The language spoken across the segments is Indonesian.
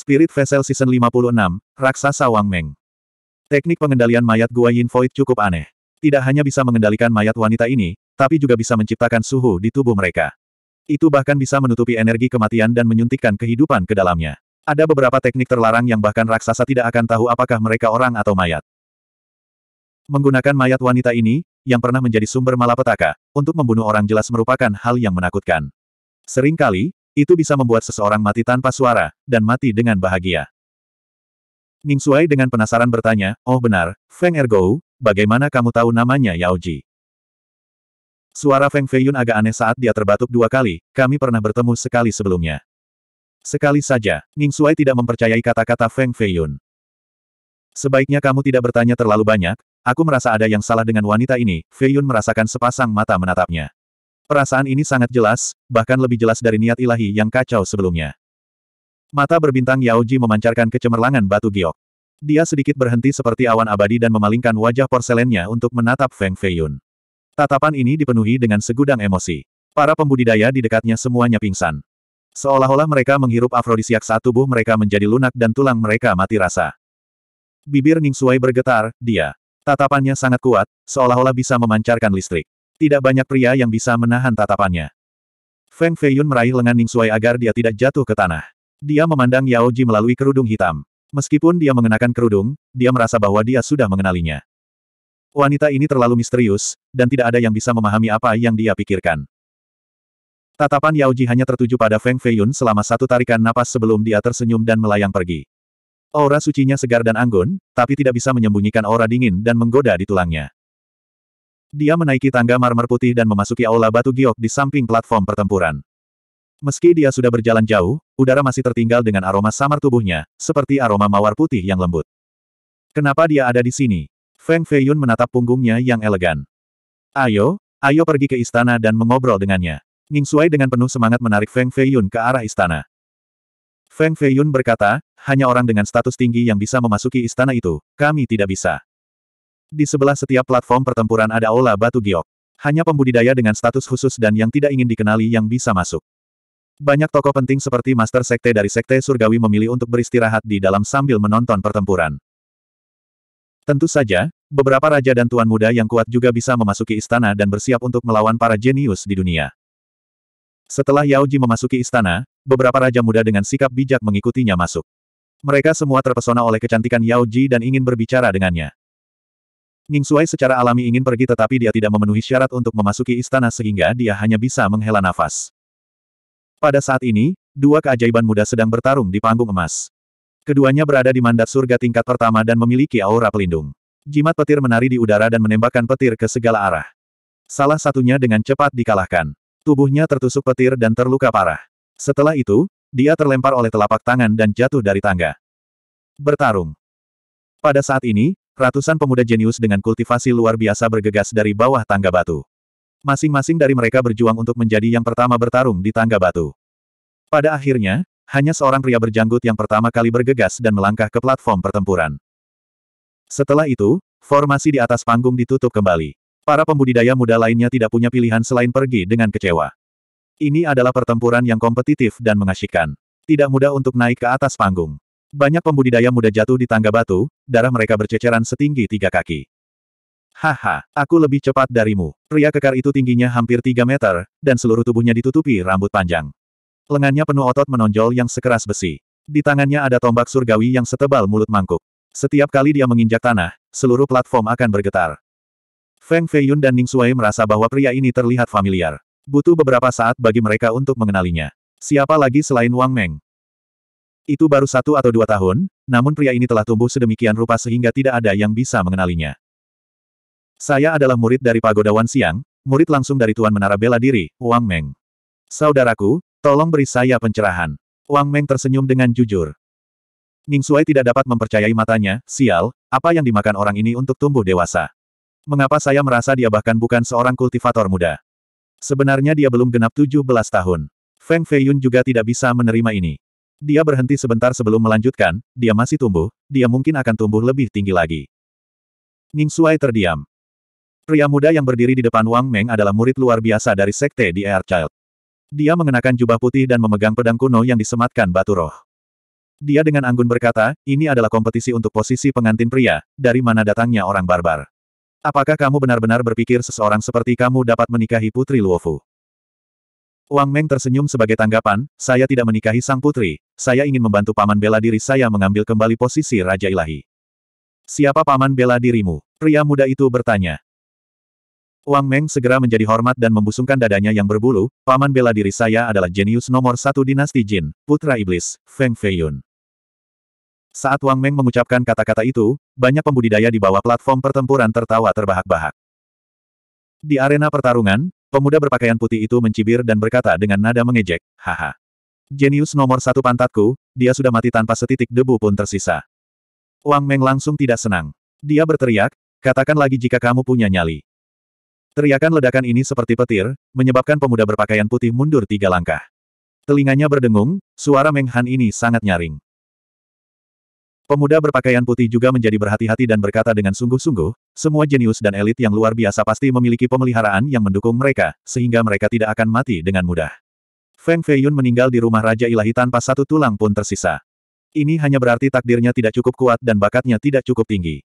Spirit Vessel Season 56, Raksasa Wang Meng. Teknik pengendalian mayat Gua Yin Void cukup aneh. Tidak hanya bisa mengendalikan mayat wanita ini, tapi juga bisa menciptakan suhu di tubuh mereka. Itu bahkan bisa menutupi energi kematian dan menyuntikkan kehidupan ke dalamnya. Ada beberapa teknik terlarang yang bahkan raksasa tidak akan tahu apakah mereka orang atau mayat. Menggunakan mayat wanita ini, yang pernah menjadi sumber malapetaka, untuk membunuh orang jelas merupakan hal yang menakutkan. Seringkali, itu bisa membuat seseorang mati tanpa suara, dan mati dengan bahagia. Ning Suai dengan penasaran bertanya, Oh benar, Feng Ergou, bagaimana kamu tahu namanya Yao Ji? Suara Feng Feiyun agak aneh saat dia terbatuk dua kali, kami pernah bertemu sekali sebelumnya. Sekali saja, Ning Suai tidak mempercayai kata-kata Feng Feiyun. Sebaiknya kamu tidak bertanya terlalu banyak, aku merasa ada yang salah dengan wanita ini, Feiyun merasakan sepasang mata menatapnya. Perasaan ini sangat jelas, bahkan lebih jelas dari niat ilahi yang kacau sebelumnya. Mata berbintang Yao Ji memancarkan kecemerlangan batu giok. Dia sedikit berhenti seperti awan abadi dan memalingkan wajah porselennya untuk menatap Feng Feiyun. Tatapan ini dipenuhi dengan segudang emosi. Para pembudidaya di dekatnya semuanya pingsan. Seolah-olah mereka menghirup afrodisiak saat tubuh mereka menjadi lunak dan tulang mereka mati rasa. Bibir Ning Suai bergetar, dia. Tatapannya sangat kuat, seolah-olah bisa memancarkan listrik. Tidak banyak pria yang bisa menahan tatapannya. Feng Feiyun meraih lengan Ning Suai agar dia tidak jatuh ke tanah. Dia memandang Yao Ji melalui kerudung hitam. Meskipun dia mengenakan kerudung, dia merasa bahwa dia sudah mengenalinya. Wanita ini terlalu misterius, dan tidak ada yang bisa memahami apa yang dia pikirkan. Tatapan Yao Ji hanya tertuju pada Feng Feiyun selama satu tarikan napas sebelum dia tersenyum dan melayang pergi. Aura sucinya segar dan anggun, tapi tidak bisa menyembunyikan aura dingin dan menggoda di tulangnya. Dia menaiki tangga marmer putih dan memasuki aula batu giok di samping platform pertempuran. Meski dia sudah berjalan jauh, udara masih tertinggal dengan aroma samar tubuhnya, seperti aroma mawar putih yang lembut. Kenapa dia ada di sini? Feng Feiyun menatap punggungnya yang elegan. Ayo, ayo pergi ke istana dan mengobrol dengannya. Ning Suai dengan penuh semangat menarik Feng Feiyun ke arah istana. Feng Feiyun berkata, hanya orang dengan status tinggi yang bisa memasuki istana itu, kami tidak bisa. Di sebelah setiap platform pertempuran ada aula batu giok. Hanya pembudidaya dengan status khusus dan yang tidak ingin dikenali yang bisa masuk. Banyak tokoh penting seperti Master Sekte dari Sekte Surgawi memilih untuk beristirahat di dalam sambil menonton pertempuran. Tentu saja, beberapa raja dan tuan muda yang kuat juga bisa memasuki istana dan bersiap untuk melawan para jenius di dunia. Setelah Yao Ji memasuki istana, beberapa raja muda dengan sikap bijak mengikutinya masuk. Mereka semua terpesona oleh kecantikan Yao Ji dan ingin berbicara dengannya. Ning Suai secara alami ingin pergi tetapi dia tidak memenuhi syarat untuk memasuki istana sehingga dia hanya bisa menghela nafas. Pada saat ini, dua keajaiban muda sedang bertarung di panggung emas. Keduanya berada di mandat surga tingkat pertama dan memiliki aura pelindung. Jimat petir menari di udara dan menembakkan petir ke segala arah. Salah satunya dengan cepat dikalahkan. Tubuhnya tertusuk petir dan terluka parah. Setelah itu, dia terlempar oleh telapak tangan dan jatuh dari tangga. Bertarung. Pada saat ini, Ratusan pemuda jenius dengan kultivasi luar biasa bergegas dari bawah tangga batu. Masing-masing dari mereka berjuang untuk menjadi yang pertama bertarung di tangga batu. Pada akhirnya, hanya seorang pria berjanggut yang pertama kali bergegas dan melangkah ke platform pertempuran. Setelah itu, formasi di atas panggung ditutup kembali. Para pembudidaya muda lainnya tidak punya pilihan selain pergi dengan kecewa. Ini adalah pertempuran yang kompetitif dan mengasyikkan. Tidak mudah untuk naik ke atas panggung. Banyak pembudidaya muda jatuh di tangga batu, darah mereka berceceran setinggi tiga kaki. Haha, aku lebih cepat darimu. Pria kekar itu tingginya hampir tiga meter, dan seluruh tubuhnya ditutupi rambut panjang. Lengannya penuh otot menonjol yang sekeras besi. Di tangannya ada tombak surgawi yang setebal mulut mangkuk. Setiap kali dia menginjak tanah, seluruh platform akan bergetar. Feng Feiyun dan Ning Sui merasa bahwa pria ini terlihat familiar. Butuh beberapa saat bagi mereka untuk mengenalinya. Siapa lagi selain Wang Meng? Itu baru satu atau dua tahun, namun pria ini telah tumbuh sedemikian rupa sehingga tidak ada yang bisa mengenalinya. Saya adalah murid dari Pagoda Wan Siang, murid langsung dari Tuan Menara Bela Diri, Wang Meng. Saudaraku, tolong beri saya pencerahan. Wang Meng tersenyum dengan jujur. Ning Shuai tidak dapat mempercayai matanya, sial, apa yang dimakan orang ini untuk tumbuh dewasa. Mengapa saya merasa dia bahkan bukan seorang kultivator muda? Sebenarnya dia belum genap 17 tahun. Feng Feiyun juga tidak bisa menerima ini. Dia berhenti sebentar sebelum melanjutkan, dia masih tumbuh, dia mungkin akan tumbuh lebih tinggi lagi. Ning Suai terdiam. Pria muda yang berdiri di depan Wang Meng adalah murid luar biasa dari sekte di Air Child. Dia mengenakan jubah putih dan memegang pedang kuno yang disematkan batu roh. Dia dengan anggun berkata, ini adalah kompetisi untuk posisi pengantin pria, dari mana datangnya orang barbar. Apakah kamu benar-benar berpikir seseorang seperti kamu dapat menikahi Putri Luofu? Wang Meng tersenyum sebagai tanggapan, saya tidak menikahi sang putri, saya ingin membantu paman bela diri saya mengambil kembali posisi Raja Ilahi. Siapa paman bela dirimu? Pria muda itu bertanya. Wang Meng segera menjadi hormat dan membusungkan dadanya yang berbulu, paman bela diri saya adalah jenius nomor satu dinasti Jin, putra iblis, Feng Feiyun. Saat Wang Meng mengucapkan kata-kata itu, banyak pembudidaya di bawah platform pertempuran tertawa terbahak-bahak. Di arena pertarungan, Pemuda berpakaian putih itu mencibir dan berkata dengan nada mengejek, haha. Jenius nomor satu pantatku, dia sudah mati tanpa setitik debu pun tersisa. Wang Meng langsung tidak senang. Dia berteriak, katakan lagi jika kamu punya nyali. Teriakan ledakan ini seperti petir, menyebabkan pemuda berpakaian putih mundur tiga langkah. Telinganya berdengung, suara Meng Han ini sangat nyaring. Pemuda berpakaian putih juga menjadi berhati-hati dan berkata dengan sungguh-sungguh, semua jenius dan elit yang luar biasa pasti memiliki pemeliharaan yang mendukung mereka, sehingga mereka tidak akan mati dengan mudah. Feng Feiyun meninggal di rumah Raja Ilahi tanpa satu tulang pun tersisa. Ini hanya berarti takdirnya tidak cukup kuat dan bakatnya tidak cukup tinggi.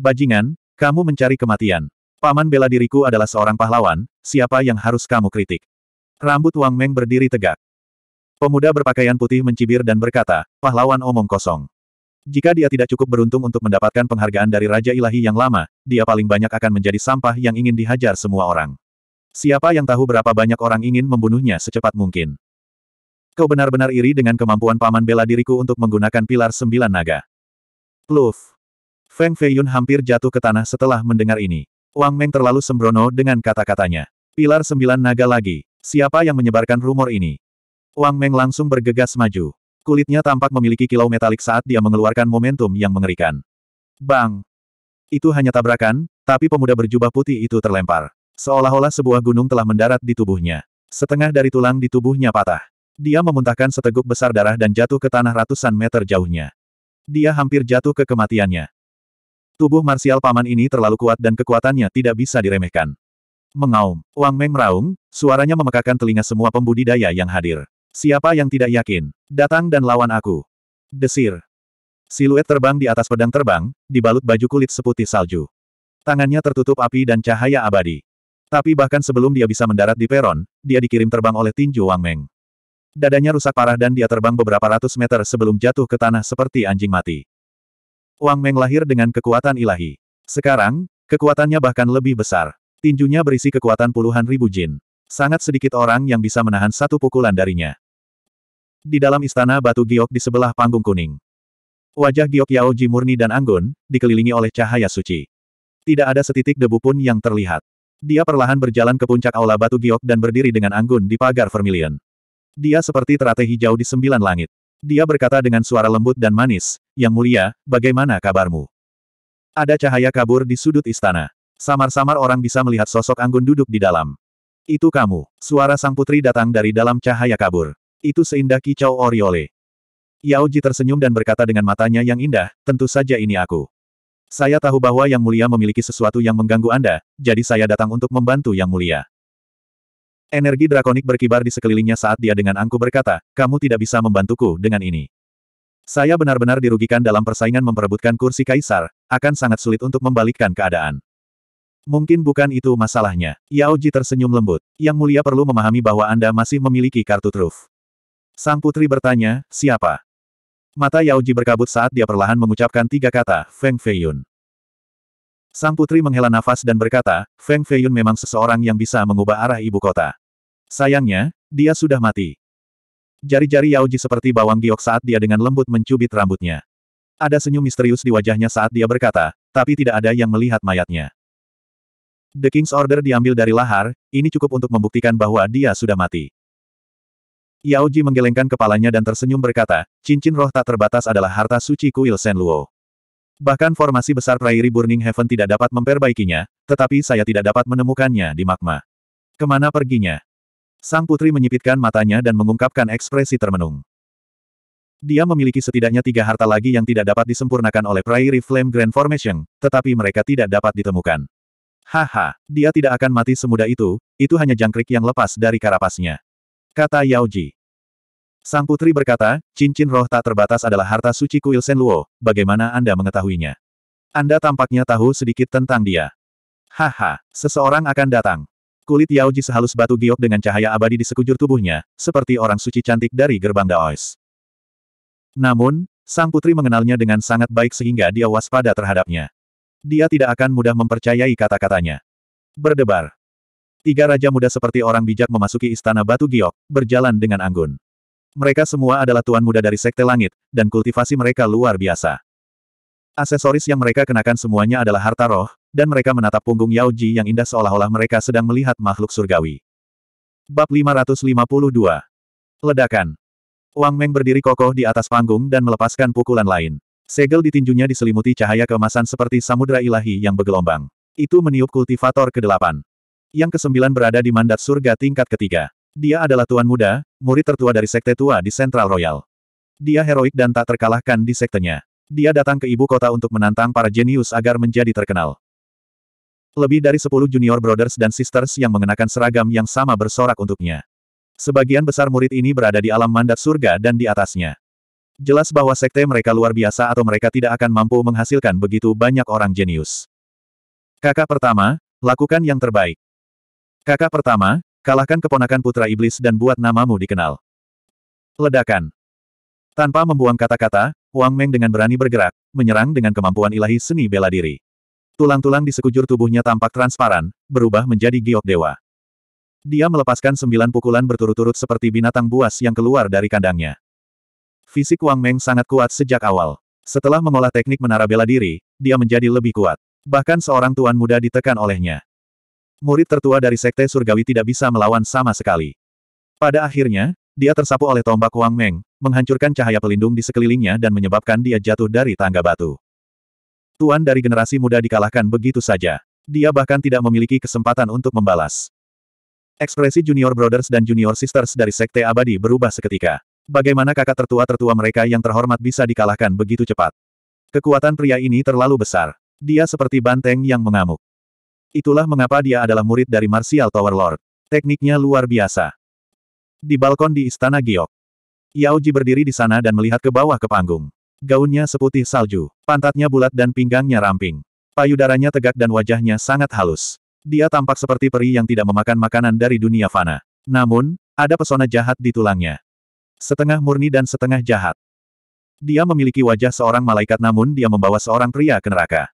Bajingan, kamu mencari kematian. Paman bela diriku adalah seorang pahlawan, siapa yang harus kamu kritik? Rambut Wang Meng berdiri tegak. Pemuda berpakaian putih mencibir dan berkata, pahlawan omong kosong. Jika dia tidak cukup beruntung untuk mendapatkan penghargaan dari Raja Ilahi yang lama, dia paling banyak akan menjadi sampah yang ingin dihajar semua orang. Siapa yang tahu berapa banyak orang ingin membunuhnya secepat mungkin. Kau benar-benar iri dengan kemampuan paman bela diriku untuk menggunakan pilar sembilan naga. Pluf. Feng Feiyun hampir jatuh ke tanah setelah mendengar ini. Wang Meng terlalu sembrono dengan kata-katanya. Pilar sembilan naga lagi. Siapa yang menyebarkan rumor ini? Wang Meng langsung bergegas maju. Kulitnya tampak memiliki kilau metalik saat dia mengeluarkan momentum yang mengerikan. Bang! Itu hanya tabrakan, tapi pemuda berjubah putih itu terlempar. Seolah-olah sebuah gunung telah mendarat di tubuhnya. Setengah dari tulang di tubuhnya patah. Dia memuntahkan seteguk besar darah dan jatuh ke tanah ratusan meter jauhnya. Dia hampir jatuh ke kematiannya. Tubuh marsial paman ini terlalu kuat dan kekuatannya tidak bisa diremehkan. Mengaum, Wang Meng meraung, suaranya memekakan telinga semua pembudidaya yang hadir. Siapa yang tidak yakin? Datang dan lawan aku. Desir. Siluet terbang di atas pedang terbang, dibalut baju kulit seputih salju. Tangannya tertutup api dan cahaya abadi. Tapi bahkan sebelum dia bisa mendarat di peron, dia dikirim terbang oleh tinju Wang Meng. Dadanya rusak parah dan dia terbang beberapa ratus meter sebelum jatuh ke tanah seperti anjing mati. Wang Meng lahir dengan kekuatan ilahi. Sekarang, kekuatannya bahkan lebih besar. Tinjunya berisi kekuatan puluhan ribu jin. Sangat sedikit orang yang bisa menahan satu pukulan darinya. Di dalam istana batu giok di sebelah panggung kuning. Wajah giok Yao Ji murni dan anggun, dikelilingi oleh cahaya suci. Tidak ada setitik debu pun yang terlihat. Dia perlahan berjalan ke puncak aula batu giok dan berdiri dengan anggun di pagar vermilion. Dia seperti teratai hijau di sembilan langit. Dia berkata dengan suara lembut dan manis, Yang mulia, bagaimana kabarmu? Ada cahaya kabur di sudut istana. Samar-samar orang bisa melihat sosok anggun duduk di dalam. Itu kamu. Suara sang putri datang dari dalam cahaya kabur. Itu seindah kicau Oriole. Yao Ji tersenyum dan berkata dengan matanya yang indah, tentu saja ini aku. Saya tahu bahwa Yang Mulia memiliki sesuatu yang mengganggu Anda, jadi saya datang untuk membantu Yang Mulia. Energi drakonik berkibar di sekelilingnya saat dia dengan angku berkata, kamu tidak bisa membantuku dengan ini. Saya benar-benar dirugikan dalam persaingan memperebutkan kursi kaisar, akan sangat sulit untuk membalikkan keadaan. Mungkin bukan itu masalahnya. Yao Ji tersenyum lembut. Yang mulia perlu memahami bahwa Anda masih memiliki kartu truf. Sang putri bertanya, siapa? Mata Yaoji berkabut saat dia perlahan mengucapkan tiga kata, Feng Feiyun. Sang putri menghela nafas dan berkata, Feng Feiyun memang seseorang yang bisa mengubah arah ibu kota. Sayangnya, dia sudah mati. Jari-jari Yaoji seperti bawang giok saat dia dengan lembut mencubit rambutnya. Ada senyum misterius di wajahnya saat dia berkata, tapi tidak ada yang melihat mayatnya. The King's Order diambil dari lahar, ini cukup untuk membuktikan bahwa dia sudah mati. Yaoji menggelengkan kepalanya dan tersenyum berkata, cincin roh tak terbatas adalah harta suci kuil Luo. Bahkan formasi besar Prairie Burning Heaven tidak dapat memperbaikinya, tetapi saya tidak dapat menemukannya di magma. Kemana perginya? Sang putri menyipitkan matanya dan mengungkapkan ekspresi termenung. Dia memiliki setidaknya tiga harta lagi yang tidak dapat disempurnakan oleh Prairie Flame Grand Formation, tetapi mereka tidak dapat ditemukan. Haha, dia tidak akan mati semudah itu, itu hanya jangkrik yang lepas dari karapasnya. Kata Yao Ji. Sang putri berkata, cincin roh tak terbatas adalah harta suci kuil Luo, bagaimana Anda mengetahuinya? Anda tampaknya tahu sedikit tentang dia. Haha, seseorang akan datang. Kulit Yao Ji sehalus batu giok dengan cahaya abadi di sekujur tubuhnya, seperti orang suci cantik dari gerbang Daois. Namun, sang putri mengenalnya dengan sangat baik sehingga dia waspada terhadapnya. Dia tidak akan mudah mempercayai kata-katanya. Berdebar, Tiga raja muda seperti orang bijak memasuki istana batu giok, berjalan dengan anggun. Mereka semua adalah tuan muda dari sekte langit, dan kultivasi mereka luar biasa. Aksesoris yang mereka kenakan semuanya adalah harta roh, dan mereka menatap punggung Yao Ji yang indah seolah-olah mereka sedang melihat makhluk surgawi. Bab 552 Ledakan Wang Meng berdiri kokoh di atas panggung dan melepaskan pukulan lain. Segel di tinjunya diselimuti cahaya keemasan seperti samudera ilahi yang bergelombang. Itu meniup kultivator ke-8. Yang kesembilan berada di mandat surga tingkat ketiga. Dia adalah tuan muda, murid tertua dari sekte tua di Central Royal. Dia heroik dan tak terkalahkan di sektenya. Dia datang ke ibu kota untuk menantang para jenius agar menjadi terkenal. Lebih dari sepuluh junior brothers dan sisters yang mengenakan seragam yang sama bersorak untuknya. Sebagian besar murid ini berada di alam mandat surga dan di atasnya. Jelas bahwa sekte mereka luar biasa atau mereka tidak akan mampu menghasilkan begitu banyak orang jenius. Kakak pertama, lakukan yang terbaik. Kakak pertama, kalahkan keponakan putra iblis dan buat namamu dikenal. Ledakan. Tanpa membuang kata-kata, Wang Meng dengan berani bergerak, menyerang dengan kemampuan ilahi seni bela diri. Tulang-tulang di sekujur tubuhnya tampak transparan, berubah menjadi giok dewa. Dia melepaskan sembilan pukulan berturut-turut seperti binatang buas yang keluar dari kandangnya. Fisik Wang Meng sangat kuat sejak awal. Setelah mengolah teknik menara bela diri, dia menjadi lebih kuat. Bahkan seorang tuan muda ditekan olehnya. Murid tertua dari Sekte Surgawi tidak bisa melawan sama sekali. Pada akhirnya, dia tersapu oleh tombak Wang Meng, menghancurkan cahaya pelindung di sekelilingnya dan menyebabkan dia jatuh dari tangga batu. Tuan dari generasi muda dikalahkan begitu saja. Dia bahkan tidak memiliki kesempatan untuk membalas. Ekspresi junior brothers dan junior sisters dari Sekte Abadi berubah seketika. Bagaimana kakak tertua-tertua mereka yang terhormat bisa dikalahkan begitu cepat? Kekuatan pria ini terlalu besar. Dia seperti banteng yang mengamuk. Itulah mengapa dia adalah murid dari Martial Tower Lord. Tekniknya luar biasa. Di balkon di Istana Giok. Yao Ji berdiri di sana dan melihat ke bawah ke panggung. Gaunnya seputih salju, pantatnya bulat dan pinggangnya ramping. Payudaranya tegak dan wajahnya sangat halus. Dia tampak seperti peri yang tidak memakan makanan dari dunia fana. Namun, ada pesona jahat di tulangnya. Setengah murni dan setengah jahat. Dia memiliki wajah seorang malaikat namun dia membawa seorang pria ke neraka.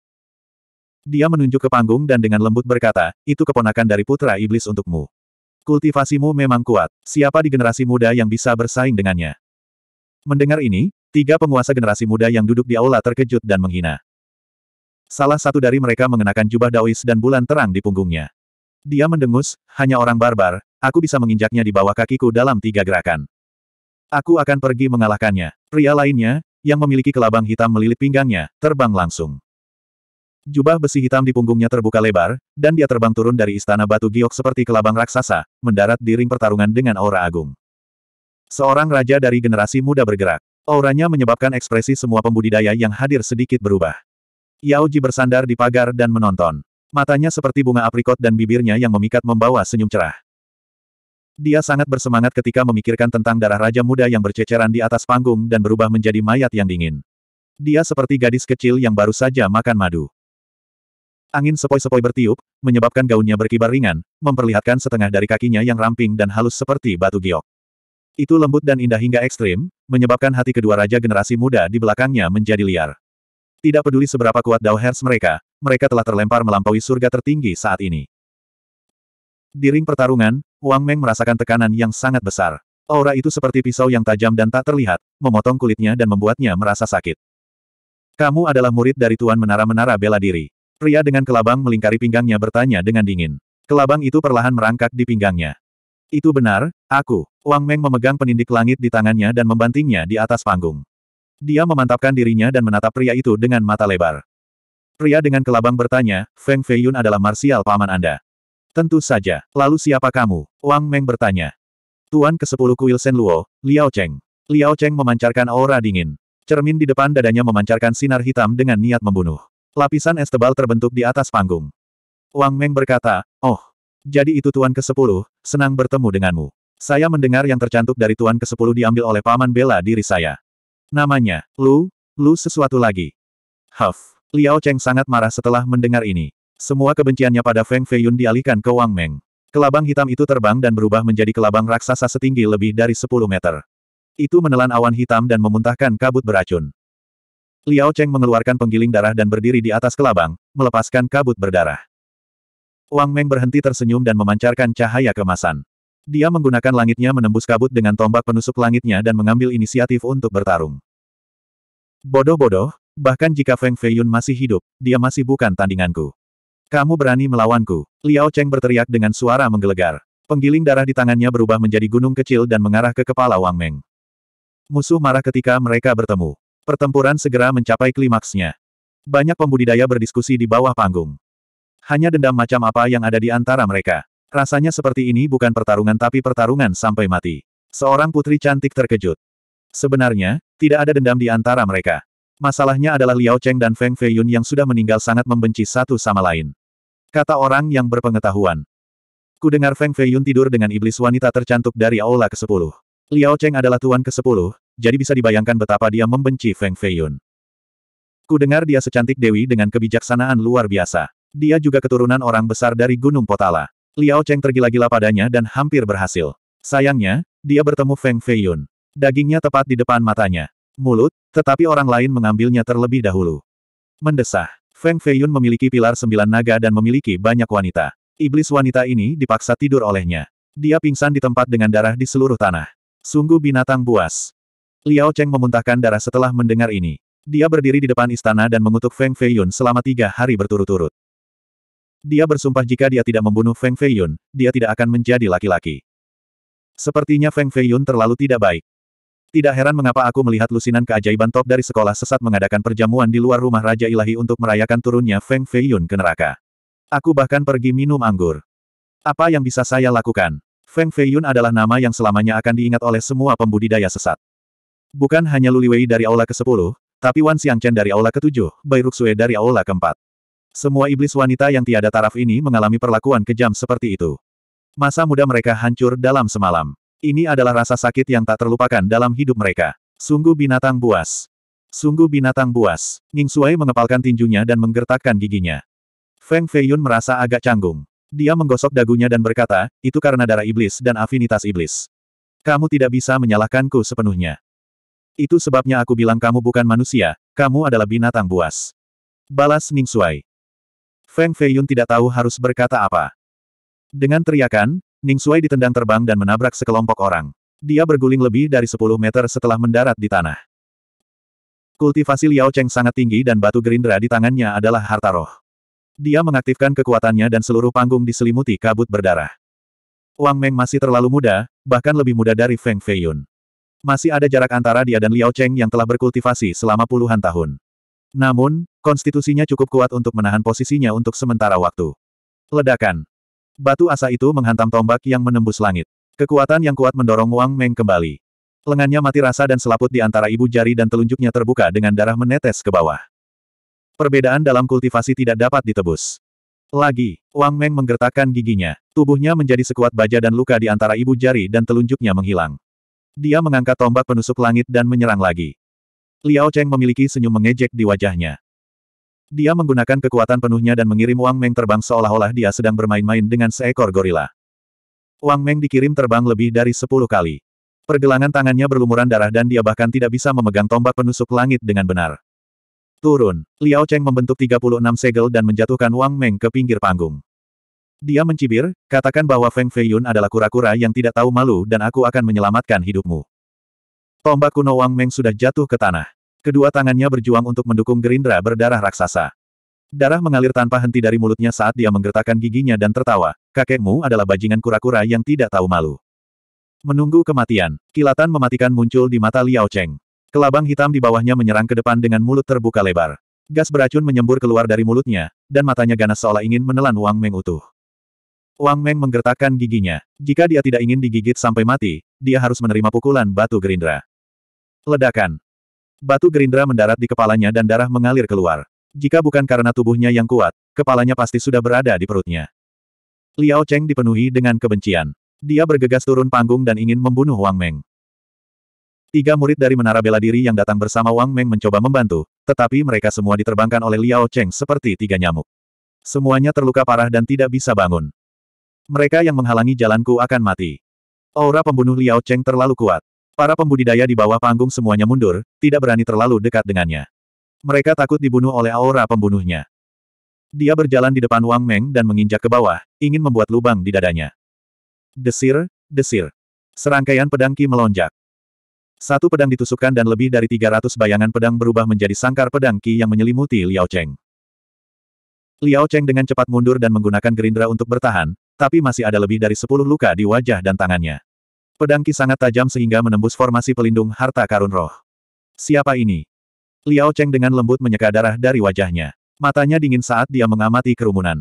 Dia menunjuk ke panggung dan dengan lembut berkata, itu keponakan dari putra iblis untukmu. Kultivasimu memang kuat. Siapa di generasi muda yang bisa bersaing dengannya? Mendengar ini, tiga penguasa generasi muda yang duduk di aula terkejut dan menghina. Salah satu dari mereka mengenakan jubah daois dan bulan terang di punggungnya. Dia mendengus, hanya orang barbar, aku bisa menginjaknya di bawah kakiku dalam tiga gerakan. Aku akan pergi mengalahkannya. Pria lainnya, yang memiliki kelabang hitam melilit pinggangnya, terbang langsung. Jubah besi hitam di punggungnya terbuka lebar, dan dia terbang turun dari istana batu giok seperti kelabang raksasa, mendarat di ring pertarungan dengan aura agung. Seorang raja dari generasi muda bergerak. Auranya menyebabkan ekspresi semua pembudidaya yang hadir sedikit berubah. Yaoji bersandar di pagar dan menonton. Matanya seperti bunga aprikot dan bibirnya yang memikat membawa senyum cerah. Dia sangat bersemangat ketika memikirkan tentang darah raja muda yang berceceran di atas panggung dan berubah menjadi mayat yang dingin. Dia seperti gadis kecil yang baru saja makan madu. Angin sepoi-sepoi bertiup, menyebabkan gaunnya berkibar ringan, memperlihatkan setengah dari kakinya yang ramping dan halus seperti batu giok. Itu lembut dan indah hingga ekstrim, menyebabkan hati kedua raja generasi muda di belakangnya menjadi liar. Tidak peduli seberapa kuat Dao mereka, mereka telah terlempar melampaui surga tertinggi saat ini. Di ring pertarungan, Wang Meng merasakan tekanan yang sangat besar. Aura itu seperti pisau yang tajam dan tak terlihat, memotong kulitnya dan membuatnya merasa sakit. Kamu adalah murid dari Tuan Menara-Menara Bela Diri. Pria dengan kelabang melingkari pinggangnya bertanya dengan dingin. Kelabang itu perlahan merangkak di pinggangnya. Itu benar, aku. Wang Meng memegang penindik langit di tangannya dan membantingnya di atas panggung. Dia memantapkan dirinya dan menatap pria itu dengan mata lebar. Pria dengan kelabang bertanya, Feng Feiyun adalah marsial paman Anda. Tentu saja. Lalu siapa kamu? Wang Meng bertanya. Tuan ke-10 kuil Sen Luo, Liao Cheng. Liao Cheng memancarkan aura dingin. Cermin di depan dadanya memancarkan sinar hitam dengan niat membunuh. Lapisan es tebal terbentuk di atas panggung. Wang Meng berkata, Oh, jadi itu Tuan ke-10, senang bertemu denganmu. Saya mendengar yang tercantuk dari Tuan ke-10 diambil oleh paman bela diri saya. Namanya, Lu, Lu sesuatu lagi. Huff, Liao Cheng sangat marah setelah mendengar ini. Semua kebenciannya pada Feng Feiyun dialihkan ke Wang Meng. Kelabang hitam itu terbang dan berubah menjadi kelabang raksasa setinggi lebih dari 10 meter. Itu menelan awan hitam dan memuntahkan kabut beracun. Liao Cheng mengeluarkan penggiling darah dan berdiri di atas kelabang, melepaskan kabut berdarah. Wang Meng berhenti tersenyum dan memancarkan cahaya kemasan. Dia menggunakan langitnya menembus kabut dengan tombak penusuk langitnya dan mengambil inisiatif untuk bertarung. Bodoh-bodoh, bahkan jika Feng Feiyun masih hidup, dia masih bukan tandinganku. Kamu berani melawanku, Liao Cheng berteriak dengan suara menggelegar. Penggiling darah di tangannya berubah menjadi gunung kecil dan mengarah ke kepala Wang Meng. Musuh marah ketika mereka bertemu. Pertempuran segera mencapai klimaksnya. Banyak pembudidaya berdiskusi di bawah panggung. Hanya dendam macam apa yang ada di antara mereka. Rasanya seperti ini bukan pertarungan tapi pertarungan sampai mati. Seorang putri cantik terkejut. Sebenarnya, tidak ada dendam di antara mereka. Masalahnya adalah Liao Cheng dan Feng Feiyun yang sudah meninggal sangat membenci satu sama lain. Kata orang yang berpengetahuan. Ku dengar Feng Feiyun tidur dengan iblis wanita tercantik dari Aula ke-10. Liao Cheng adalah tuan ke-10, jadi bisa dibayangkan betapa dia membenci Feng Feiyun. Ku dengar dia secantik Dewi dengan kebijaksanaan luar biasa. Dia juga keturunan orang besar dari Gunung Potala. Liao Cheng tergila-gila padanya dan hampir berhasil. Sayangnya, dia bertemu Feng Feiyun. Dagingnya tepat di depan matanya. Mulut, tetapi orang lain mengambilnya terlebih dahulu. Mendesah. Feng Feiyun memiliki pilar sembilan naga dan memiliki banyak wanita. Iblis wanita ini dipaksa tidur olehnya. Dia pingsan di tempat dengan darah di seluruh tanah. Sungguh binatang buas. Liao Cheng memuntahkan darah setelah mendengar ini. Dia berdiri di depan istana dan mengutuk Feng Feiyun selama tiga hari berturut-turut. Dia bersumpah jika dia tidak membunuh Feng Feiyun, dia tidak akan menjadi laki-laki. Sepertinya Feng Feiyun terlalu tidak baik. Tidak heran mengapa aku melihat lusinan keajaiban top dari sekolah sesat mengadakan perjamuan di luar rumah Raja Ilahi untuk merayakan turunnya Feng Feiyun ke neraka. Aku bahkan pergi minum anggur. Apa yang bisa saya lakukan? Feng Feiyun adalah nama yang selamanya akan diingat oleh semua pembudidaya sesat. Bukan hanya Luliwei dari Aula ke-10, tapi Wan Xiangchen dari Aula ke-7, Bai Ruxue dari Aula ke-4. Semua iblis wanita yang tiada taraf ini mengalami perlakuan kejam seperti itu. Masa muda mereka hancur dalam semalam. Ini adalah rasa sakit yang tak terlupakan dalam hidup mereka. Sungguh binatang buas. Sungguh binatang buas. Ning Suai mengepalkan tinjunya dan menggertakkan giginya. Feng Feiyun merasa agak canggung. Dia menggosok dagunya dan berkata, itu karena darah iblis dan afinitas iblis. Kamu tidak bisa menyalahkanku sepenuhnya. Itu sebabnya aku bilang kamu bukan manusia, kamu adalah binatang buas. Balas Ning Suai. Feng Feiyun tidak tahu harus berkata apa. Dengan teriakan, Ning Suai ditendang terbang dan menabrak sekelompok orang. Dia berguling lebih dari 10 meter setelah mendarat di tanah. Kultivasi Liao Cheng sangat tinggi dan batu gerindra di tangannya adalah harta roh. Dia mengaktifkan kekuatannya dan seluruh panggung diselimuti kabut berdarah. Wang Meng masih terlalu muda, bahkan lebih muda dari Feng Feiyun. Masih ada jarak antara dia dan Liao Cheng yang telah berkultivasi selama puluhan tahun. Namun, konstitusinya cukup kuat untuk menahan posisinya untuk sementara waktu. Ledakan. Batu asa itu menghantam tombak yang menembus langit. Kekuatan yang kuat mendorong Wang Meng kembali. Lengannya mati rasa dan selaput di antara ibu jari dan telunjuknya terbuka dengan darah menetes ke bawah. Perbedaan dalam kultivasi tidak dapat ditebus. Lagi, Wang Meng menggertakkan giginya. Tubuhnya menjadi sekuat baja dan luka di antara ibu jari dan telunjuknya menghilang. Dia mengangkat tombak penusuk langit dan menyerang lagi. Liao Cheng memiliki senyum mengejek di wajahnya. Dia menggunakan kekuatan penuhnya dan mengirim Wang Meng terbang seolah-olah dia sedang bermain-main dengan seekor gorila. Wang Meng dikirim terbang lebih dari sepuluh kali. Pergelangan tangannya berlumuran darah dan dia bahkan tidak bisa memegang tombak penusuk langit dengan benar. Turun, Liao Cheng membentuk 36 segel dan menjatuhkan Wang Meng ke pinggir panggung. Dia mencibir, katakan bahwa Feng Feiyun adalah kura-kura yang tidak tahu malu dan aku akan menyelamatkan hidupmu. Tombak kuno Wang Meng sudah jatuh ke tanah. Kedua tangannya berjuang untuk mendukung Gerindra berdarah raksasa. Darah mengalir tanpa henti dari mulutnya saat dia menggertakkan giginya dan tertawa. Kakekmu adalah bajingan kura-kura yang tidak tahu malu. Menunggu kematian, kilatan mematikan muncul di mata Liao Cheng. Kelabang hitam di bawahnya menyerang ke depan dengan mulut terbuka lebar. Gas beracun menyembur keluar dari mulutnya, dan matanya ganas seolah ingin menelan Wang Meng utuh. Wang Meng menggertakkan giginya. Jika dia tidak ingin digigit sampai mati, dia harus menerima pukulan batu gerindra. Ledakan. Batu gerindra mendarat di kepalanya dan darah mengalir keluar. Jika bukan karena tubuhnya yang kuat, kepalanya pasti sudah berada di perutnya. Liao Cheng dipenuhi dengan kebencian. Dia bergegas turun panggung dan ingin membunuh Wang Meng. Tiga murid dari menara bela diri yang datang bersama Wang Meng mencoba membantu, tetapi mereka semua diterbangkan oleh Liao Cheng seperti tiga nyamuk. Semuanya terluka parah dan tidak bisa bangun. Mereka yang menghalangi jalanku akan mati. Aura pembunuh Liao Cheng terlalu kuat. Para pembudidaya di bawah panggung semuanya mundur, tidak berani terlalu dekat dengannya. Mereka takut dibunuh oleh aura pembunuhnya. Dia berjalan di depan Wang Meng dan menginjak ke bawah, ingin membuat lubang di dadanya. Desir, desir. Serangkaian pedang Ki melonjak. Satu pedang ditusukkan dan lebih dari 300 bayangan pedang berubah menjadi sangkar pedang Ki yang menyelimuti Liao Cheng. Liao Cheng dengan cepat mundur dan menggunakan gerindra untuk bertahan, tapi masih ada lebih dari sepuluh luka di wajah dan tangannya. Pedangki sangat tajam sehingga menembus formasi pelindung harta karun roh. Siapa ini? Liao Cheng dengan lembut menyeka darah dari wajahnya. Matanya dingin saat dia mengamati kerumunan.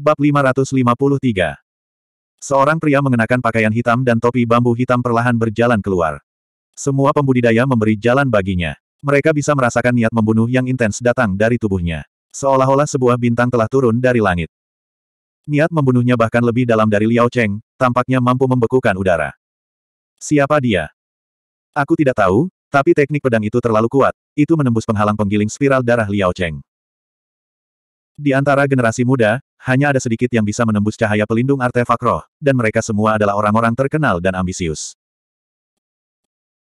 Bab 553 Seorang pria mengenakan pakaian hitam dan topi bambu hitam perlahan berjalan keluar. Semua pembudidaya memberi jalan baginya. Mereka bisa merasakan niat membunuh yang intens datang dari tubuhnya. Seolah-olah sebuah bintang telah turun dari langit. Niat membunuhnya bahkan lebih dalam dari Liao Cheng, tampaknya mampu membekukan udara. Siapa dia? Aku tidak tahu, tapi teknik pedang itu terlalu kuat, itu menembus penghalang penggiling spiral darah Liao Cheng. Di antara generasi muda, hanya ada sedikit yang bisa menembus cahaya pelindung artefak roh, dan mereka semua adalah orang-orang terkenal dan ambisius.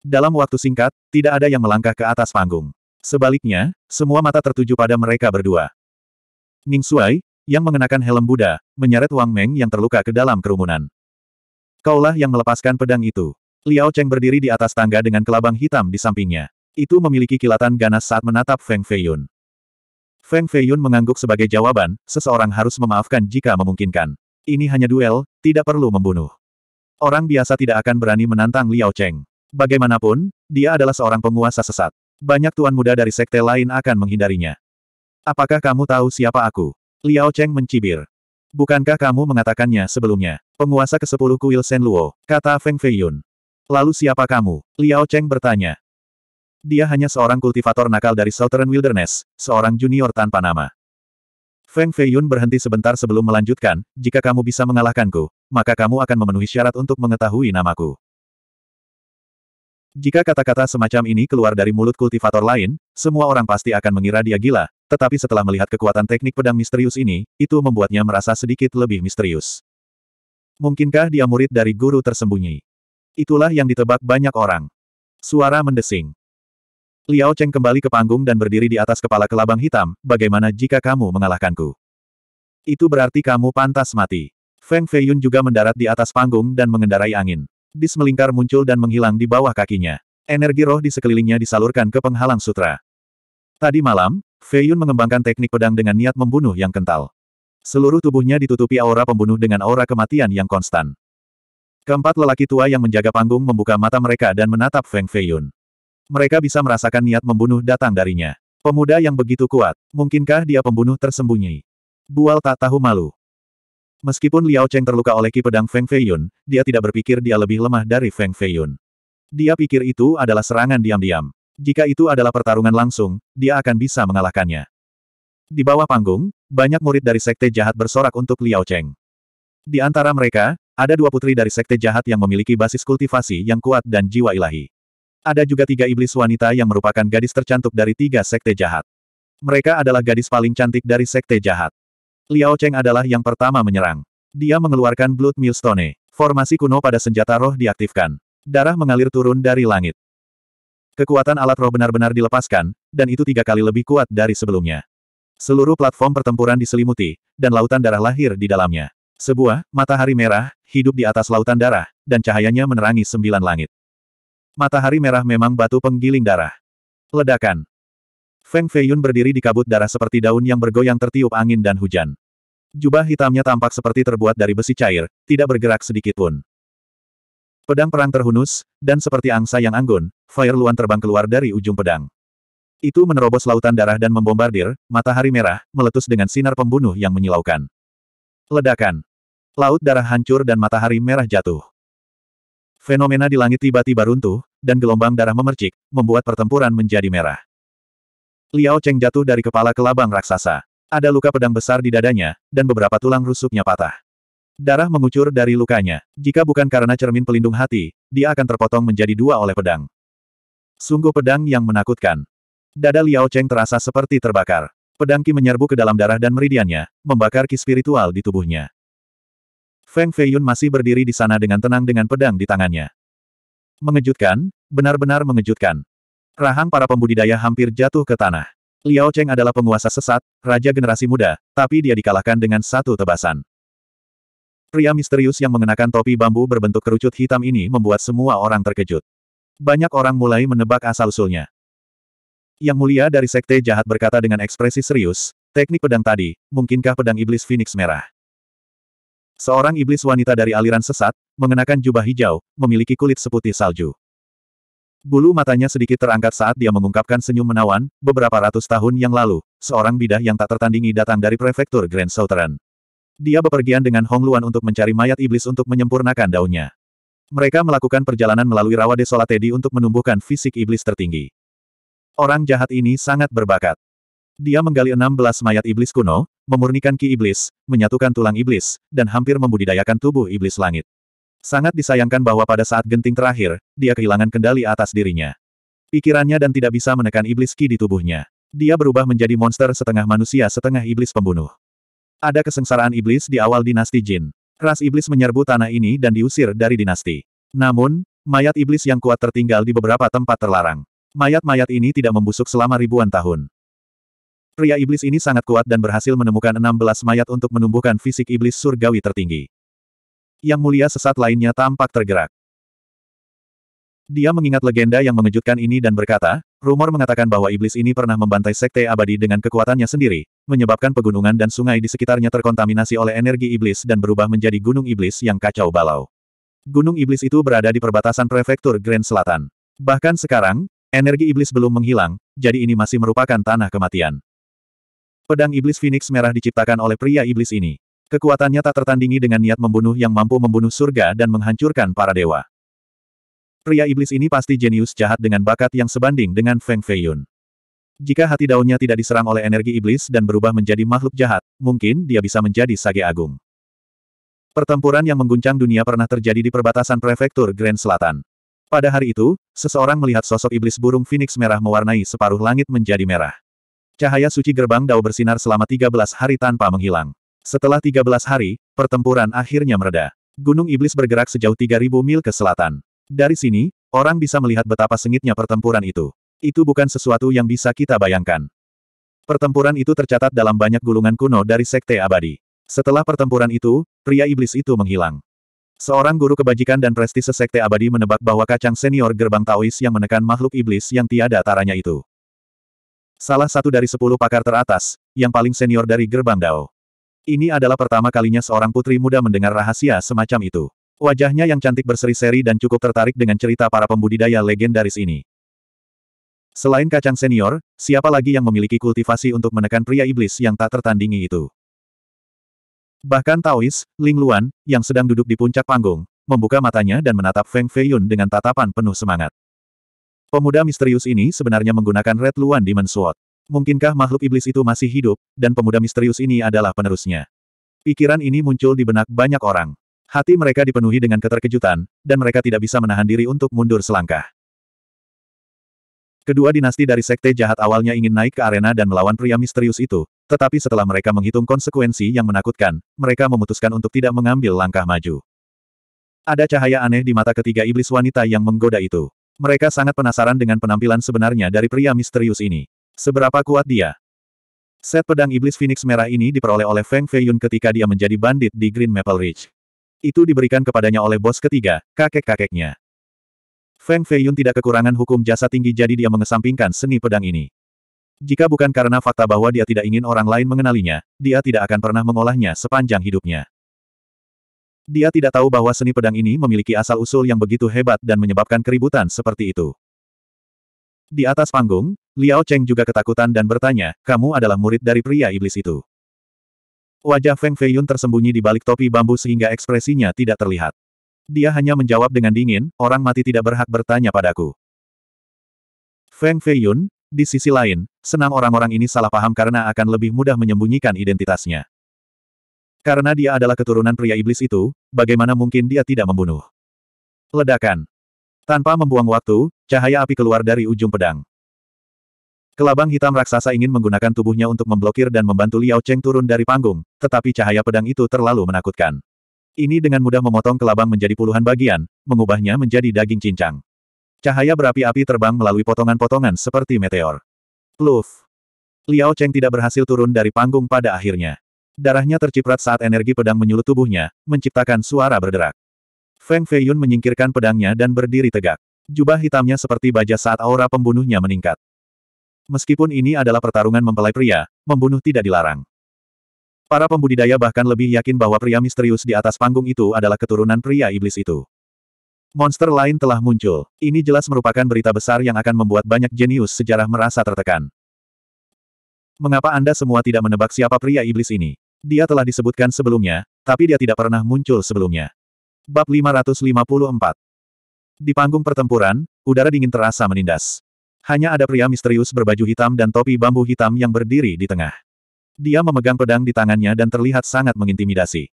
Dalam waktu singkat, tidak ada yang melangkah ke atas panggung. Sebaliknya, semua mata tertuju pada mereka berdua. Ning Shuai, yang mengenakan helm Buddha, menyeret Wang Meng yang terluka ke dalam kerumunan. Kaulah yang melepaskan pedang itu. Liao Cheng berdiri di atas tangga dengan kelabang hitam di sampingnya. Itu memiliki kilatan ganas saat menatap Feng Feiyun. Feng Feiyun mengangguk sebagai jawaban, seseorang harus memaafkan jika memungkinkan. Ini hanya duel, tidak perlu membunuh. Orang biasa tidak akan berani menantang Liao Cheng. Bagaimanapun, dia adalah seorang penguasa sesat. Banyak tuan muda dari sekte lain akan menghindarinya. Apakah kamu tahu siapa aku? Liao Cheng mencibir. Bukankah kamu mengatakannya sebelumnya? Penguasa ke-10 kuil Sen Luo, kata Feng Feiyun. Lalu siapa kamu? Liao Cheng bertanya. Dia hanya seorang kultivator nakal dari Southern Wilderness, seorang junior tanpa nama. Feng Feiyun berhenti sebentar sebelum melanjutkan, jika kamu bisa mengalahkanku, maka kamu akan memenuhi syarat untuk mengetahui namaku. Jika kata-kata semacam ini keluar dari mulut kultivator lain, semua orang pasti akan mengira dia gila, tetapi setelah melihat kekuatan teknik pedang misterius ini, itu membuatnya merasa sedikit lebih misterius. Mungkinkah dia murid dari guru tersembunyi? Itulah yang ditebak banyak orang. Suara mendesing. Liao Cheng kembali ke panggung dan berdiri di atas kepala kelabang hitam, bagaimana jika kamu mengalahkanku? Itu berarti kamu pantas mati. Feng Feiyun juga mendarat di atas panggung dan mengendarai angin. Dis melingkar muncul dan menghilang di bawah kakinya. Energi roh di sekelilingnya disalurkan ke penghalang sutra. Tadi malam, Fei Yun mengembangkan teknik pedang dengan niat membunuh yang kental. Seluruh tubuhnya ditutupi aura pembunuh dengan aura kematian yang konstan. Keempat lelaki tua yang menjaga panggung membuka mata mereka dan menatap Feng Feiyun. Mereka bisa merasakan niat membunuh datang darinya. Pemuda yang begitu kuat, mungkinkah dia pembunuh tersembunyi? Bual tak tahu malu. Meskipun Liao Cheng terluka oleh ki pedang Feng Feiyun, dia tidak berpikir dia lebih lemah dari Feng Feiyun. Dia pikir itu adalah serangan diam-diam. Jika itu adalah pertarungan langsung, dia akan bisa mengalahkannya. Di bawah panggung, banyak murid dari sekte jahat bersorak untuk Liao Cheng. Di antara mereka, ada dua putri dari sekte jahat yang memiliki basis kultivasi yang kuat dan jiwa ilahi. Ada juga tiga iblis wanita yang merupakan gadis tercantik dari tiga sekte jahat. Mereka adalah gadis paling cantik dari sekte jahat. Liao Cheng adalah yang pertama menyerang. Dia mengeluarkan Blood Millstone. Formasi kuno pada senjata roh diaktifkan. Darah mengalir turun dari langit. Kekuatan alat roh benar-benar dilepaskan, dan itu tiga kali lebih kuat dari sebelumnya. Seluruh platform pertempuran diselimuti, dan lautan darah lahir di dalamnya. Sebuah matahari merah hidup di atas lautan darah, dan cahayanya menerangi sembilan langit. Matahari merah memang batu penggiling darah. Ledakan. Feng Feiyun berdiri di kabut darah seperti daun yang bergoyang tertiup angin dan hujan. Jubah hitamnya tampak seperti terbuat dari besi cair, tidak bergerak sedikit pun. Pedang perang terhunus, dan seperti angsa yang anggun, Fire Luan terbang keluar dari ujung pedang. Itu menerobos lautan darah dan membombardir, matahari merah, meletus dengan sinar pembunuh yang menyilaukan. Ledakan. Laut darah hancur dan matahari merah jatuh. Fenomena di langit tiba-tiba runtuh, dan gelombang darah memercik, membuat pertempuran menjadi merah. Liao Cheng jatuh dari kepala ke labang raksasa. Ada luka pedang besar di dadanya, dan beberapa tulang rusuknya patah. Darah mengucur dari lukanya. Jika bukan karena cermin pelindung hati, dia akan terpotong menjadi dua oleh pedang. Sungguh pedang yang menakutkan. Dada Liao Cheng terasa seperti terbakar. Pedang Qi menyerbu ke dalam darah dan meridiannya, membakar Qi spiritual di tubuhnya. Feng Feiyun masih berdiri di sana dengan tenang dengan pedang di tangannya. Mengejutkan, benar-benar mengejutkan. Rahang para pembudidaya hampir jatuh ke tanah. Liao Cheng adalah penguasa sesat, raja generasi muda, tapi dia dikalahkan dengan satu tebasan. Pria misterius yang mengenakan topi bambu berbentuk kerucut hitam ini membuat semua orang terkejut. Banyak orang mulai menebak asal-usulnya. Yang mulia dari sekte jahat berkata dengan ekspresi serius, teknik pedang tadi, mungkinkah pedang iblis Phoenix Merah? Seorang iblis wanita dari aliran sesat, mengenakan jubah hijau, memiliki kulit seputih salju. Bulu matanya sedikit terangkat saat dia mengungkapkan senyum menawan, beberapa ratus tahun yang lalu, seorang bidah yang tak tertandingi datang dari prefektur Grand Southern. Dia bepergian dengan Hong Luan untuk mencari mayat iblis untuk menyempurnakan daunnya. Mereka melakukan perjalanan melalui rawa desolatedi untuk menumbuhkan fisik iblis tertinggi. Orang jahat ini sangat berbakat. Dia menggali 16 mayat iblis kuno, memurnikan ki iblis, menyatukan tulang iblis, dan hampir membudidayakan tubuh iblis langit. Sangat disayangkan bahwa pada saat genting terakhir, dia kehilangan kendali atas dirinya. Pikirannya dan tidak bisa menekan iblis ki di tubuhnya. Dia berubah menjadi monster setengah manusia setengah iblis pembunuh. Ada kesengsaraan iblis di awal dinasti Jin. Ras iblis menyerbu tanah ini dan diusir dari dinasti. Namun, mayat iblis yang kuat tertinggal di beberapa tempat terlarang. Mayat-mayat ini tidak membusuk selama ribuan tahun. Pria iblis ini sangat kuat dan berhasil menemukan 16 mayat untuk menumbuhkan fisik iblis surgawi tertinggi. Yang mulia sesat lainnya tampak tergerak. Dia mengingat legenda yang mengejutkan ini dan berkata, rumor mengatakan bahwa iblis ini pernah membantai sekte abadi dengan kekuatannya sendiri, menyebabkan pegunungan dan sungai di sekitarnya terkontaminasi oleh energi iblis dan berubah menjadi gunung iblis yang kacau balau. Gunung iblis itu berada di perbatasan prefektur Grand Selatan. Bahkan sekarang, energi iblis belum menghilang, jadi ini masih merupakan tanah kematian. Pedang iblis Phoenix merah diciptakan oleh pria iblis ini. Kekuatannya tak tertandingi dengan niat membunuh yang mampu membunuh surga dan menghancurkan para dewa. Pria iblis ini pasti jenius jahat dengan bakat yang sebanding dengan Feng Feiyun. Jika hati daunnya tidak diserang oleh energi iblis dan berubah menjadi makhluk jahat, mungkin dia bisa menjadi sage agung. Pertempuran yang mengguncang dunia pernah terjadi di perbatasan prefektur Grand Selatan. Pada hari itu, seseorang melihat sosok iblis burung Phoenix merah mewarnai separuh langit menjadi merah. Cahaya suci gerbang dao bersinar selama 13 hari tanpa menghilang. Setelah 13 hari, pertempuran akhirnya mereda. Gunung iblis bergerak sejauh 3000 mil ke selatan. Dari sini, orang bisa melihat betapa sengitnya pertempuran itu. Itu bukan sesuatu yang bisa kita bayangkan. Pertempuran itu tercatat dalam banyak gulungan kuno dari Sekte Abadi. Setelah pertempuran itu, pria iblis itu menghilang. Seorang guru kebajikan dan prestise Sekte Abadi menebak bahwa kacang senior gerbang Taois yang menekan makhluk iblis yang tiada taranya itu. Salah satu dari sepuluh pakar teratas, yang paling senior dari gerbang Dao. Ini adalah pertama kalinya seorang putri muda mendengar rahasia semacam itu. Wajahnya yang cantik berseri-seri dan cukup tertarik dengan cerita para pembudidaya legendaris ini. Selain kacang senior, siapa lagi yang memiliki kultivasi untuk menekan pria iblis yang tak tertandingi itu? Bahkan Taois, Ling Luan, yang sedang duduk di puncak panggung, membuka matanya dan menatap Feng Feiyun dengan tatapan penuh semangat. Pemuda misterius ini sebenarnya menggunakan Red Luan Demon Sword. Mungkinkah makhluk iblis itu masih hidup, dan pemuda misterius ini adalah penerusnya? Pikiran ini muncul di benak banyak orang. Hati mereka dipenuhi dengan keterkejutan, dan mereka tidak bisa menahan diri untuk mundur selangkah. Kedua dinasti dari sekte jahat awalnya ingin naik ke arena dan melawan pria misterius itu, tetapi setelah mereka menghitung konsekuensi yang menakutkan, mereka memutuskan untuk tidak mengambil langkah maju. Ada cahaya aneh di mata ketiga iblis wanita yang menggoda itu. Mereka sangat penasaran dengan penampilan sebenarnya dari pria misterius ini. Seberapa kuat dia? Set pedang iblis Phoenix merah ini diperoleh oleh Feng Feiyun ketika dia menjadi bandit di Green Maple Ridge itu diberikan kepadanya oleh bos ketiga, kakek-kakeknya. Feng Feiyun tidak kekurangan hukum jasa tinggi jadi dia mengesampingkan seni pedang ini. Jika bukan karena fakta bahwa dia tidak ingin orang lain mengenalinya, dia tidak akan pernah mengolahnya sepanjang hidupnya. Dia tidak tahu bahwa seni pedang ini memiliki asal-usul yang begitu hebat dan menyebabkan keributan seperti itu. Di atas panggung, Liao Cheng juga ketakutan dan bertanya, kamu adalah murid dari pria iblis itu. Wajah Feng Feiyun tersembunyi di balik topi bambu sehingga ekspresinya tidak terlihat. Dia hanya menjawab dengan dingin, orang mati tidak berhak bertanya padaku. Feng Feiyun, di sisi lain, senang orang-orang ini salah paham karena akan lebih mudah menyembunyikan identitasnya. Karena dia adalah keturunan pria iblis itu, bagaimana mungkin dia tidak membunuh? Ledakan. Tanpa membuang waktu, cahaya api keluar dari ujung pedang. Kelabang hitam raksasa ingin menggunakan tubuhnya untuk memblokir dan membantu Liao Cheng turun dari panggung, tetapi cahaya pedang itu terlalu menakutkan. Ini dengan mudah memotong kelabang menjadi puluhan bagian, mengubahnya menjadi daging cincang. Cahaya berapi-api terbang melalui potongan-potongan seperti meteor. Pluf! Liao Cheng tidak berhasil turun dari panggung pada akhirnya. Darahnya terciprat saat energi pedang menyulut tubuhnya, menciptakan suara berderak. Feng Feiyun menyingkirkan pedangnya dan berdiri tegak. Jubah hitamnya seperti baja saat aura pembunuhnya meningkat. Meskipun ini adalah pertarungan mempelai pria, membunuh tidak dilarang. Para pembudidaya bahkan lebih yakin bahwa pria misterius di atas panggung itu adalah keturunan pria iblis itu. Monster lain telah muncul. Ini jelas merupakan berita besar yang akan membuat banyak jenius sejarah merasa tertekan. Mengapa Anda semua tidak menebak siapa pria iblis ini? Dia telah disebutkan sebelumnya, tapi dia tidak pernah muncul sebelumnya. Bab 554 Di panggung pertempuran, udara dingin terasa menindas. Hanya ada pria misterius berbaju hitam dan topi bambu hitam yang berdiri di tengah. Dia memegang pedang di tangannya dan terlihat sangat mengintimidasi.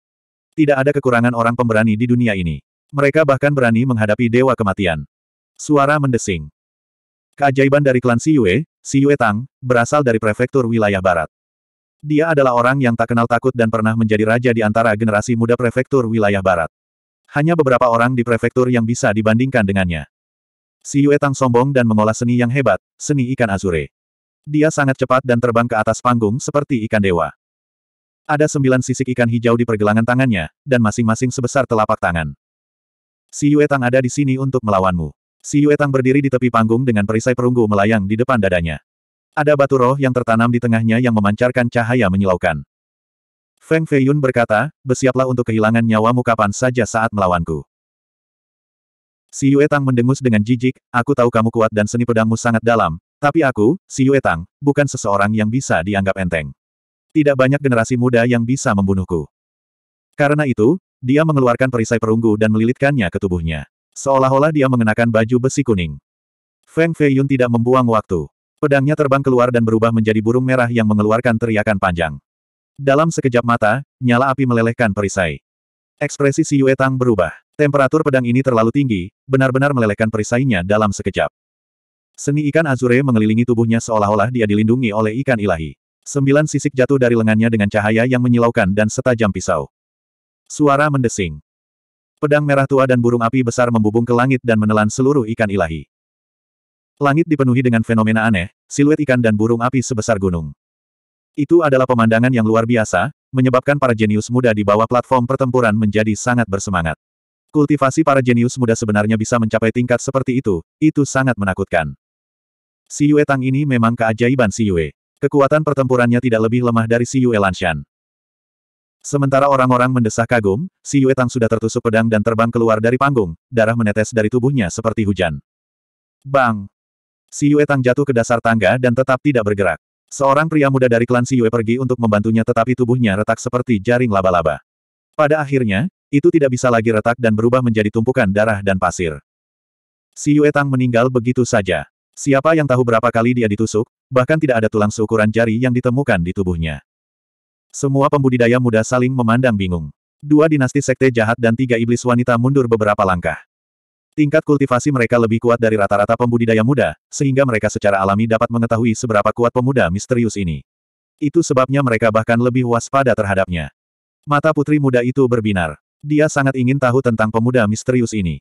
Tidak ada kekurangan orang pemberani di dunia ini. Mereka bahkan berani menghadapi dewa kematian. Suara mendesing. Keajaiban dari klan Siyue, Siyue Tang, berasal dari prefektur wilayah barat. Dia adalah orang yang tak kenal takut dan pernah menjadi raja di antara generasi muda prefektur wilayah barat. Hanya beberapa orang di prefektur yang bisa dibandingkan dengannya. Si Yue Tang sombong dan mengolah seni yang hebat, seni ikan azure. Dia sangat cepat dan terbang ke atas panggung seperti ikan dewa. Ada sembilan sisik ikan hijau di pergelangan tangannya, dan masing-masing sebesar telapak tangan. Si Yue Tang ada di sini untuk melawanmu. Si Yue Tang berdiri di tepi panggung dengan perisai perunggu melayang di depan dadanya. Ada batu roh yang tertanam di tengahnya yang memancarkan cahaya menyilaukan. Feng Feiyun berkata, bersiaplah untuk kehilangan nyawamu kapan saja saat melawanku. Si Yue Tang mendengus dengan jijik, aku tahu kamu kuat dan seni pedangmu sangat dalam, tapi aku, si Yue Tang, bukan seseorang yang bisa dianggap enteng. Tidak banyak generasi muda yang bisa membunuhku. Karena itu, dia mengeluarkan perisai perunggu dan melilitkannya ke tubuhnya. Seolah-olah dia mengenakan baju besi kuning. Feng Feiyun tidak membuang waktu. Pedangnya terbang keluar dan berubah menjadi burung merah yang mengeluarkan teriakan panjang. Dalam sekejap mata, nyala api melelehkan perisai. Ekspresi si Yue Tang berubah. Temperatur pedang ini terlalu tinggi, benar-benar melelehkan perisainya dalam sekejap. Seni ikan azure mengelilingi tubuhnya seolah-olah dia dilindungi oleh ikan ilahi. Sembilan sisik jatuh dari lengannya dengan cahaya yang menyilaukan dan setajam pisau. Suara mendesing. Pedang merah tua dan burung api besar membubung ke langit dan menelan seluruh ikan ilahi. Langit dipenuhi dengan fenomena aneh, siluet ikan dan burung api sebesar gunung. Itu adalah pemandangan yang luar biasa, menyebabkan para jenius muda di bawah platform pertempuran menjadi sangat bersemangat. Kultivasi para jenius muda sebenarnya bisa mencapai tingkat seperti itu, itu sangat menakutkan. Si Yue Tang ini memang keajaiban Si Yue. Kekuatan pertempurannya tidak lebih lemah dari Si Yue Lanshan. Sementara orang-orang mendesah kagum, si Yue Tang sudah tertusuk pedang dan terbang keluar dari panggung, darah menetes dari tubuhnya seperti hujan. Bang! Si Yue Tang jatuh ke dasar tangga dan tetap tidak bergerak. Seorang pria muda dari klan si Yue pergi untuk membantunya tetapi tubuhnya retak seperti jaring laba-laba. Pada akhirnya, itu tidak bisa lagi retak dan berubah menjadi tumpukan darah dan pasir. Si Yue Tang meninggal begitu saja. Siapa yang tahu berapa kali dia ditusuk, bahkan tidak ada tulang seukuran jari yang ditemukan di tubuhnya. Semua pembudidaya muda saling memandang bingung. Dua dinasti sekte jahat dan tiga iblis wanita mundur beberapa langkah. Tingkat kultivasi mereka lebih kuat dari rata-rata pembudidaya muda, sehingga mereka secara alami dapat mengetahui seberapa kuat pemuda misterius ini. Itu sebabnya mereka bahkan lebih waspada terhadapnya. Mata putri muda itu berbinar. Dia sangat ingin tahu tentang pemuda misterius ini.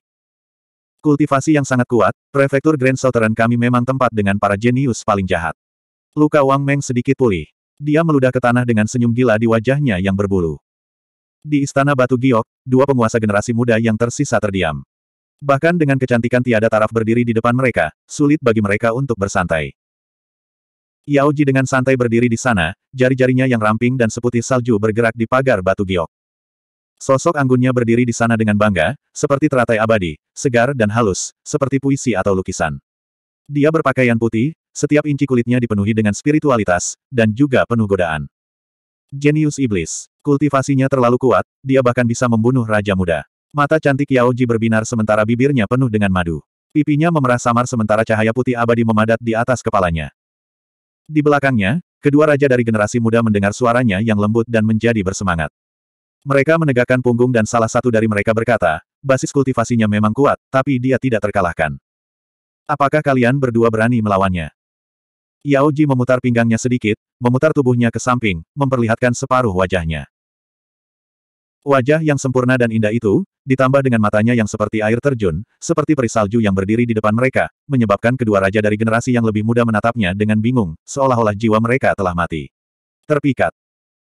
Kultivasi yang sangat kuat, prefektur Grand Southern kami memang tempat dengan para jenius paling jahat. Luka Wang Meng sedikit pulih. Dia meludah ke tanah dengan senyum gila di wajahnya yang berbulu. Di Istana Batu Giok, dua penguasa generasi muda yang tersisa terdiam. Bahkan dengan kecantikan tiada taraf berdiri di depan mereka, sulit bagi mereka untuk bersantai. Yao Ji dengan santai berdiri di sana, jari-jarinya yang ramping dan seputih salju bergerak di pagar batu giok. Sosok anggunnya berdiri di sana dengan bangga, seperti teratai abadi, segar dan halus, seperti puisi atau lukisan. Dia berpakaian putih, setiap inci kulitnya dipenuhi dengan spiritualitas, dan juga penuh godaan. Genius iblis. Kultivasinya terlalu kuat, dia bahkan bisa membunuh raja muda. Mata cantik Yao Ji berbinar sementara bibirnya penuh dengan madu. Pipinya memerah samar sementara cahaya putih abadi memadat di atas kepalanya. Di belakangnya, kedua raja dari generasi muda mendengar suaranya yang lembut dan menjadi bersemangat. Mereka menegakkan punggung dan salah satu dari mereka berkata, basis kultivasinya memang kuat, tapi dia tidak terkalahkan. Apakah kalian berdua berani melawannya? Yao Ji memutar pinggangnya sedikit, memutar tubuhnya ke samping, memperlihatkan separuh wajahnya. Wajah yang sempurna dan indah itu, ditambah dengan matanya yang seperti air terjun, seperti perisalju yang berdiri di depan mereka, menyebabkan kedua raja dari generasi yang lebih muda menatapnya dengan bingung, seolah-olah jiwa mereka telah mati. Terpikat.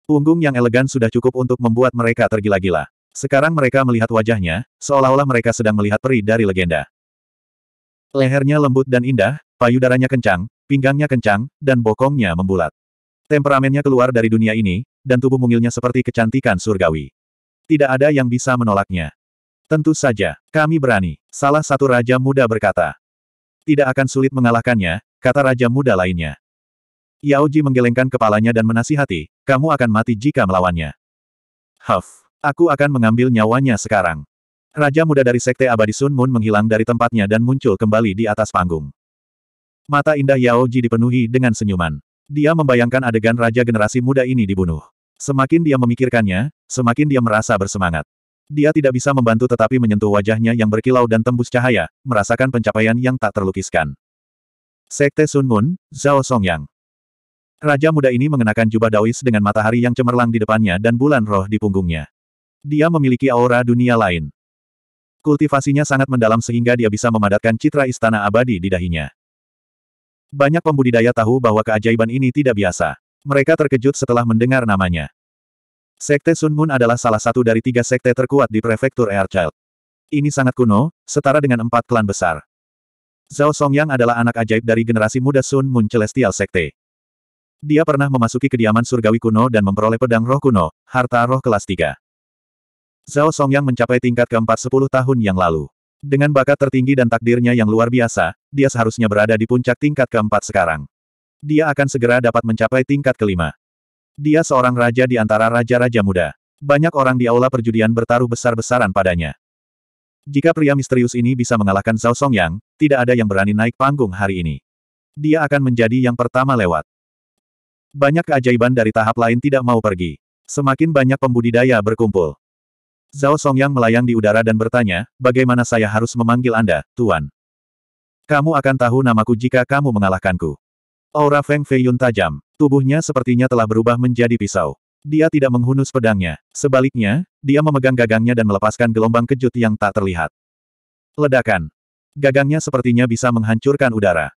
Punggung yang elegan sudah cukup untuk membuat mereka tergila-gila. Sekarang mereka melihat wajahnya, seolah-olah mereka sedang melihat peri dari legenda. Lehernya lembut dan indah, payudaranya kencang, pinggangnya kencang, dan bokongnya membulat. Temperamennya keluar dari dunia ini, dan tubuh mungilnya seperti kecantikan surgawi. Tidak ada yang bisa menolaknya. Tentu saja, kami berani, salah satu raja muda berkata. Tidak akan sulit mengalahkannya, kata raja muda lainnya. Yao Yaoji menggelengkan kepalanya dan menasihati, kamu akan mati jika melawannya. Huff, aku akan mengambil nyawanya sekarang. Raja muda dari Sekte Abadi Sun Moon menghilang dari tempatnya dan muncul kembali di atas panggung. Mata indah Yao Yaoji dipenuhi dengan senyuman. Dia membayangkan adegan raja generasi muda ini dibunuh. Semakin dia memikirkannya, semakin dia merasa bersemangat. Dia tidak bisa membantu tetapi menyentuh wajahnya yang berkilau dan tembus cahaya, merasakan pencapaian yang tak terlukiskan. Sekte Sun Moon, Zhao Songyang. Raja muda ini mengenakan jubah Daois dengan matahari yang cemerlang di depannya dan bulan roh di punggungnya. Dia memiliki aura dunia lain. Kultivasinya sangat mendalam sehingga dia bisa memadatkan citra istana abadi di dahinya. Banyak pembudidaya tahu bahwa keajaiban ini tidak biasa. Mereka terkejut setelah mendengar namanya. Sekte Sun Moon adalah salah satu dari tiga sekte terkuat di prefektur Airchild. Ini sangat kuno, setara dengan empat klan besar. Zhao Songyang adalah anak ajaib dari generasi muda Sun Moon Celestial Sekte. Dia pernah memasuki kediaman surgawi kuno dan memperoleh pedang roh kuno, harta roh kelas 3. Zhao Songyang mencapai tingkat keempat sepuluh tahun yang lalu. Dengan bakat tertinggi dan takdirnya yang luar biasa, dia seharusnya berada di puncak tingkat keempat sekarang. Dia akan segera dapat mencapai tingkat kelima. Dia seorang raja di antara raja-raja muda. Banyak orang di aula perjudian bertaruh besar-besaran padanya. Jika pria misterius ini bisa mengalahkan Zhao Songyang, tidak ada yang berani naik panggung hari ini. Dia akan menjadi yang pertama lewat. Banyak keajaiban dari tahap lain tidak mau pergi. Semakin banyak pembudidaya berkumpul. Zhao Songyang melayang di udara dan bertanya, bagaimana saya harus memanggil Anda, Tuan? Kamu akan tahu namaku jika kamu mengalahkanku. Aura Feng Feiyun tajam. Tubuhnya sepertinya telah berubah menjadi pisau. Dia tidak menghunus pedangnya. Sebaliknya, dia memegang gagangnya dan melepaskan gelombang kejut yang tak terlihat. Ledakan. Gagangnya sepertinya bisa menghancurkan udara.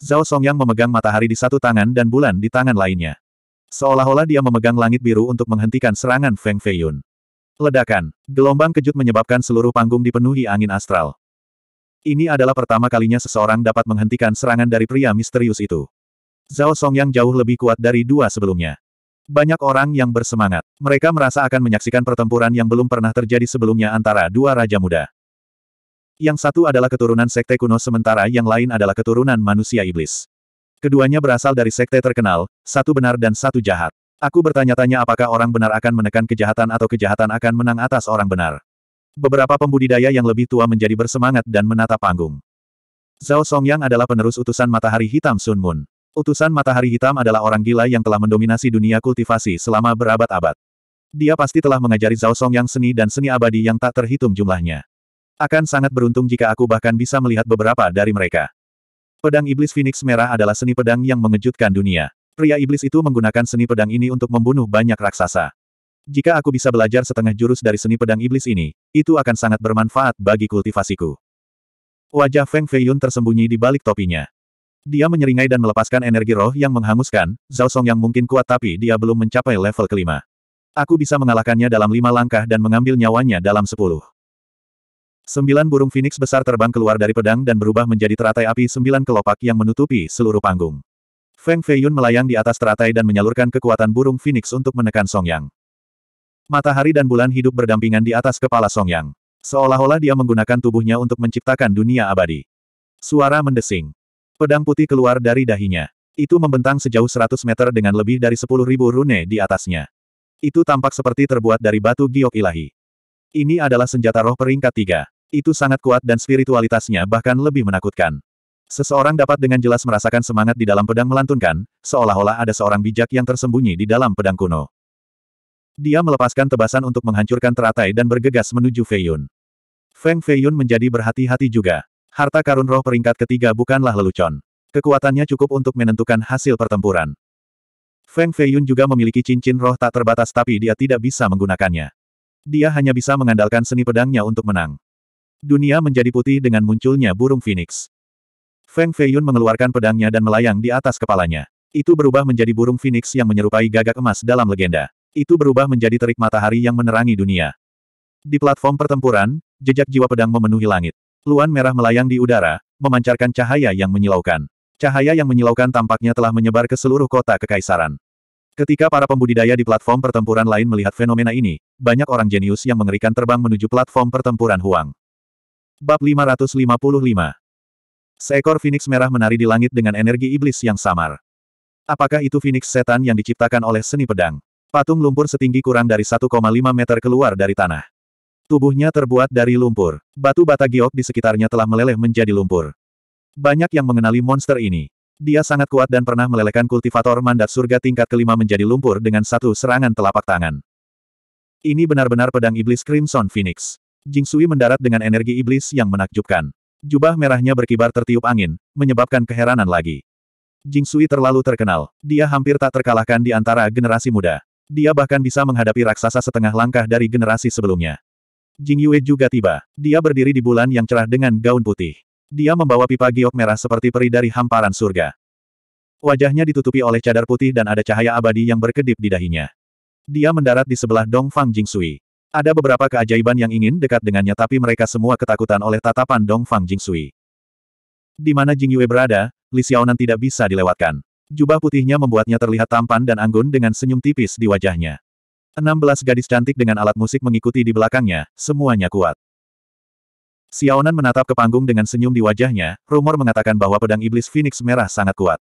Zhao Songyang memegang matahari di satu tangan dan bulan di tangan lainnya. Seolah-olah dia memegang langit biru untuk menghentikan serangan Feng Feiyun. Ledakan, gelombang kejut menyebabkan seluruh panggung dipenuhi angin astral. Ini adalah pertama kalinya seseorang dapat menghentikan serangan dari pria misterius itu. Zhao Songyang jauh lebih kuat dari dua sebelumnya. Banyak orang yang bersemangat. Mereka merasa akan menyaksikan pertempuran yang belum pernah terjadi sebelumnya antara dua raja muda. Yang satu adalah keturunan sekte kuno sementara yang lain adalah keturunan manusia iblis. Keduanya berasal dari sekte terkenal, satu benar dan satu jahat. Aku bertanya-tanya apakah orang benar akan menekan kejahatan atau kejahatan akan menang atas orang benar. Beberapa pembudidaya yang lebih tua menjadi bersemangat dan menata panggung. Zhao Songyang adalah penerus utusan matahari hitam Sun Moon. Utusan matahari hitam adalah orang gila yang telah mendominasi dunia kultivasi selama berabad-abad. Dia pasti telah mengajari Zhao Song yang seni dan seni abadi yang tak terhitung jumlahnya. Akan sangat beruntung jika aku bahkan bisa melihat beberapa dari mereka. Pedang Iblis Phoenix Merah adalah seni pedang yang mengejutkan dunia. Pria iblis itu menggunakan seni pedang ini untuk membunuh banyak raksasa. Jika aku bisa belajar setengah jurus dari seni pedang iblis ini, itu akan sangat bermanfaat bagi kultivasiku. Wajah Feng Feiyun tersembunyi di balik topinya. Dia menyeringai dan melepaskan energi roh yang menghanguskan, Zhao Song yang mungkin kuat tapi dia belum mencapai level kelima. Aku bisa mengalahkannya dalam lima langkah dan mengambil nyawanya dalam sepuluh. Sembilan burung Phoenix besar terbang keluar dari pedang dan berubah menjadi teratai api sembilan kelopak yang menutupi seluruh panggung. Feng Feiyun melayang di atas teratai dan menyalurkan kekuatan burung Phoenix untuk menekan Song Yang. Matahari dan bulan hidup berdampingan di atas kepala Song Yang. Seolah-olah dia menggunakan tubuhnya untuk menciptakan dunia abadi. Suara mendesing. Pedang putih keluar dari dahinya. Itu membentang sejauh 100 meter dengan lebih dari 10.000 rune di atasnya. Itu tampak seperti terbuat dari batu giok ilahi. Ini adalah senjata roh peringkat tiga. Itu sangat kuat dan spiritualitasnya bahkan lebih menakutkan. Seseorang dapat dengan jelas merasakan semangat di dalam pedang melantunkan, seolah-olah ada seorang bijak yang tersembunyi di dalam pedang kuno. Dia melepaskan tebasan untuk menghancurkan teratai dan bergegas menuju Feiyun. Feng Feiyun menjadi berhati-hati juga. Harta karun roh peringkat ketiga bukanlah lelucon. Kekuatannya cukup untuk menentukan hasil pertempuran. Feng Feiyun juga memiliki cincin roh tak terbatas tapi dia tidak bisa menggunakannya. Dia hanya bisa mengandalkan seni pedangnya untuk menang. Dunia menjadi putih dengan munculnya burung phoenix. Feng Feiyun mengeluarkan pedangnya dan melayang di atas kepalanya. Itu berubah menjadi burung phoenix yang menyerupai gagak emas dalam legenda. Itu berubah menjadi terik matahari yang menerangi dunia. Di platform pertempuran, jejak jiwa pedang memenuhi langit. Luan merah melayang di udara, memancarkan cahaya yang menyilaukan. Cahaya yang menyilaukan tampaknya telah menyebar ke seluruh kota kekaisaran. Ketika para pembudidaya di platform pertempuran lain melihat fenomena ini, banyak orang jenius yang mengerikan terbang menuju platform pertempuran Huang. Bab 555 Seekor Phoenix merah menari di langit dengan energi iblis yang samar. Apakah itu Phoenix setan yang diciptakan oleh seni pedang? Patung lumpur setinggi kurang dari 1,5 meter keluar dari tanah. Tubuhnya terbuat dari lumpur. Batu bata giok di sekitarnya telah meleleh menjadi lumpur. Banyak yang mengenali monster ini. Dia sangat kuat dan pernah melelehkan kultivator mandat surga tingkat kelima menjadi lumpur dengan satu serangan telapak tangan. Ini benar-benar pedang iblis Crimson Phoenix. Jing Sui mendarat dengan energi iblis yang menakjubkan. Jubah merahnya berkibar tertiup angin, menyebabkan keheranan lagi. Jing Sui terlalu terkenal. Dia hampir tak terkalahkan di antara generasi muda. Dia bahkan bisa menghadapi raksasa setengah langkah dari generasi sebelumnya. Jing Yue juga tiba. Dia berdiri di bulan yang cerah dengan gaun putih. Dia membawa pipa giok merah seperti peri dari hamparan surga. Wajahnya ditutupi oleh cadar putih dan ada cahaya abadi yang berkedip di dahinya. Dia mendarat di sebelah Dong Fang Jing Sui. Ada beberapa keajaiban yang ingin dekat dengannya tapi mereka semua ketakutan oleh tatapan Dong Fang Jing Sui. Di mana Jing Yue berada, Li Xiaonan tidak bisa dilewatkan. Jubah putihnya membuatnya terlihat tampan dan anggun dengan senyum tipis di wajahnya. 16 gadis cantik dengan alat musik mengikuti di belakangnya, semuanya kuat. Xiaonan menatap ke panggung dengan senyum di wajahnya, rumor mengatakan bahwa pedang iblis Phoenix merah sangat kuat.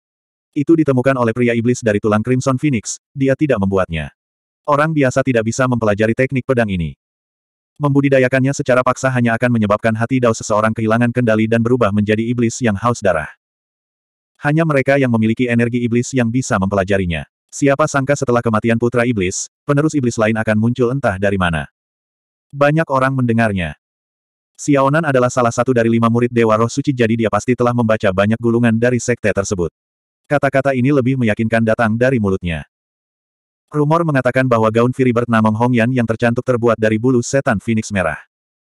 Itu ditemukan oleh pria iblis dari tulang Crimson Phoenix, dia tidak membuatnya. Orang biasa tidak bisa mempelajari teknik pedang ini. Membudidayakannya secara paksa hanya akan menyebabkan hati Dao seseorang kehilangan kendali dan berubah menjadi iblis yang haus darah. Hanya mereka yang memiliki energi iblis yang bisa mempelajarinya. Siapa sangka setelah kematian putra iblis, penerus iblis lain akan muncul entah dari mana. Banyak orang mendengarnya. Xiaonan adalah salah satu dari lima murid Dewa Roh Suci jadi dia pasti telah membaca banyak gulungan dari sekte tersebut. Kata-kata ini lebih meyakinkan datang dari mulutnya. Rumor mengatakan bahwa gaun Firibert Namong Hongyan yang tercantuk terbuat dari bulu setan Phoenix Merah.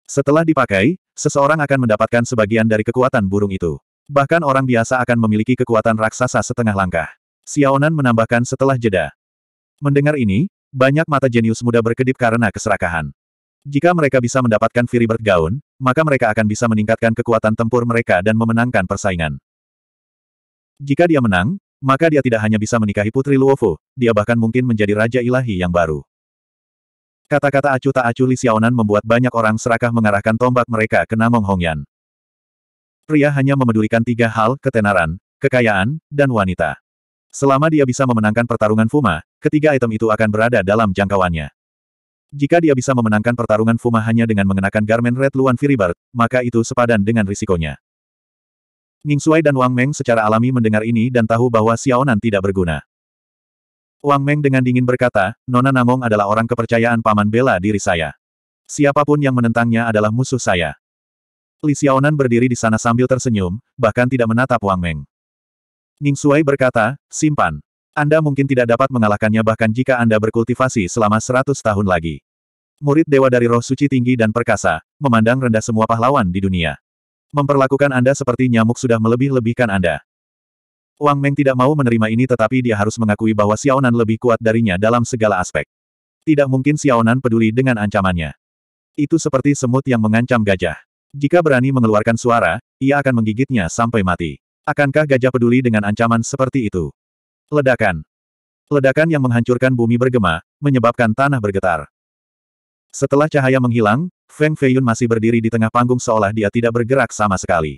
Setelah dipakai, seseorang akan mendapatkan sebagian dari kekuatan burung itu. Bahkan orang biasa akan memiliki kekuatan raksasa setengah langkah. Xiaonan menambahkan setelah jeda. Mendengar ini, banyak mata jenius muda berkedip karena keserakahan. Jika mereka bisa mendapatkan Firibert Gaun, maka mereka akan bisa meningkatkan kekuatan tempur mereka dan memenangkan persaingan. Jika dia menang, maka dia tidak hanya bisa menikahi putri Luofu, dia bahkan mungkin menjadi raja ilahi yang baru. Kata-kata acu tak acu Li Xiaonan membuat banyak orang serakah mengarahkan tombak mereka ke Namong Hongyan. Pria hanya memedulikan tiga hal, ketenaran, kekayaan, dan wanita. Selama dia bisa memenangkan pertarungan Fuma, ketiga item itu akan berada dalam jangkauannya. Jika dia bisa memenangkan pertarungan Fuma hanya dengan mengenakan garmen Red Luan Firibard, maka itu sepadan dengan risikonya. Ning Shuai dan Wang Meng secara alami mendengar ini dan tahu bahwa Xiaonan tidak berguna. Wang Meng dengan dingin berkata, Nona Namong adalah orang kepercayaan paman bela diri saya. Siapapun yang menentangnya adalah musuh saya. Li Xiaonan berdiri di sana sambil tersenyum, bahkan tidak menatap Wang Meng. Ning Shuai berkata, simpan. Anda mungkin tidak dapat mengalahkannya bahkan jika Anda berkultivasi selama seratus tahun lagi. Murid dewa dari roh suci tinggi dan perkasa, memandang rendah semua pahlawan di dunia. Memperlakukan Anda seperti nyamuk sudah melebih-lebihkan Anda. Wang Meng tidak mau menerima ini tetapi dia harus mengakui bahwa Xiaonan lebih kuat darinya dalam segala aspek. Tidak mungkin Xiaonan peduli dengan ancamannya. Itu seperti semut yang mengancam gajah. Jika berani mengeluarkan suara, ia akan menggigitnya sampai mati. Akankah gajah peduli dengan ancaman seperti itu? Ledakan. Ledakan yang menghancurkan bumi bergema, menyebabkan tanah bergetar. Setelah cahaya menghilang, Feng Feiyun masih berdiri di tengah panggung seolah dia tidak bergerak sama sekali.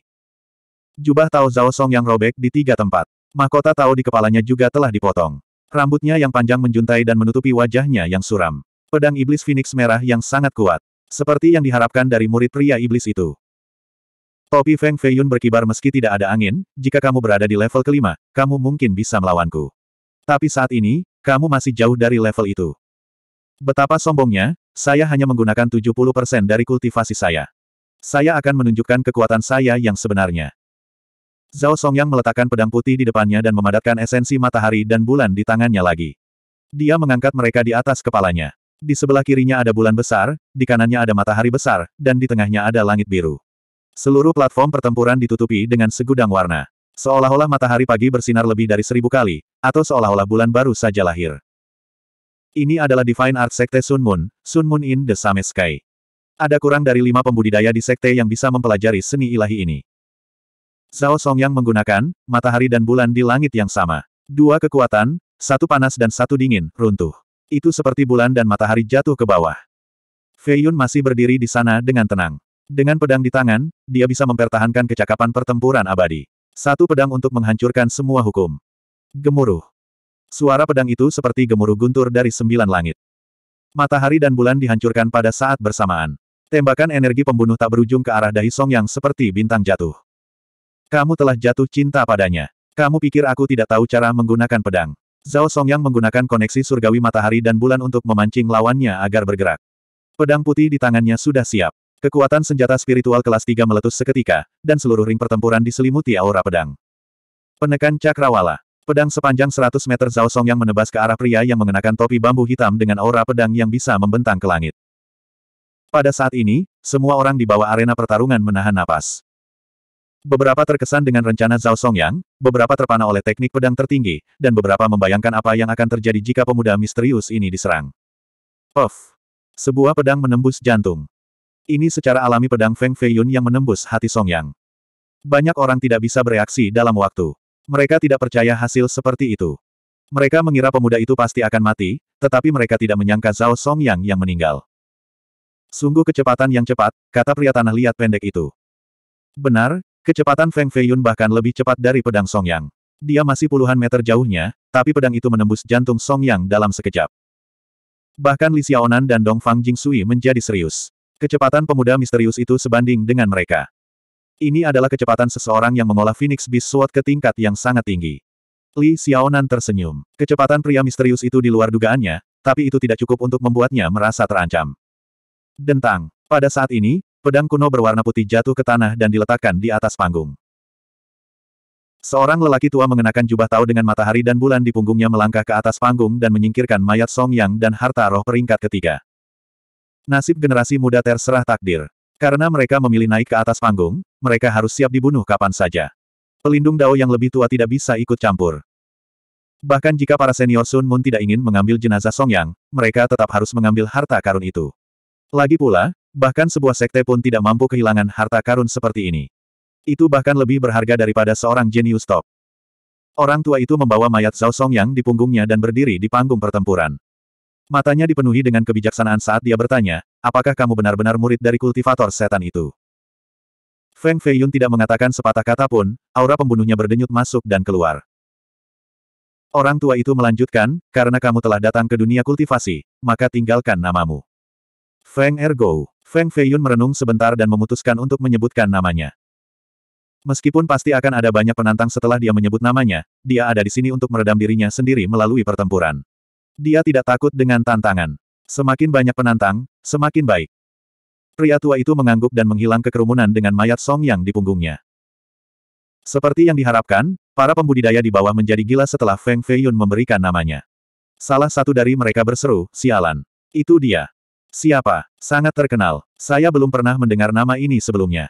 Jubah Tao Zhao Song yang robek di tiga tempat. Mahkota Tao di kepalanya juga telah dipotong. Rambutnya yang panjang menjuntai dan menutupi wajahnya yang suram. Pedang iblis Phoenix merah yang sangat kuat. Seperti yang diharapkan dari murid pria iblis itu. Topi Feng Feiyun berkibar meski tidak ada angin, jika kamu berada di level kelima, kamu mungkin bisa melawanku. Tapi saat ini, kamu masih jauh dari level itu. Betapa sombongnya, saya hanya menggunakan 70% dari kultivasi saya. Saya akan menunjukkan kekuatan saya yang sebenarnya. Zhao Songyang meletakkan pedang putih di depannya dan memadatkan esensi matahari dan bulan di tangannya lagi. Dia mengangkat mereka di atas kepalanya. Di sebelah kirinya ada bulan besar, di kanannya ada matahari besar, dan di tengahnya ada langit biru. Seluruh platform pertempuran ditutupi dengan segudang warna. Seolah-olah matahari pagi bersinar lebih dari seribu kali, atau seolah-olah bulan baru saja lahir. Ini adalah Divine Art Sekte Sun Moon, Sun Moon in the Same Sky. Ada kurang dari lima pembudidaya di sekte yang bisa mempelajari seni ilahi ini. Zhao yang menggunakan matahari dan bulan di langit yang sama. Dua kekuatan, satu panas dan satu dingin, runtuh. Itu seperti bulan dan matahari jatuh ke bawah. Fei Yun masih berdiri di sana dengan tenang. Dengan pedang di tangan, dia bisa mempertahankan kecakapan pertempuran abadi. Satu pedang untuk menghancurkan semua hukum. Gemuruh. Suara pedang itu seperti gemuruh guntur dari sembilan langit. Matahari dan bulan dihancurkan pada saat bersamaan. Tembakan energi pembunuh tak berujung ke arah Dai Song yang seperti bintang jatuh. Kamu telah jatuh cinta padanya. Kamu pikir aku tidak tahu cara menggunakan pedang. Zhao Song yang menggunakan koneksi surgawi matahari dan bulan untuk memancing lawannya agar bergerak. Pedang putih di tangannya sudah siap. Kekuatan senjata spiritual kelas 3 meletus seketika, dan seluruh ring pertempuran diselimuti aura pedang. Penekan Cakrawala. Pedang sepanjang 100 meter Zhao Song yang menebas ke arah pria yang mengenakan topi bambu hitam dengan aura pedang yang bisa membentang ke langit. Pada saat ini, semua orang di bawah arena pertarungan menahan napas. Beberapa terkesan dengan rencana Zhao Yang, beberapa terpana oleh teknik pedang tertinggi, dan beberapa membayangkan apa yang akan terjadi jika pemuda misterius ini diserang. Puff! Sebuah pedang menembus jantung. Ini secara alami pedang Feng Feiyun yang menembus hati Song Yang. Banyak orang tidak bisa bereaksi dalam waktu. Mereka tidak percaya hasil seperti itu. Mereka mengira pemuda itu pasti akan mati, tetapi mereka tidak menyangka Zhao Song Yang yang meninggal. Sungguh kecepatan yang cepat, kata pria tanah liat pendek itu. Benar, kecepatan Feng Feiyun bahkan lebih cepat dari pedang Song Yang. Dia masih puluhan meter jauhnya, tapi pedang itu menembus jantung Song Yang dalam sekejap. Bahkan Li Xiaonan dan Dong Fang Jing Sui menjadi serius. Kecepatan pemuda misterius itu sebanding dengan mereka. Ini adalah kecepatan seseorang yang mengolah Phoenix Beast Sword ke tingkat yang sangat tinggi. Li Xiaonan tersenyum. Kecepatan pria misterius itu di luar dugaannya, tapi itu tidak cukup untuk membuatnya merasa terancam. Dentang. Pada saat ini, pedang kuno berwarna putih jatuh ke tanah dan diletakkan di atas panggung. Seorang lelaki tua mengenakan jubah tahu dengan matahari dan bulan di punggungnya melangkah ke atas panggung dan menyingkirkan mayat Song Yang dan harta roh peringkat ketiga. Nasib generasi muda terserah takdir. Karena mereka memilih naik ke atas panggung, mereka harus siap dibunuh kapan saja. Pelindung Dao yang lebih tua tidak bisa ikut campur. Bahkan jika para senior Sun Moon tidak ingin mengambil jenazah Song Yang, mereka tetap harus mengambil harta karun itu. Lagi pula, bahkan sebuah sekte pun tidak mampu kehilangan harta karun seperti ini. Itu bahkan lebih berharga daripada seorang jenius top. Orang tua itu membawa mayat Zhao Song Yang di punggungnya dan berdiri di panggung pertempuran. Matanya dipenuhi dengan kebijaksanaan saat dia bertanya, apakah kamu benar-benar murid dari kultivator setan itu? Feng Feiyun tidak mengatakan sepatah kata pun, aura pembunuhnya berdenyut masuk dan keluar. Orang tua itu melanjutkan, karena kamu telah datang ke dunia kultivasi, maka tinggalkan namamu. Feng Ergo, Feng Feiyun merenung sebentar dan memutuskan untuk menyebutkan namanya. Meskipun pasti akan ada banyak penantang setelah dia menyebut namanya, dia ada di sini untuk meredam dirinya sendiri melalui pertempuran. Dia tidak takut dengan tantangan. Semakin banyak penantang, semakin baik. Pria tua itu mengangguk dan menghilang ke kerumunan dengan mayat Song Yang di punggungnya. Seperti yang diharapkan, para pembudidaya di bawah menjadi gila setelah Feng Feiyun memberikan namanya. Salah satu dari mereka berseru, sialan. Itu dia. Siapa? Sangat terkenal. Saya belum pernah mendengar nama ini sebelumnya.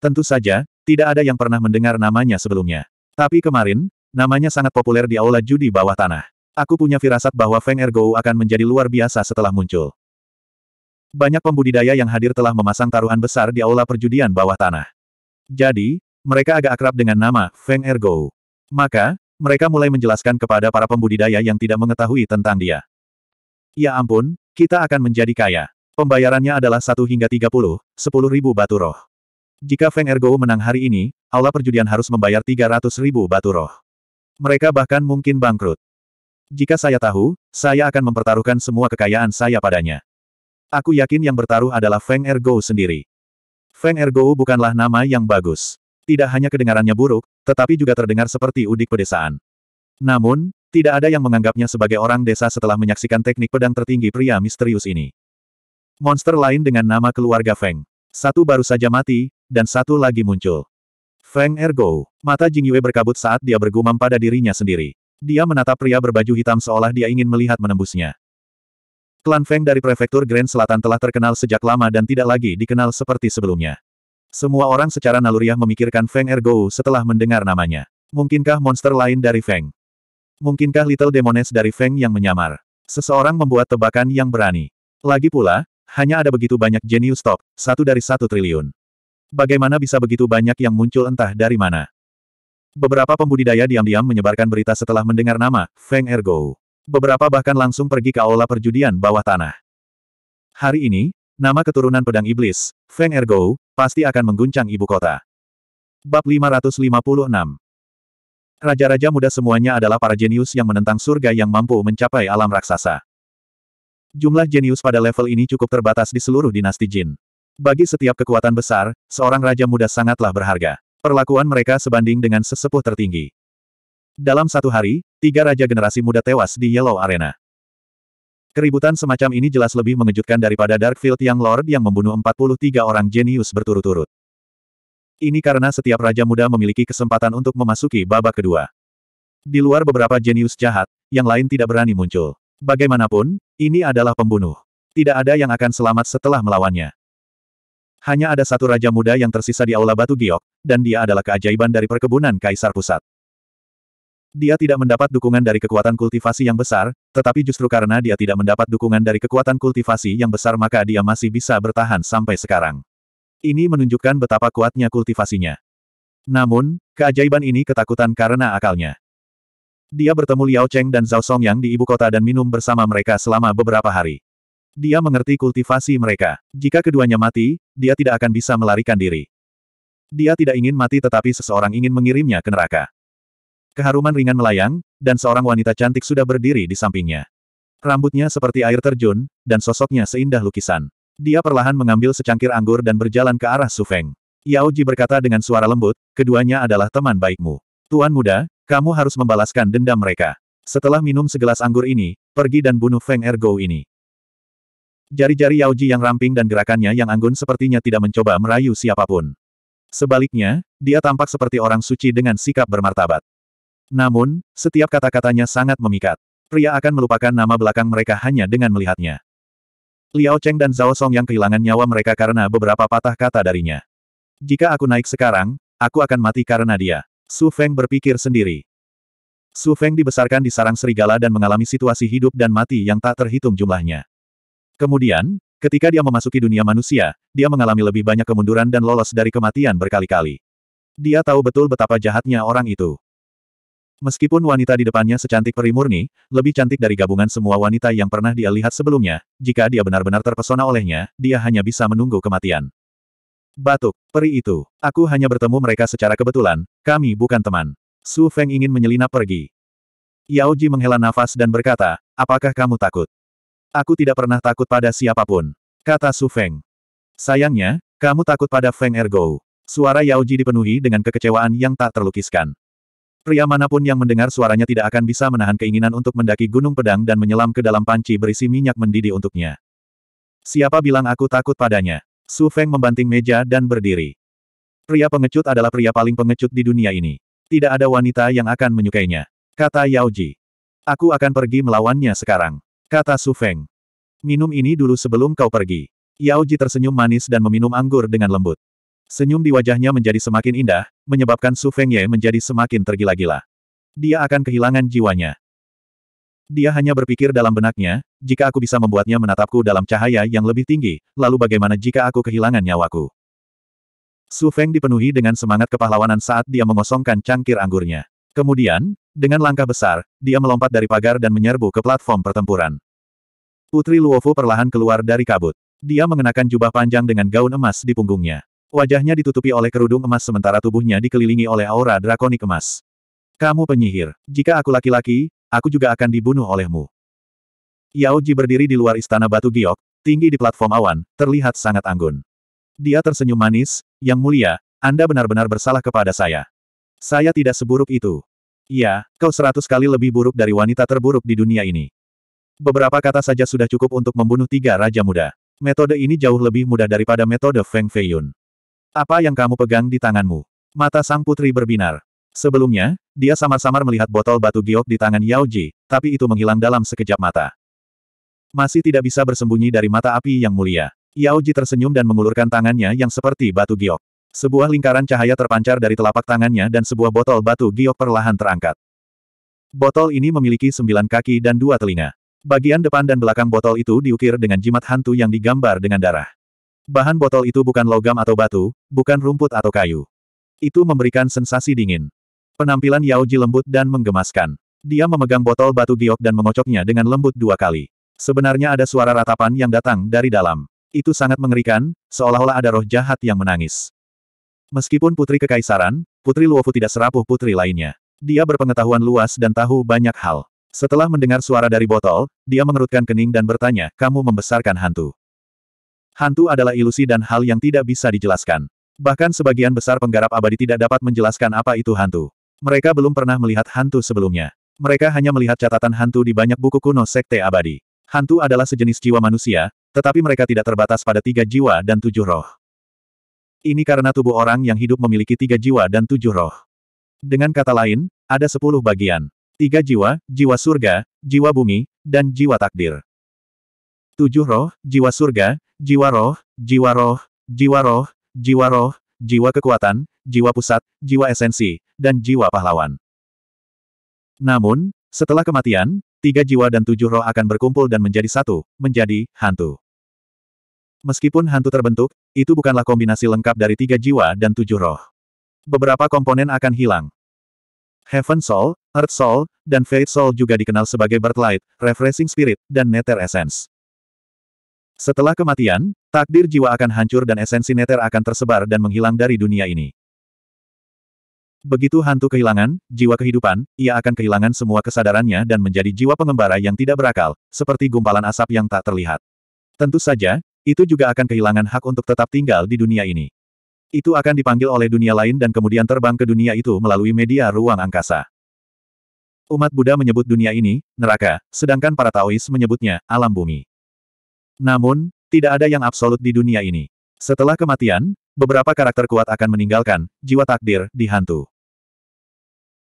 Tentu saja, tidak ada yang pernah mendengar namanya sebelumnya. Tapi kemarin, namanya sangat populer di aula judi bawah tanah. Aku punya firasat bahwa Feng Ergo akan menjadi luar biasa setelah muncul. Banyak pembudidaya yang hadir telah memasang taruhan besar di aula perjudian bawah tanah. Jadi, mereka agak akrab dengan nama Feng Ergo. Maka, mereka mulai menjelaskan kepada para pembudidaya yang tidak mengetahui tentang dia. Ya ampun, kita akan menjadi kaya. Pembayarannya adalah 1 hingga 30, 10 ribu batu roh. Jika Feng Ergo menang hari ini, aula perjudian harus membayar 300 ribu batu roh. Mereka bahkan mungkin bangkrut. Jika saya tahu, saya akan mempertaruhkan semua kekayaan saya padanya. Aku yakin yang bertaruh adalah Feng Ergo sendiri. Feng Ergo bukanlah nama yang bagus. Tidak hanya kedengarannya buruk, tetapi juga terdengar seperti udik pedesaan. Namun, tidak ada yang menganggapnya sebagai orang desa setelah menyaksikan teknik pedang tertinggi pria misterius ini. Monster lain dengan nama keluarga Feng. Satu baru saja mati, dan satu lagi muncul. Feng Ergo. Mata Jingyue berkabut saat dia bergumam pada dirinya sendiri. Dia menatap pria berbaju hitam seolah dia ingin melihat menembusnya. Klan Feng dari prefektur Grand Selatan telah terkenal sejak lama dan tidak lagi dikenal seperti sebelumnya. Semua orang secara naluriah memikirkan Feng Ergo setelah mendengar namanya. Mungkinkah monster lain dari Feng? Mungkinkah Little Demones dari Feng yang menyamar? Seseorang membuat tebakan yang berani. Lagi pula, hanya ada begitu banyak genius top, satu dari satu triliun. Bagaimana bisa begitu banyak yang muncul entah dari mana? Beberapa pembudidaya diam-diam menyebarkan berita setelah mendengar nama Feng Ergo. Beberapa bahkan langsung pergi ke aula perjudian bawah tanah. Hari ini, nama keturunan pedang iblis, Feng Ergo, pasti akan mengguncang ibu kota. Bab 556 Raja-raja muda semuanya adalah para jenius yang menentang surga yang mampu mencapai alam raksasa. Jumlah jenius pada level ini cukup terbatas di seluruh dinasti jin. Bagi setiap kekuatan besar, seorang raja muda sangatlah berharga. Perlakuan mereka sebanding dengan sesepuh tertinggi. Dalam satu hari, tiga raja generasi muda tewas di Yellow Arena. Keributan semacam ini jelas lebih mengejutkan daripada Darkfield yang Lord yang membunuh 43 orang jenius berturut-turut. Ini karena setiap raja muda memiliki kesempatan untuk memasuki babak kedua. Di luar beberapa jenius jahat, yang lain tidak berani muncul. Bagaimanapun, ini adalah pembunuh. Tidak ada yang akan selamat setelah melawannya. Hanya ada satu raja muda yang tersisa di Aula Batu Giok, dan dia adalah keajaiban dari perkebunan Kaisar Pusat. Dia tidak mendapat dukungan dari kekuatan kultivasi yang besar, tetapi justru karena dia tidak mendapat dukungan dari kekuatan kultivasi yang besar maka dia masih bisa bertahan sampai sekarang. Ini menunjukkan betapa kuatnya kultivasinya. Namun, keajaiban ini ketakutan karena akalnya. Dia bertemu Liao Cheng dan Zhao Songyang di ibu kota dan minum bersama mereka selama beberapa hari. Dia mengerti kultivasi mereka. Jika keduanya mati, dia tidak akan bisa melarikan diri. Dia tidak ingin mati tetapi seseorang ingin mengirimnya ke neraka. Keharuman ringan melayang, dan seorang wanita cantik sudah berdiri di sampingnya. Rambutnya seperti air terjun, dan sosoknya seindah lukisan. Dia perlahan mengambil secangkir anggur dan berjalan ke arah Sufeng. Feng. Yao Ji berkata dengan suara lembut, keduanya adalah teman baikmu. Tuan muda, kamu harus membalaskan dendam mereka. Setelah minum segelas anggur ini, pergi dan bunuh Feng Ergo ini. Jari-jari Yao Ji yang ramping dan gerakannya yang anggun sepertinya tidak mencoba merayu siapapun. Sebaliknya, dia tampak seperti orang suci dengan sikap bermartabat. Namun, setiap kata-katanya sangat memikat. Pria akan melupakan nama belakang mereka hanya dengan melihatnya. Liao Cheng dan Zhao Song yang kehilangan nyawa mereka karena beberapa patah kata darinya. Jika aku naik sekarang, aku akan mati karena dia. Su Feng berpikir sendiri. Su Feng dibesarkan di sarang serigala dan mengalami situasi hidup dan mati yang tak terhitung jumlahnya. Kemudian, Ketika dia memasuki dunia manusia, dia mengalami lebih banyak kemunduran dan lolos dari kematian berkali-kali. Dia tahu betul betapa jahatnya orang itu. Meskipun wanita di depannya secantik peri murni, lebih cantik dari gabungan semua wanita yang pernah dia lihat sebelumnya, jika dia benar-benar terpesona olehnya, dia hanya bisa menunggu kematian. Batuk, peri itu. Aku hanya bertemu mereka secara kebetulan, kami bukan teman. Su Feng ingin menyelinap pergi. Yao Ji menghela nafas dan berkata, apakah kamu takut? Aku tidak pernah takut pada siapapun. Kata Su Feng. Sayangnya, kamu takut pada Feng Ergo. Suara Yao Ji dipenuhi dengan kekecewaan yang tak terlukiskan. Pria manapun yang mendengar suaranya tidak akan bisa menahan keinginan untuk mendaki gunung pedang dan menyelam ke dalam panci berisi minyak mendidih untuknya. Siapa bilang aku takut padanya? Su Feng membanting meja dan berdiri. Pria pengecut adalah pria paling pengecut di dunia ini. Tidak ada wanita yang akan menyukainya. Kata Yao Ji. Aku akan pergi melawannya sekarang kata Su Feng. Minum ini dulu sebelum kau pergi. Yao Ji tersenyum manis dan meminum anggur dengan lembut. Senyum di wajahnya menjadi semakin indah, menyebabkan Su Feng Ye menjadi semakin tergila-gila. Dia akan kehilangan jiwanya. Dia hanya berpikir dalam benaknya, jika aku bisa membuatnya menatapku dalam cahaya yang lebih tinggi, lalu bagaimana jika aku kehilangan nyawaku? Su Feng dipenuhi dengan semangat kepahlawanan saat dia mengosongkan cangkir anggurnya. Kemudian, dengan langkah besar, dia melompat dari pagar dan menyerbu ke platform pertempuran. Putri Luofu perlahan keluar dari kabut. Dia mengenakan jubah panjang dengan gaun emas di punggungnya. Wajahnya ditutupi oleh kerudung emas sementara tubuhnya dikelilingi oleh aura drakonik emas. Kamu penyihir. Jika aku laki-laki, aku juga akan dibunuh olehmu. Yao Ji berdiri di luar istana batu giok, tinggi di platform awan, terlihat sangat anggun. Dia tersenyum manis, yang mulia, Anda benar-benar bersalah kepada saya. Saya tidak seburuk itu. Ya, kau seratus kali lebih buruk dari wanita terburuk di dunia ini. Beberapa kata saja sudah cukup untuk membunuh tiga raja muda. Metode ini jauh lebih mudah daripada metode Feng Feiyun. Apa yang kamu pegang di tanganmu? Mata sang putri berbinar. Sebelumnya, dia samar-samar melihat botol batu giok di tangan Yao Ji, tapi itu menghilang dalam sekejap mata. Masih tidak bisa bersembunyi dari mata api yang mulia. Yao Ji tersenyum dan mengulurkan tangannya yang seperti batu giok. Sebuah lingkaran cahaya terpancar dari telapak tangannya dan sebuah botol batu giok perlahan terangkat. Botol ini memiliki sembilan kaki dan dua telinga. Bagian depan dan belakang botol itu diukir dengan jimat hantu yang digambar dengan darah. Bahan botol itu bukan logam atau batu, bukan rumput atau kayu. Itu memberikan sensasi dingin. Penampilan Yao Ji lembut dan menggemaskan. Dia memegang botol batu giok dan mengocoknya dengan lembut dua kali. Sebenarnya ada suara ratapan yang datang dari dalam. Itu sangat mengerikan, seolah-olah ada roh jahat yang menangis. Meskipun putri kekaisaran, putri Luofu tidak serapuh putri lainnya. Dia berpengetahuan luas dan tahu banyak hal. Setelah mendengar suara dari botol, dia mengerutkan kening dan bertanya, kamu membesarkan hantu. Hantu adalah ilusi dan hal yang tidak bisa dijelaskan. Bahkan sebagian besar penggarap abadi tidak dapat menjelaskan apa itu hantu. Mereka belum pernah melihat hantu sebelumnya. Mereka hanya melihat catatan hantu di banyak buku kuno sekte abadi. Hantu adalah sejenis jiwa manusia, tetapi mereka tidak terbatas pada tiga jiwa dan tujuh roh. Ini karena tubuh orang yang hidup memiliki tiga jiwa dan tujuh roh. Dengan kata lain, ada sepuluh bagian. Tiga jiwa, jiwa surga, jiwa bumi, dan jiwa takdir. Tujuh roh, jiwa surga, jiwa roh, jiwa roh, jiwa roh, jiwa roh, jiwa kekuatan, jiwa pusat, jiwa esensi, dan jiwa pahlawan. Namun, setelah kematian, tiga jiwa dan tujuh roh akan berkumpul dan menjadi satu, menjadi hantu. Meskipun hantu terbentuk, itu bukanlah kombinasi lengkap dari tiga jiwa dan tujuh roh. Beberapa komponen akan hilang. Heaven Soul, Earth Soul, dan Fate Soul juga dikenal sebagai Birthlight, Refreshing Spirit, dan Nether Essence. Setelah kematian, takdir jiwa akan hancur dan esensi Nether akan tersebar dan menghilang dari dunia ini. Begitu hantu kehilangan, jiwa kehidupan, ia akan kehilangan semua kesadarannya dan menjadi jiwa pengembara yang tidak berakal, seperti gumpalan asap yang tak terlihat. Tentu saja, itu juga akan kehilangan hak untuk tetap tinggal di dunia ini. Itu akan dipanggil oleh dunia lain dan kemudian terbang ke dunia itu melalui media ruang angkasa. Umat Buddha menyebut dunia ini, neraka, sedangkan para Taois menyebutnya, alam bumi. Namun, tidak ada yang absolut di dunia ini. Setelah kematian, beberapa karakter kuat akan meninggalkan, jiwa takdir, dihantu.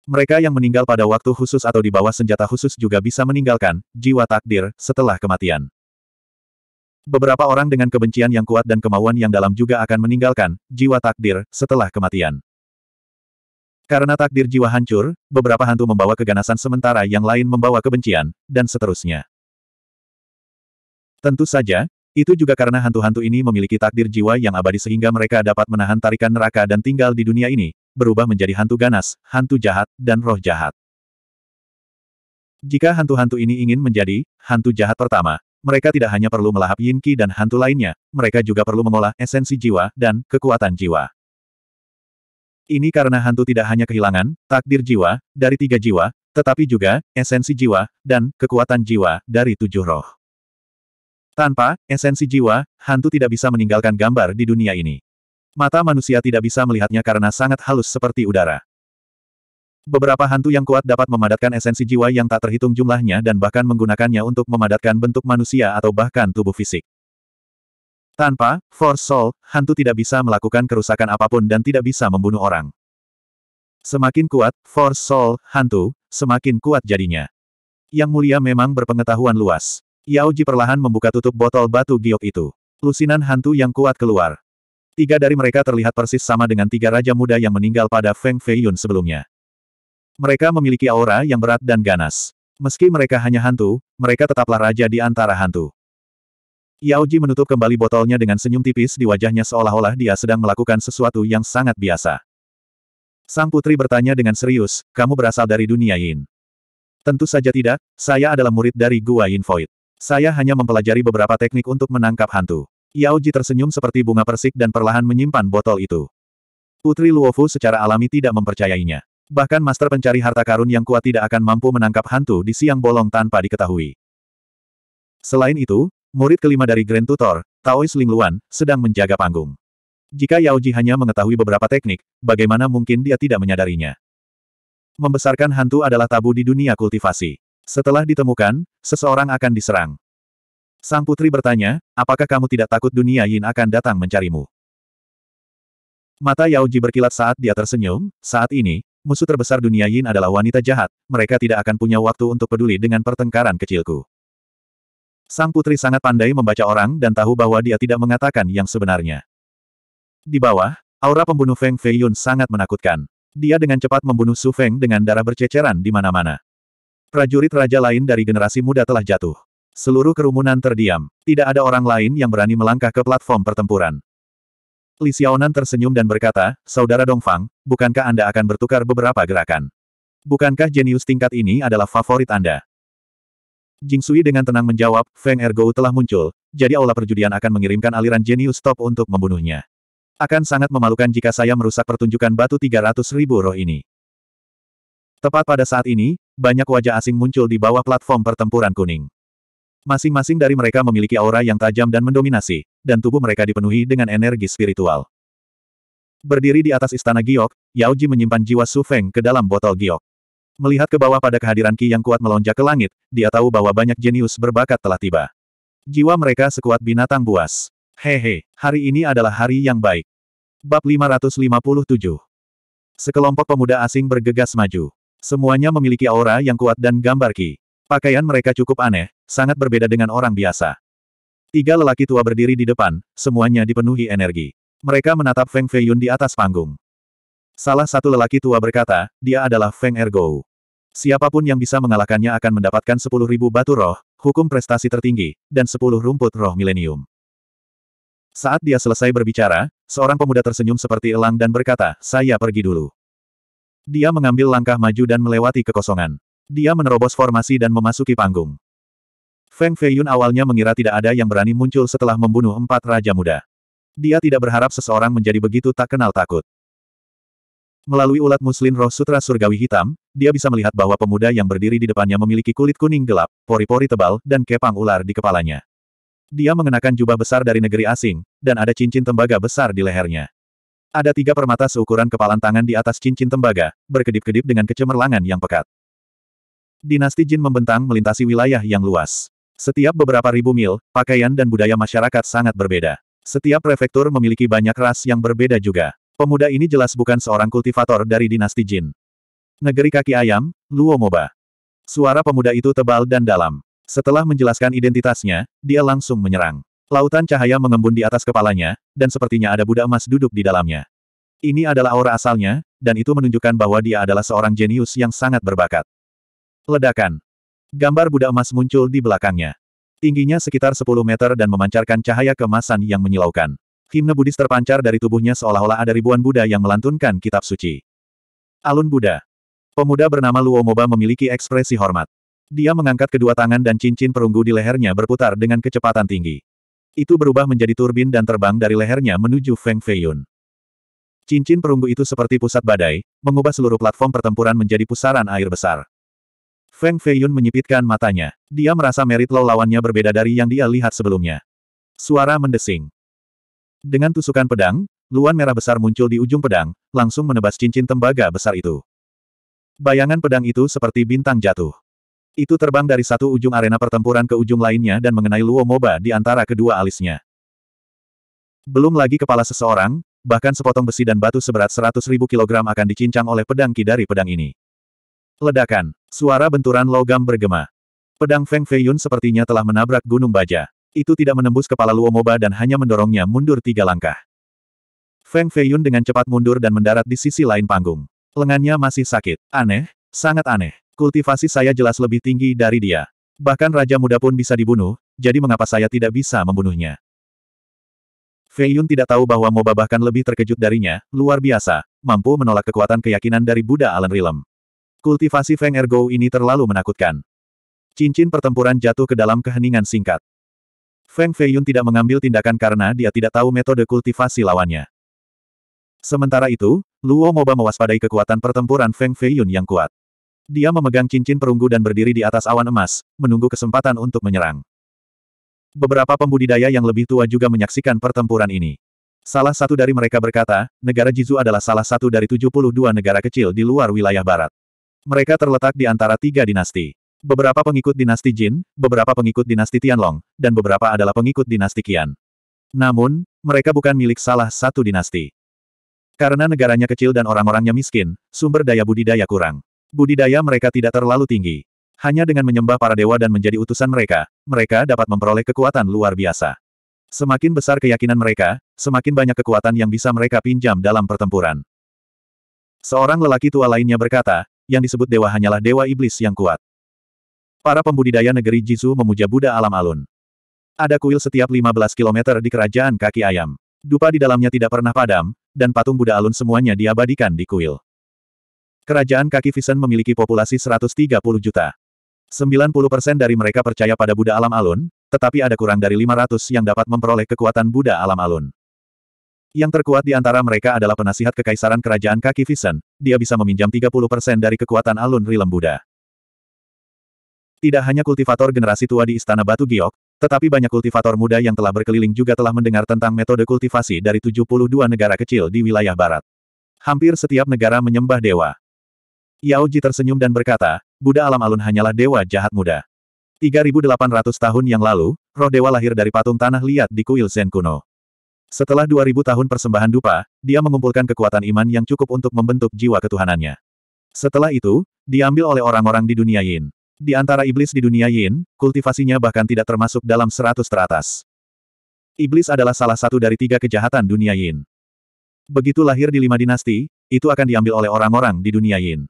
Mereka yang meninggal pada waktu khusus atau di bawah senjata khusus juga bisa meninggalkan, jiwa takdir, setelah kematian. Beberapa orang dengan kebencian yang kuat dan kemauan yang dalam juga akan meninggalkan jiwa takdir setelah kematian. Karena takdir jiwa hancur, beberapa hantu membawa keganasan sementara yang lain membawa kebencian, dan seterusnya. Tentu saja, itu juga karena hantu-hantu ini memiliki takdir jiwa yang abadi sehingga mereka dapat menahan tarikan neraka dan tinggal di dunia ini, berubah menjadi hantu ganas, hantu jahat, dan roh jahat. Jika hantu-hantu ini ingin menjadi hantu jahat pertama, mereka tidak hanya perlu melahap yin qi dan hantu lainnya, mereka juga perlu mengolah esensi jiwa dan kekuatan jiwa. Ini karena hantu tidak hanya kehilangan takdir jiwa dari tiga jiwa, tetapi juga esensi jiwa dan kekuatan jiwa dari tujuh roh. Tanpa esensi jiwa, hantu tidak bisa meninggalkan gambar di dunia ini. Mata manusia tidak bisa melihatnya karena sangat halus seperti udara. Beberapa hantu yang kuat dapat memadatkan esensi jiwa yang tak terhitung jumlahnya dan bahkan menggunakannya untuk memadatkan bentuk manusia atau bahkan tubuh fisik. Tanpa Force Soul, hantu tidak bisa melakukan kerusakan apapun dan tidak bisa membunuh orang. Semakin kuat Force Soul, hantu, semakin kuat jadinya. Yang mulia memang berpengetahuan luas. Yao Ji perlahan membuka tutup botol batu giok itu. Lusinan hantu yang kuat keluar. Tiga dari mereka terlihat persis sama dengan tiga raja muda yang meninggal pada Feng Feiyun sebelumnya. Mereka memiliki aura yang berat dan ganas. Meski mereka hanya hantu, mereka tetaplah raja di antara hantu. Yao Yaoji menutup kembali botolnya dengan senyum tipis di wajahnya seolah-olah dia sedang melakukan sesuatu yang sangat biasa. Sang putri bertanya dengan serius, kamu berasal dari dunia Yin. Tentu saja tidak, saya adalah murid dari Gua Yin Void. Saya hanya mempelajari beberapa teknik untuk menangkap hantu. Yao Yaoji tersenyum seperti bunga persik dan perlahan menyimpan botol itu. Putri Luofu secara alami tidak mempercayainya. Bahkan master pencari harta karun yang kuat tidak akan mampu menangkap hantu di siang bolong tanpa diketahui. Selain itu, Murid kelima dari Grand Tutor, Taois Lingluan, sedang menjaga panggung. Jika Yao Ji hanya mengetahui beberapa teknik, bagaimana mungkin dia tidak menyadarinya? Membesarkan hantu adalah tabu di dunia kultivasi. Setelah ditemukan, seseorang akan diserang. Sang putri bertanya, apakah kamu tidak takut dunia Yin akan datang mencarimu? Mata Yao Ji berkilat saat dia tersenyum, saat ini, musuh terbesar dunia Yin adalah wanita jahat, mereka tidak akan punya waktu untuk peduli dengan pertengkaran kecilku. Sang putri sangat pandai membaca orang dan tahu bahwa dia tidak mengatakan yang sebenarnya. Di bawah, aura pembunuh Feng Feiyun sangat menakutkan. Dia dengan cepat membunuh Su Feng dengan darah berceceran di mana-mana. Prajurit raja lain dari generasi muda telah jatuh. Seluruh kerumunan terdiam. Tidak ada orang lain yang berani melangkah ke platform pertempuran. Li Xiaonan tersenyum dan berkata, Saudara Dongfang, bukankah Anda akan bertukar beberapa gerakan? Bukankah jenius tingkat ini adalah favorit Anda? Jing Sui dengan tenang menjawab, Feng Ergo telah muncul, jadi aula perjudian akan mengirimkan aliran jenius top untuk membunuhnya. Akan sangat memalukan jika saya merusak pertunjukan batu 300 ribu roh ini. Tepat pada saat ini, banyak wajah asing muncul di bawah platform pertempuran kuning. Masing-masing dari mereka memiliki aura yang tajam dan mendominasi, dan tubuh mereka dipenuhi dengan energi spiritual. Berdiri di atas istana giok, Yao Ji menyimpan jiwa Su Feng ke dalam botol giok. Melihat ke bawah pada kehadiran Ki yang kuat melonjak ke langit, dia tahu bahwa banyak jenius berbakat telah tiba. Jiwa mereka sekuat binatang buas. Hehe, hari ini adalah hari yang baik. Bab 557 Sekelompok pemuda asing bergegas maju. Semuanya memiliki aura yang kuat dan gambar Ki. Pakaian mereka cukup aneh, sangat berbeda dengan orang biasa. Tiga lelaki tua berdiri di depan, semuanya dipenuhi energi. Mereka menatap Feng Feiyun di atas panggung. Salah satu lelaki tua berkata, dia adalah Feng Ergou. Siapapun yang bisa mengalahkannya akan mendapatkan sepuluh ribu batu roh, hukum prestasi tertinggi, dan sepuluh rumput roh milenium. Saat dia selesai berbicara, seorang pemuda tersenyum seperti elang dan berkata, saya pergi dulu. Dia mengambil langkah maju dan melewati kekosongan. Dia menerobos formasi dan memasuki panggung. Feng Feiyun awalnya mengira tidak ada yang berani muncul setelah membunuh empat raja muda. Dia tidak berharap seseorang menjadi begitu tak kenal takut. Melalui ulat muslin roh sutra surgawi hitam, dia bisa melihat bahwa pemuda yang berdiri di depannya memiliki kulit kuning gelap, pori-pori tebal, dan kepang ular di kepalanya. Dia mengenakan jubah besar dari negeri asing, dan ada cincin tembaga besar di lehernya. Ada tiga permata seukuran kepalan tangan di atas cincin tembaga, berkedip-kedip dengan kecemerlangan yang pekat. Dinasti Jin membentang melintasi wilayah yang luas. Setiap beberapa ribu mil, pakaian dan budaya masyarakat sangat berbeda. Setiap prefektur memiliki banyak ras yang berbeda juga. Pemuda ini jelas bukan seorang kultivator dari dinasti Jin. Negeri kaki ayam, Luomoba. Suara pemuda itu tebal dan dalam. Setelah menjelaskan identitasnya, dia langsung menyerang. Lautan cahaya mengembun di atas kepalanya, dan sepertinya ada Buddha emas duduk di dalamnya. Ini adalah aura asalnya, dan itu menunjukkan bahwa dia adalah seorang jenius yang sangat berbakat. Ledakan. Gambar Buddha emas muncul di belakangnya. Tingginya sekitar 10 meter dan memancarkan cahaya kemasan yang menyilaukan. Himne Buddhis terpancar dari tubuhnya seolah-olah ada ribuan Buddha yang melantunkan kitab suci. Alun Buddha. Pemuda bernama Luo Moba memiliki ekspresi hormat. Dia mengangkat kedua tangan dan cincin perunggu di lehernya berputar dengan kecepatan tinggi. Itu berubah menjadi turbin dan terbang dari lehernya menuju Feng Feiyun. Cincin perunggu itu seperti pusat badai, mengubah seluruh platform pertempuran menjadi pusaran air besar. Feng Feiyun menyipitkan matanya. Dia merasa merit low lawannya berbeda dari yang dia lihat sebelumnya. Suara mendesing. Dengan tusukan pedang, luan merah besar muncul di ujung pedang, langsung menebas cincin tembaga besar itu. Bayangan pedang itu seperti bintang jatuh. Itu terbang dari satu ujung arena pertempuran ke ujung lainnya dan mengenai Luo Moba di antara kedua alisnya. Belum lagi kepala seseorang, bahkan sepotong besi dan batu seberat 100.000 kilogram akan dicincang oleh pedang ki dari pedang ini. Ledakan, suara benturan logam bergema. Pedang Feng Feiyun sepertinya telah menabrak gunung baja itu tidak menembus kepala Luomoba dan hanya mendorongnya mundur tiga langkah. Feng Feiyun dengan cepat mundur dan mendarat di sisi lain panggung. Lengannya masih sakit. Aneh, sangat aneh. Kultivasi saya jelas lebih tinggi dari dia. Bahkan Raja Muda pun bisa dibunuh, jadi mengapa saya tidak bisa membunuhnya? Feiyun tidak tahu bahwa Moba bahkan lebih terkejut darinya, luar biasa, mampu menolak kekuatan keyakinan dari Buddha Alan Rilem. Kultivasi Feng Ergo ini terlalu menakutkan. Cincin pertempuran jatuh ke dalam keheningan singkat. Feng Feiyun tidak mengambil tindakan karena dia tidak tahu metode kultivasi lawannya. Sementara itu, Luo Moba mewaspadai kekuatan pertempuran Feng Feiyun yang kuat. Dia memegang cincin perunggu dan berdiri di atas awan emas, menunggu kesempatan untuk menyerang. Beberapa pembudidaya yang lebih tua juga menyaksikan pertempuran ini. Salah satu dari mereka berkata, negara Jizu adalah salah satu dari 72 negara kecil di luar wilayah barat. Mereka terletak di antara tiga dinasti. Beberapa pengikut dinasti Jin, beberapa pengikut dinasti Tianlong, dan beberapa adalah pengikut dinasti Qian. Namun, mereka bukan milik salah satu dinasti. Karena negaranya kecil dan orang-orangnya miskin, sumber daya budidaya kurang. Budidaya mereka tidak terlalu tinggi. Hanya dengan menyembah para dewa dan menjadi utusan mereka, mereka dapat memperoleh kekuatan luar biasa. Semakin besar keyakinan mereka, semakin banyak kekuatan yang bisa mereka pinjam dalam pertempuran. Seorang lelaki tua lainnya berkata, yang disebut dewa hanyalah dewa iblis yang kuat. Para pembudidaya negeri Jizu memuja Buddha alam alun. Ada kuil setiap 15 km di kerajaan kaki ayam. Dupa di dalamnya tidak pernah padam, dan patung Buddha alun semuanya diabadikan di kuil. Kerajaan kaki Visen memiliki populasi 130 juta. 90% dari mereka percaya pada Buddha alam alun, tetapi ada kurang dari 500 yang dapat memperoleh kekuatan Buddha alam alun. Yang terkuat di antara mereka adalah penasihat kekaisaran kerajaan kaki Visen, dia bisa meminjam 30% dari kekuatan alun rilem Buddha. Tidak hanya kultivator generasi tua di Istana Batu Giok, tetapi banyak kultivator muda yang telah berkeliling juga telah mendengar tentang metode kultivasi dari 72 negara kecil di wilayah barat. Hampir setiap negara menyembah dewa. Yao Ji tersenyum dan berkata, Buddha alam-alun hanyalah dewa jahat muda. 3800 tahun yang lalu, roh dewa lahir dari patung tanah liat di kuil Zen kuno. Setelah 2000 tahun persembahan dupa, dia mengumpulkan kekuatan iman yang cukup untuk membentuk jiwa ketuhanannya. Setelah itu, diambil oleh orang-orang di dunia Yin. Di antara iblis di dunia Yin, kultivasinya bahkan tidak termasuk dalam seratus teratas. Iblis adalah salah satu dari tiga kejahatan dunia Yin. Begitu lahir di lima dinasti, itu akan diambil oleh orang-orang di dunia Yin.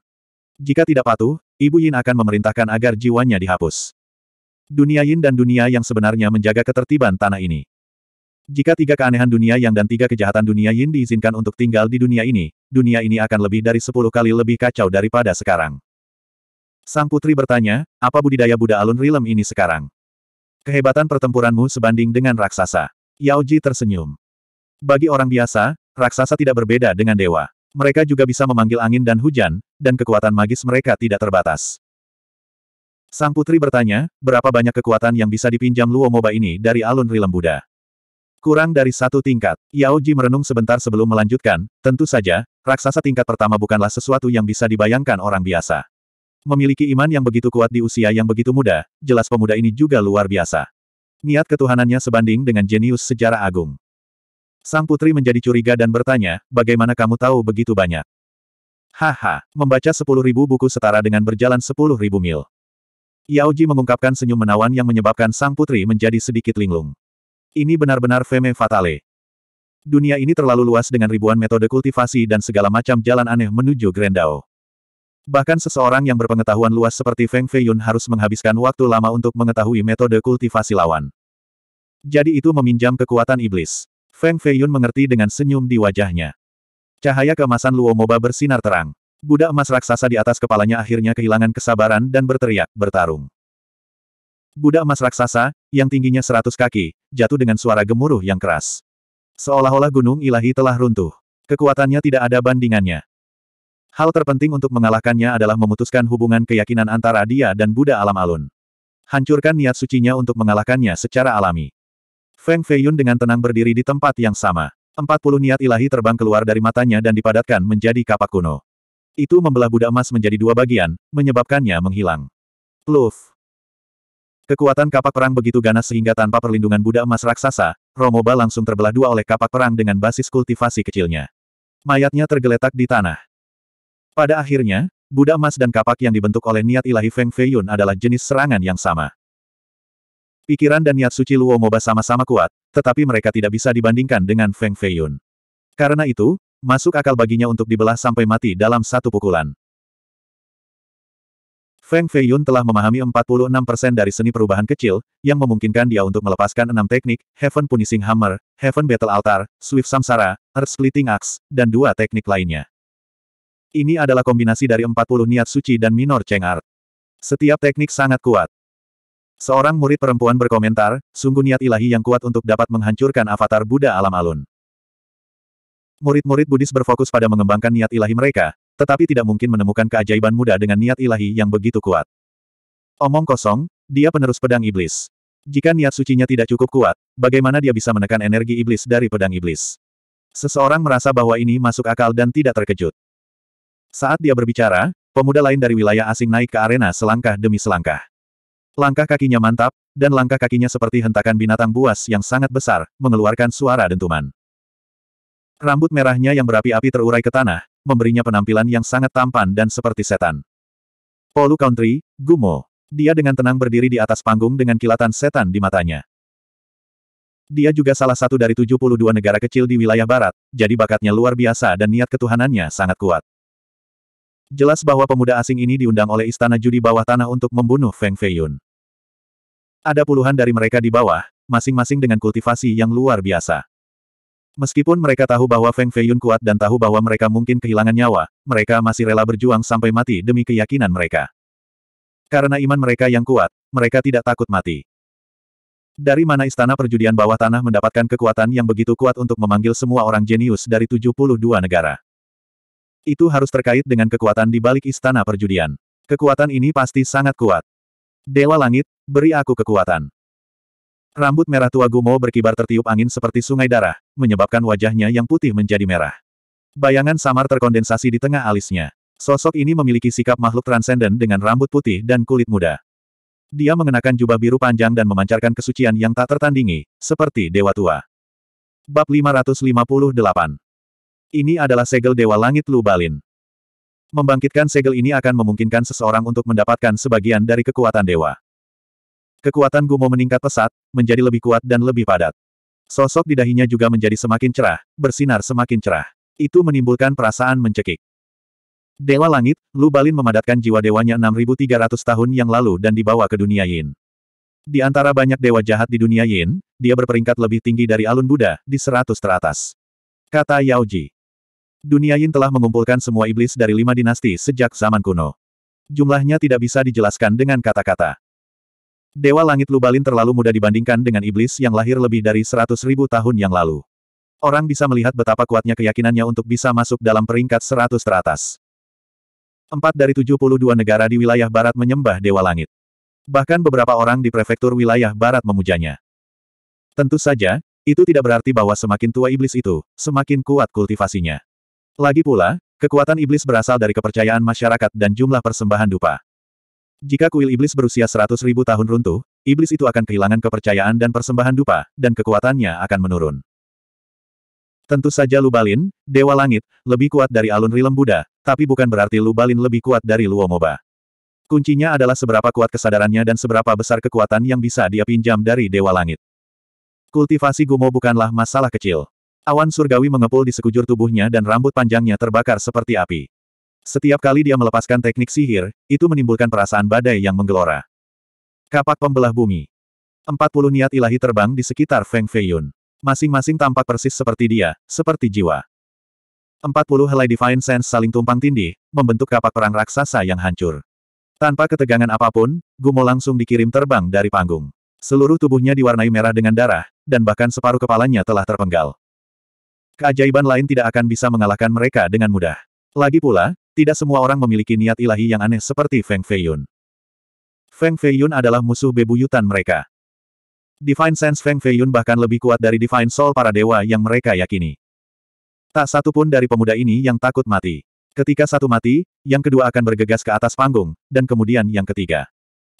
Jika tidak patuh, Ibu Yin akan memerintahkan agar jiwanya dihapus. Dunia Yin dan dunia yang sebenarnya menjaga ketertiban tanah ini. Jika tiga keanehan dunia yang dan tiga kejahatan dunia Yin diizinkan untuk tinggal di dunia ini, dunia ini akan lebih dari sepuluh kali lebih kacau daripada sekarang. Sang putri bertanya, apa budidaya Buddha Alun Rilem ini sekarang? Kehebatan pertempuranmu sebanding dengan raksasa. Yao Ji tersenyum. Bagi orang biasa, raksasa tidak berbeda dengan dewa. Mereka juga bisa memanggil angin dan hujan, dan kekuatan magis mereka tidak terbatas. Sang putri bertanya, berapa banyak kekuatan yang bisa dipinjam Luo Moba ini dari Alun Rilem Buddha? Kurang dari satu tingkat, Yao Ji merenung sebentar sebelum melanjutkan, tentu saja, raksasa tingkat pertama bukanlah sesuatu yang bisa dibayangkan orang biasa. Memiliki iman yang begitu kuat di usia yang begitu muda, jelas pemuda ini juga luar biasa. Niat ketuhanannya sebanding dengan jenius sejarah agung. Sang putri menjadi curiga dan bertanya, bagaimana kamu tahu begitu banyak? Haha, membaca sepuluh ribu buku setara dengan berjalan sepuluh ribu mil. Ji mengungkapkan senyum menawan yang menyebabkan sang putri menjadi sedikit linglung. Ini benar-benar Feme fatale. Dunia ini terlalu luas dengan ribuan metode kultivasi dan segala macam jalan aneh menuju Grendao. Bahkan seseorang yang berpengetahuan luas seperti Feng Feiyun harus menghabiskan waktu lama untuk mengetahui metode kultivasi lawan. Jadi itu meminjam kekuatan iblis. Feng Feiyun mengerti dengan senyum di wajahnya. Cahaya kemasan Luo Moba bersinar terang. Budak emas raksasa di atas kepalanya akhirnya kehilangan kesabaran dan berteriak, bertarung. Budak emas raksasa, yang tingginya seratus kaki, jatuh dengan suara gemuruh yang keras. Seolah-olah gunung ilahi telah runtuh. Kekuatannya tidak ada bandingannya. Hal terpenting untuk mengalahkannya adalah memutuskan hubungan keyakinan antara dia dan Buddha alam alun. Hancurkan niat sucinya untuk mengalahkannya secara alami. Feng Feiyun dengan tenang berdiri di tempat yang sama. Empat puluh niat ilahi terbang keluar dari matanya dan dipadatkan menjadi kapak kuno. Itu membelah Buddha emas menjadi dua bagian, menyebabkannya menghilang. Pluf. Kekuatan kapak perang begitu ganas sehingga tanpa perlindungan Buddha emas raksasa, Romoba langsung terbelah dua oleh kapak perang dengan basis kultivasi kecilnya. Mayatnya tergeletak di tanah. Pada akhirnya, Buddha emas dan kapak yang dibentuk oleh niat ilahi Feng Feiyun adalah jenis serangan yang sama. Pikiran dan niat suci Luo Moba sama-sama kuat, tetapi mereka tidak bisa dibandingkan dengan Feng Feiyun. Karena itu, masuk akal baginya untuk dibelah sampai mati dalam satu pukulan. Feng Feiyun telah memahami 46% dari seni perubahan kecil, yang memungkinkan dia untuk melepaskan enam teknik, Heaven Punishing Hammer, Heaven Battle Altar, Swift Samsara, Earth Splitting Axe, dan dua teknik lainnya. Ini adalah kombinasi dari 40 niat suci dan minor cengar. Setiap teknik sangat kuat. Seorang murid perempuan berkomentar, sungguh niat ilahi yang kuat untuk dapat menghancurkan avatar Buddha alam alun. Murid-murid Buddhis berfokus pada mengembangkan niat ilahi mereka, tetapi tidak mungkin menemukan keajaiban muda dengan niat ilahi yang begitu kuat. Omong kosong, dia penerus pedang iblis. Jika niat sucinya tidak cukup kuat, bagaimana dia bisa menekan energi iblis dari pedang iblis? Seseorang merasa bahwa ini masuk akal dan tidak terkejut. Saat dia berbicara, pemuda lain dari wilayah asing naik ke arena selangkah demi selangkah. Langkah kakinya mantap, dan langkah kakinya seperti hentakan binatang buas yang sangat besar, mengeluarkan suara dentuman. Rambut merahnya yang berapi-api terurai ke tanah, memberinya penampilan yang sangat tampan dan seperti setan. Polu Country, Gumo. Dia dengan tenang berdiri di atas panggung dengan kilatan setan di matanya. Dia juga salah satu dari 72 negara kecil di wilayah barat, jadi bakatnya luar biasa dan niat ketuhanannya sangat kuat. Jelas bahwa pemuda asing ini diundang oleh istana judi bawah tanah untuk membunuh Feng Feiyun. Ada puluhan dari mereka di bawah, masing-masing dengan kultivasi yang luar biasa. Meskipun mereka tahu bahwa Feng Feiyun kuat dan tahu bahwa mereka mungkin kehilangan nyawa, mereka masih rela berjuang sampai mati demi keyakinan mereka. Karena iman mereka yang kuat, mereka tidak takut mati. Dari mana istana perjudian bawah tanah mendapatkan kekuatan yang begitu kuat untuk memanggil semua orang jenius dari 72 negara? Itu harus terkait dengan kekuatan di balik istana perjudian. Kekuatan ini pasti sangat kuat. Dewa Langit, beri aku kekuatan. Rambut merah tua Gumo berkibar tertiup angin seperti sungai darah, menyebabkan wajahnya yang putih menjadi merah. Bayangan samar terkondensasi di tengah alisnya. Sosok ini memiliki sikap makhluk transenden dengan rambut putih dan kulit muda. Dia mengenakan jubah biru panjang dan memancarkan kesucian yang tak tertandingi, seperti dewa tua. Bab 558 ini adalah segel Dewa Langit Lubalin. Membangkitkan segel ini akan memungkinkan seseorang untuk mendapatkan sebagian dari kekuatan dewa. Kekuatan Gumo meningkat pesat, menjadi lebih kuat dan lebih padat. Sosok di dahinya juga menjadi semakin cerah, bersinar semakin cerah. Itu menimbulkan perasaan mencekik. Dewa Langit, Lubalin memadatkan jiwa dewanya 6300 tahun yang lalu dan dibawa ke dunia Yin. Di antara banyak dewa jahat di dunia Yin, dia berperingkat lebih tinggi dari alun Buddha, di seratus teratas. Kata Yao Ji. Dunia Yin telah mengumpulkan semua iblis dari lima dinasti sejak zaman kuno. Jumlahnya tidak bisa dijelaskan dengan kata-kata. Dewa Langit Lubalin terlalu mudah dibandingkan dengan iblis yang lahir lebih dari seratus ribu tahun yang lalu. Orang bisa melihat betapa kuatnya keyakinannya untuk bisa masuk dalam peringkat seratus teratas. Empat dari tujuh puluh dua negara di wilayah barat menyembah Dewa Langit. Bahkan beberapa orang di prefektur wilayah barat memujanya. Tentu saja, itu tidak berarti bahwa semakin tua iblis itu, semakin kuat kultivasinya. Lagi pula, kekuatan iblis berasal dari kepercayaan masyarakat dan jumlah persembahan dupa. Jika kuil iblis berusia 100 ribu tahun runtuh, iblis itu akan kehilangan kepercayaan dan persembahan dupa, dan kekuatannya akan menurun. Tentu saja Lubalin, Dewa Langit, lebih kuat dari Alun Rilem Buddha, tapi bukan berarti Lubalin lebih kuat dari Luomoba. Kuncinya adalah seberapa kuat kesadarannya dan seberapa besar kekuatan yang bisa dia pinjam dari Dewa Langit. Kultivasi Gumo bukanlah masalah kecil. Awan surgawi mengepul di sekujur tubuhnya dan rambut panjangnya terbakar seperti api. Setiap kali dia melepaskan teknik sihir, itu menimbulkan perasaan badai yang menggelora. Kapak pembelah bumi. Empat puluh niat ilahi terbang di sekitar Feng Feiyun. Masing-masing tampak persis seperti dia, seperti jiwa. Empat puluh helai Divine Sense saling tumpang tindih, membentuk kapak perang raksasa yang hancur. Tanpa ketegangan apapun, Gumo langsung dikirim terbang dari panggung. Seluruh tubuhnya diwarnai merah dengan darah, dan bahkan separuh kepalanya telah terpenggal. Keajaiban lain tidak akan bisa mengalahkan mereka dengan mudah. Lagi pula, tidak semua orang memiliki niat ilahi yang aneh seperti Feng Feiyun. Feng Feiyun adalah musuh bebuyutan mereka. Divine Sense Feng Feiyun bahkan lebih kuat dari Divine Soul para dewa yang mereka yakini. Tak satu pun dari pemuda ini yang takut mati. Ketika satu mati, yang kedua akan bergegas ke atas panggung, dan kemudian yang ketiga.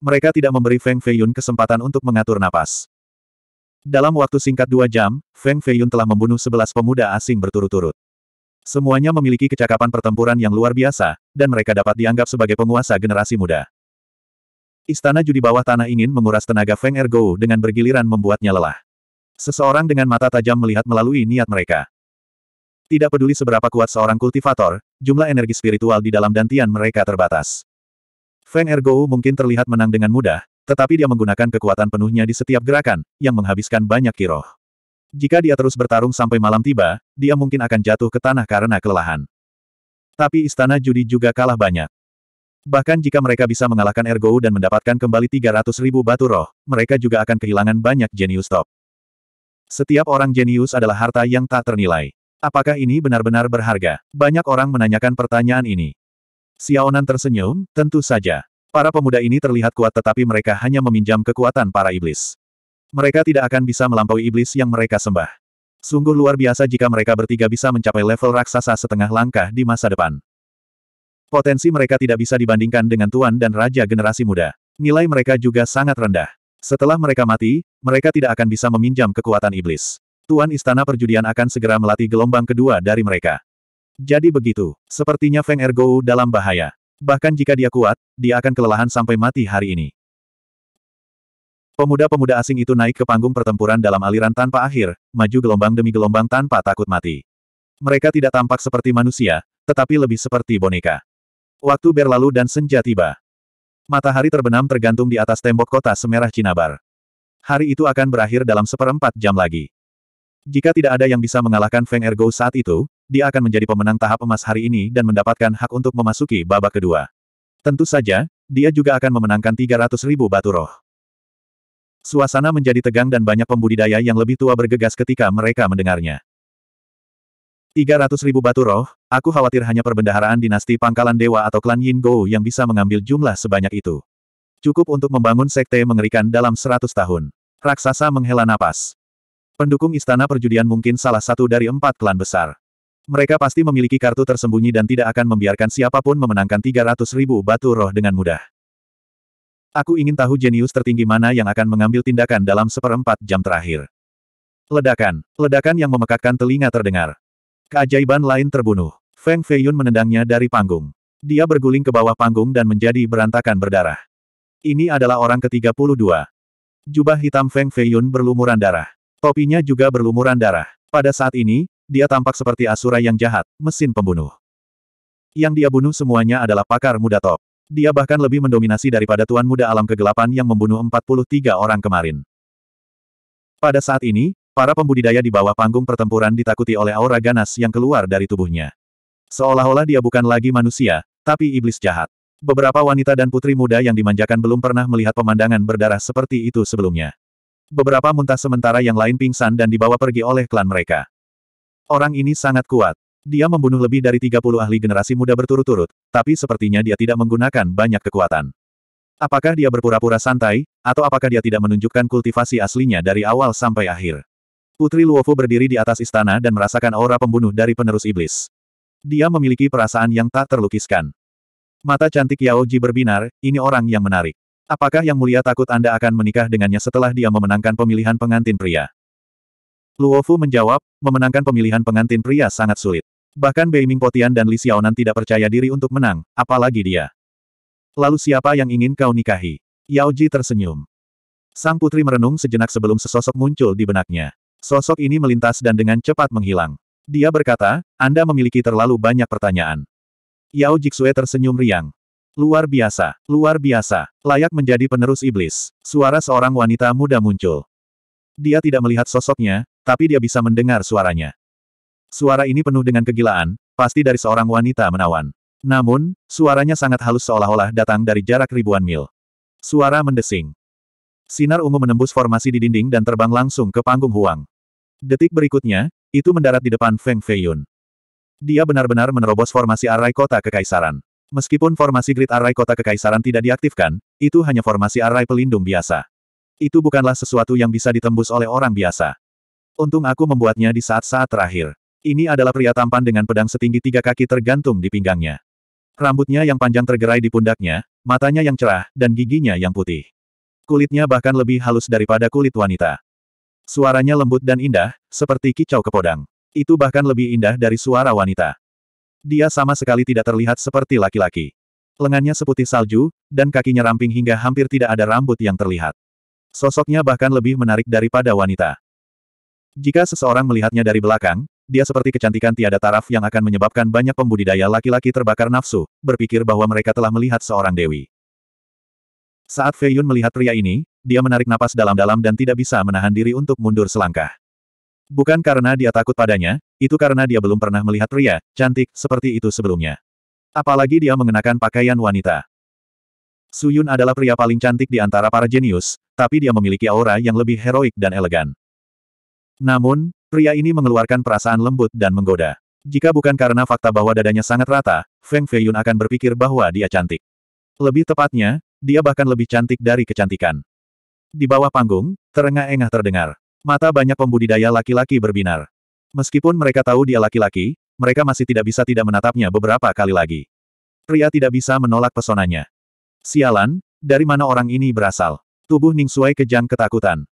Mereka tidak memberi Feng Feiyun kesempatan untuk mengatur napas. Dalam waktu singkat dua jam, Feng Feiyun telah membunuh sebelas pemuda asing berturut-turut. Semuanya memiliki kecakapan pertempuran yang luar biasa, dan mereka dapat dianggap sebagai penguasa generasi muda. Istana judi bawah tanah ingin menguras tenaga Feng Ergo dengan bergiliran membuatnya lelah. Seseorang dengan mata tajam melihat melalui niat mereka. Tidak peduli seberapa kuat seorang kultivator, jumlah energi spiritual di dalam dantian mereka terbatas. Feng Ergo mungkin terlihat menang dengan mudah, tetapi dia menggunakan kekuatan penuhnya di setiap gerakan, yang menghabiskan banyak kiroh. Jika dia terus bertarung sampai malam tiba, dia mungkin akan jatuh ke tanah karena kelelahan. Tapi istana judi juga kalah banyak. Bahkan jika mereka bisa mengalahkan Ergo dan mendapatkan kembali 300 ribu batu roh, mereka juga akan kehilangan banyak jenius top. Setiap orang jenius adalah harta yang tak ternilai. Apakah ini benar-benar berharga? Banyak orang menanyakan pertanyaan ini. Xiaonan tersenyum, tentu saja. Para pemuda ini terlihat kuat tetapi mereka hanya meminjam kekuatan para iblis. Mereka tidak akan bisa melampaui iblis yang mereka sembah. Sungguh luar biasa jika mereka bertiga bisa mencapai level raksasa setengah langkah di masa depan. Potensi mereka tidak bisa dibandingkan dengan tuan dan raja generasi muda. Nilai mereka juga sangat rendah. Setelah mereka mati, mereka tidak akan bisa meminjam kekuatan iblis. Tuan Istana Perjudian akan segera melatih gelombang kedua dari mereka. Jadi begitu, sepertinya Feng Ergou dalam bahaya. Bahkan jika dia kuat, dia akan kelelahan sampai mati hari ini. Pemuda-pemuda asing itu naik ke panggung pertempuran dalam aliran tanpa akhir, maju gelombang demi gelombang tanpa takut mati. Mereka tidak tampak seperti manusia, tetapi lebih seperti boneka. Waktu berlalu dan senja tiba. Matahari terbenam tergantung di atas tembok kota semerah Cinabar. Hari itu akan berakhir dalam seperempat jam lagi. Jika tidak ada yang bisa mengalahkan Feng Ergo saat itu, dia akan menjadi pemenang tahap emas hari ini dan mendapatkan hak untuk memasuki babak kedua. Tentu saja, dia juga akan memenangkan 300 ribu batu roh. Suasana menjadi tegang dan banyak pembudidaya yang lebih tua bergegas ketika mereka mendengarnya. 300 ribu batu roh, aku khawatir hanya perbendaharaan dinasti pangkalan dewa atau klan Yin Go yang bisa mengambil jumlah sebanyak itu. Cukup untuk membangun sekte mengerikan dalam 100 tahun. Raksasa menghela napas. Pendukung istana perjudian mungkin salah satu dari empat klan besar. Mereka pasti memiliki kartu tersembunyi dan tidak akan membiarkan siapapun memenangkan 300 ribu batu roh dengan mudah. Aku ingin tahu jenius tertinggi mana yang akan mengambil tindakan dalam seperempat jam terakhir. Ledakan. Ledakan yang memekakkan telinga terdengar. Keajaiban lain terbunuh. Feng Feiyun menendangnya dari panggung. Dia berguling ke bawah panggung dan menjadi berantakan berdarah. Ini adalah orang ke-32. Jubah hitam Feng Feiyun berlumuran darah. Topinya juga berlumuran darah. Pada saat ini, dia tampak seperti Asura yang jahat, mesin pembunuh. Yang dia bunuh semuanya adalah pakar muda top. Dia bahkan lebih mendominasi daripada Tuan Muda Alam Kegelapan yang membunuh 43 orang kemarin. Pada saat ini, para pembudidaya di bawah panggung pertempuran ditakuti oleh aura ganas yang keluar dari tubuhnya. Seolah-olah dia bukan lagi manusia, tapi iblis jahat. Beberapa wanita dan putri muda yang dimanjakan belum pernah melihat pemandangan berdarah seperti itu sebelumnya. Beberapa muntah sementara yang lain pingsan dan dibawa pergi oleh klan mereka. Orang ini sangat kuat. Dia membunuh lebih dari 30 ahli generasi muda berturut-turut, tapi sepertinya dia tidak menggunakan banyak kekuatan. Apakah dia berpura-pura santai, atau apakah dia tidak menunjukkan kultivasi aslinya dari awal sampai akhir? Putri Luofu berdiri di atas istana dan merasakan aura pembunuh dari penerus iblis. Dia memiliki perasaan yang tak terlukiskan. Mata cantik Yao Ji berbinar, ini orang yang menarik. Apakah Yang Mulia takut Anda akan menikah dengannya setelah dia memenangkan pemilihan pengantin pria? Luofu menjawab, memenangkan pemilihan pengantin pria sangat sulit. Bahkan Beiming Potian dan Li Xiaonan tidak percaya diri untuk menang, apalagi dia. Lalu siapa yang ingin kau nikahi? Yao Ji tersenyum. Sang putri merenung sejenak sebelum sesosok muncul di benaknya. Sosok ini melintas dan dengan cepat menghilang. Dia berkata, Anda memiliki terlalu banyak pertanyaan. Yao Jixue tersenyum riang. Luar biasa, luar biasa, layak menjadi penerus iblis. Suara seorang wanita muda muncul. Dia tidak melihat sosoknya, tapi dia bisa mendengar suaranya. Suara ini penuh dengan kegilaan, pasti dari seorang wanita menawan. Namun, suaranya sangat halus seolah-olah datang dari jarak ribuan mil. Suara mendesing. Sinar ungu menembus formasi di dinding dan terbang langsung ke panggung Huang. Detik berikutnya, itu mendarat di depan Feng Feiyun. Dia benar-benar menerobos formasi arai kota kekaisaran. Meskipun formasi grid arai kota kekaisaran tidak diaktifkan, itu hanya formasi arai pelindung biasa. Itu bukanlah sesuatu yang bisa ditembus oleh orang biasa. Untung aku membuatnya di saat-saat terakhir. Ini adalah pria tampan dengan pedang setinggi tiga kaki tergantung di pinggangnya. Rambutnya yang panjang tergerai di pundaknya, matanya yang cerah, dan giginya yang putih. Kulitnya bahkan lebih halus daripada kulit wanita. Suaranya lembut dan indah, seperti kicau kepodang. Itu bahkan lebih indah dari suara wanita. Dia sama sekali tidak terlihat seperti laki-laki. Lengannya seputih salju, dan kakinya ramping hingga hampir tidak ada rambut yang terlihat. Sosoknya bahkan lebih menarik daripada wanita. Jika seseorang melihatnya dari belakang, dia seperti kecantikan tiada taraf yang akan menyebabkan banyak pembudidaya laki-laki terbakar nafsu, berpikir bahwa mereka telah melihat seorang dewi. Saat Fei Yun melihat pria ini, dia menarik napas dalam-dalam dan tidak bisa menahan diri untuk mundur selangkah. Bukan karena dia takut padanya, itu karena dia belum pernah melihat pria, cantik, seperti itu sebelumnya. Apalagi dia mengenakan pakaian wanita. Suyun adalah pria paling cantik di antara para jenius, tapi dia memiliki aura yang lebih heroik dan elegan. Namun, pria ini mengeluarkan perasaan lembut dan menggoda. Jika bukan karena fakta bahwa dadanya sangat rata, Feng Feiyun akan berpikir bahwa dia cantik. Lebih tepatnya, dia bahkan lebih cantik dari kecantikan. Di bawah panggung, terengah-engah terdengar. Mata banyak pembudidaya laki-laki berbinar. Meskipun mereka tahu dia laki-laki, mereka masih tidak bisa tidak menatapnya beberapa kali lagi. Pria tidak bisa menolak pesonanya. Sialan, dari mana orang ini berasal? Tubuh Ning Suai kejang ketakutan.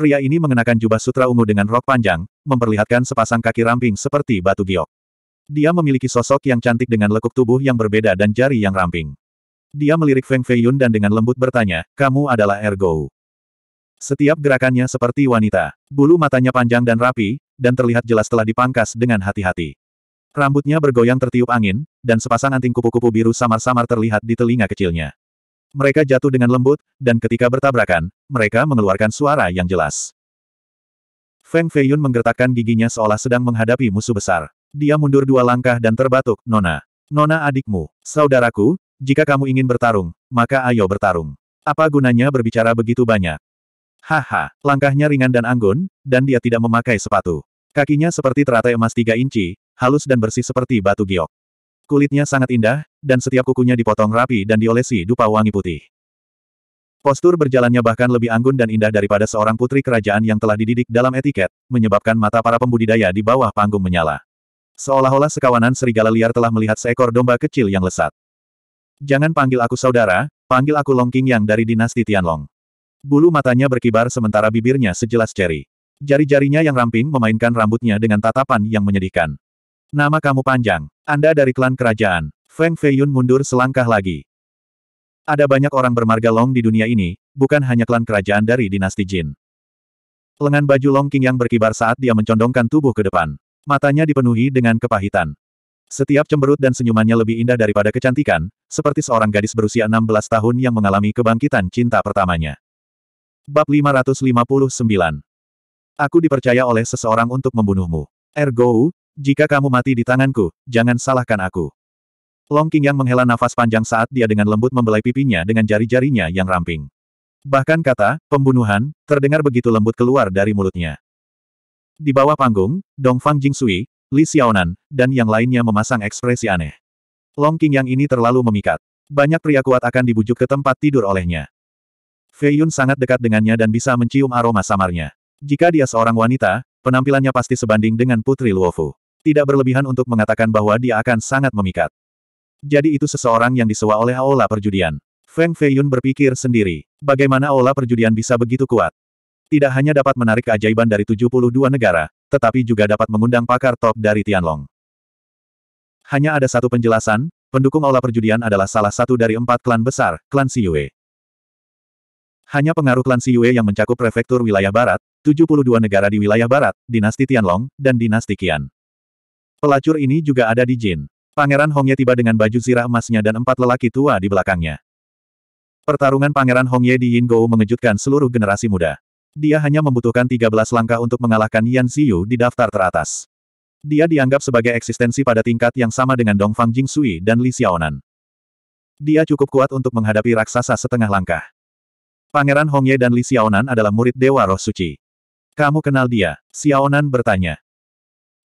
Pria ini mengenakan jubah sutra ungu dengan rok panjang, memperlihatkan sepasang kaki ramping seperti batu giok. Dia memiliki sosok yang cantik dengan lekuk tubuh yang berbeda dan jari yang ramping. Dia melirik Feng Feiyun dan dengan lembut bertanya, kamu adalah Ergo. Setiap gerakannya seperti wanita. Bulu matanya panjang dan rapi, dan terlihat jelas telah dipangkas dengan hati-hati. Rambutnya bergoyang tertiup angin, dan sepasang anting kupu-kupu biru samar-samar terlihat di telinga kecilnya. Mereka jatuh dengan lembut, dan ketika bertabrakan, mereka mengeluarkan suara yang jelas. Feng Feiyun menggertakkan giginya seolah sedang menghadapi musuh besar. Dia mundur dua langkah dan terbatuk, Nona. Nona adikmu, saudaraku, jika kamu ingin bertarung, maka ayo bertarung. Apa gunanya berbicara begitu banyak? Haha, langkahnya ringan dan anggun, dan dia tidak memakai sepatu. Kakinya seperti teratai emas tiga inci, halus dan bersih seperti batu giok. Kulitnya sangat indah, dan setiap kukunya dipotong rapi dan diolesi dupa wangi putih. Postur berjalannya bahkan lebih anggun dan indah daripada seorang putri kerajaan yang telah dididik dalam etiket, menyebabkan mata para pembudidaya di bawah panggung menyala. Seolah-olah sekawanan serigala liar telah melihat seekor domba kecil yang lesat. Jangan panggil aku saudara, panggil aku Long King Yang dari dinasti Tianlong. Bulu matanya berkibar sementara bibirnya sejelas ceri. Jari-jarinya yang ramping memainkan rambutnya dengan tatapan yang menyedihkan. Nama kamu panjang. Anda dari klan kerajaan. Feng Feiyun mundur selangkah lagi. Ada banyak orang bermarga Long di dunia ini, bukan hanya klan kerajaan dari dinasti Jin. Lengan baju Long King yang berkibar saat dia mencondongkan tubuh ke depan. Matanya dipenuhi dengan kepahitan. Setiap cemberut dan senyumannya lebih indah daripada kecantikan, seperti seorang gadis berusia 16 tahun yang mengalami kebangkitan cinta pertamanya. Bab 559 Aku dipercaya oleh seseorang untuk membunuhmu. Ergo, jika kamu mati di tanganku, jangan salahkan aku. Long King yang menghela nafas panjang saat dia dengan lembut membelai pipinya dengan jari-jarinya yang ramping. Bahkan kata, pembunuhan, terdengar begitu lembut keluar dari mulutnya. Di bawah panggung, Dong Dongfang Jingsui, Li Xiaonan, dan yang lainnya memasang ekspresi aneh. Long King yang ini terlalu memikat. Banyak pria kuat akan dibujuk ke tempat tidur olehnya. Fei Yun sangat dekat dengannya dan bisa mencium aroma samarnya. Jika dia seorang wanita, penampilannya pasti sebanding dengan Putri Luofu. Tidak berlebihan untuk mengatakan bahwa dia akan sangat memikat. Jadi itu seseorang yang disewa oleh Aula Perjudian. Feng Feiyun berpikir sendiri, bagaimana Aula Perjudian bisa begitu kuat? Tidak hanya dapat menarik keajaiban dari 72 negara, tetapi juga dapat mengundang pakar top dari Tianlong. Hanya ada satu penjelasan, pendukung Aula Perjudian adalah salah satu dari empat klan besar, klan Siyue. Hanya pengaruh klan Siyue yang mencakup prefektur wilayah barat, 72 negara di wilayah barat, dinasti Tianlong, dan dinasti Qian. Pelacur ini juga ada di Jin. Pangeran Hongye tiba dengan baju zirah emasnya dan empat lelaki tua di belakangnya. Pertarungan Pangeran Hongye di Yin Gou mengejutkan seluruh generasi muda. Dia hanya membutuhkan 13 langkah untuk mengalahkan Yan Ziyu di daftar teratas. Dia dianggap sebagai eksistensi pada tingkat yang sama dengan Dongfang Sui dan Li Xiaonan. Dia cukup kuat untuk menghadapi raksasa setengah langkah. Pangeran Hongye dan Li Xiaonan adalah murid Dewa Roh Suci. Kamu kenal dia? Xiaonan bertanya.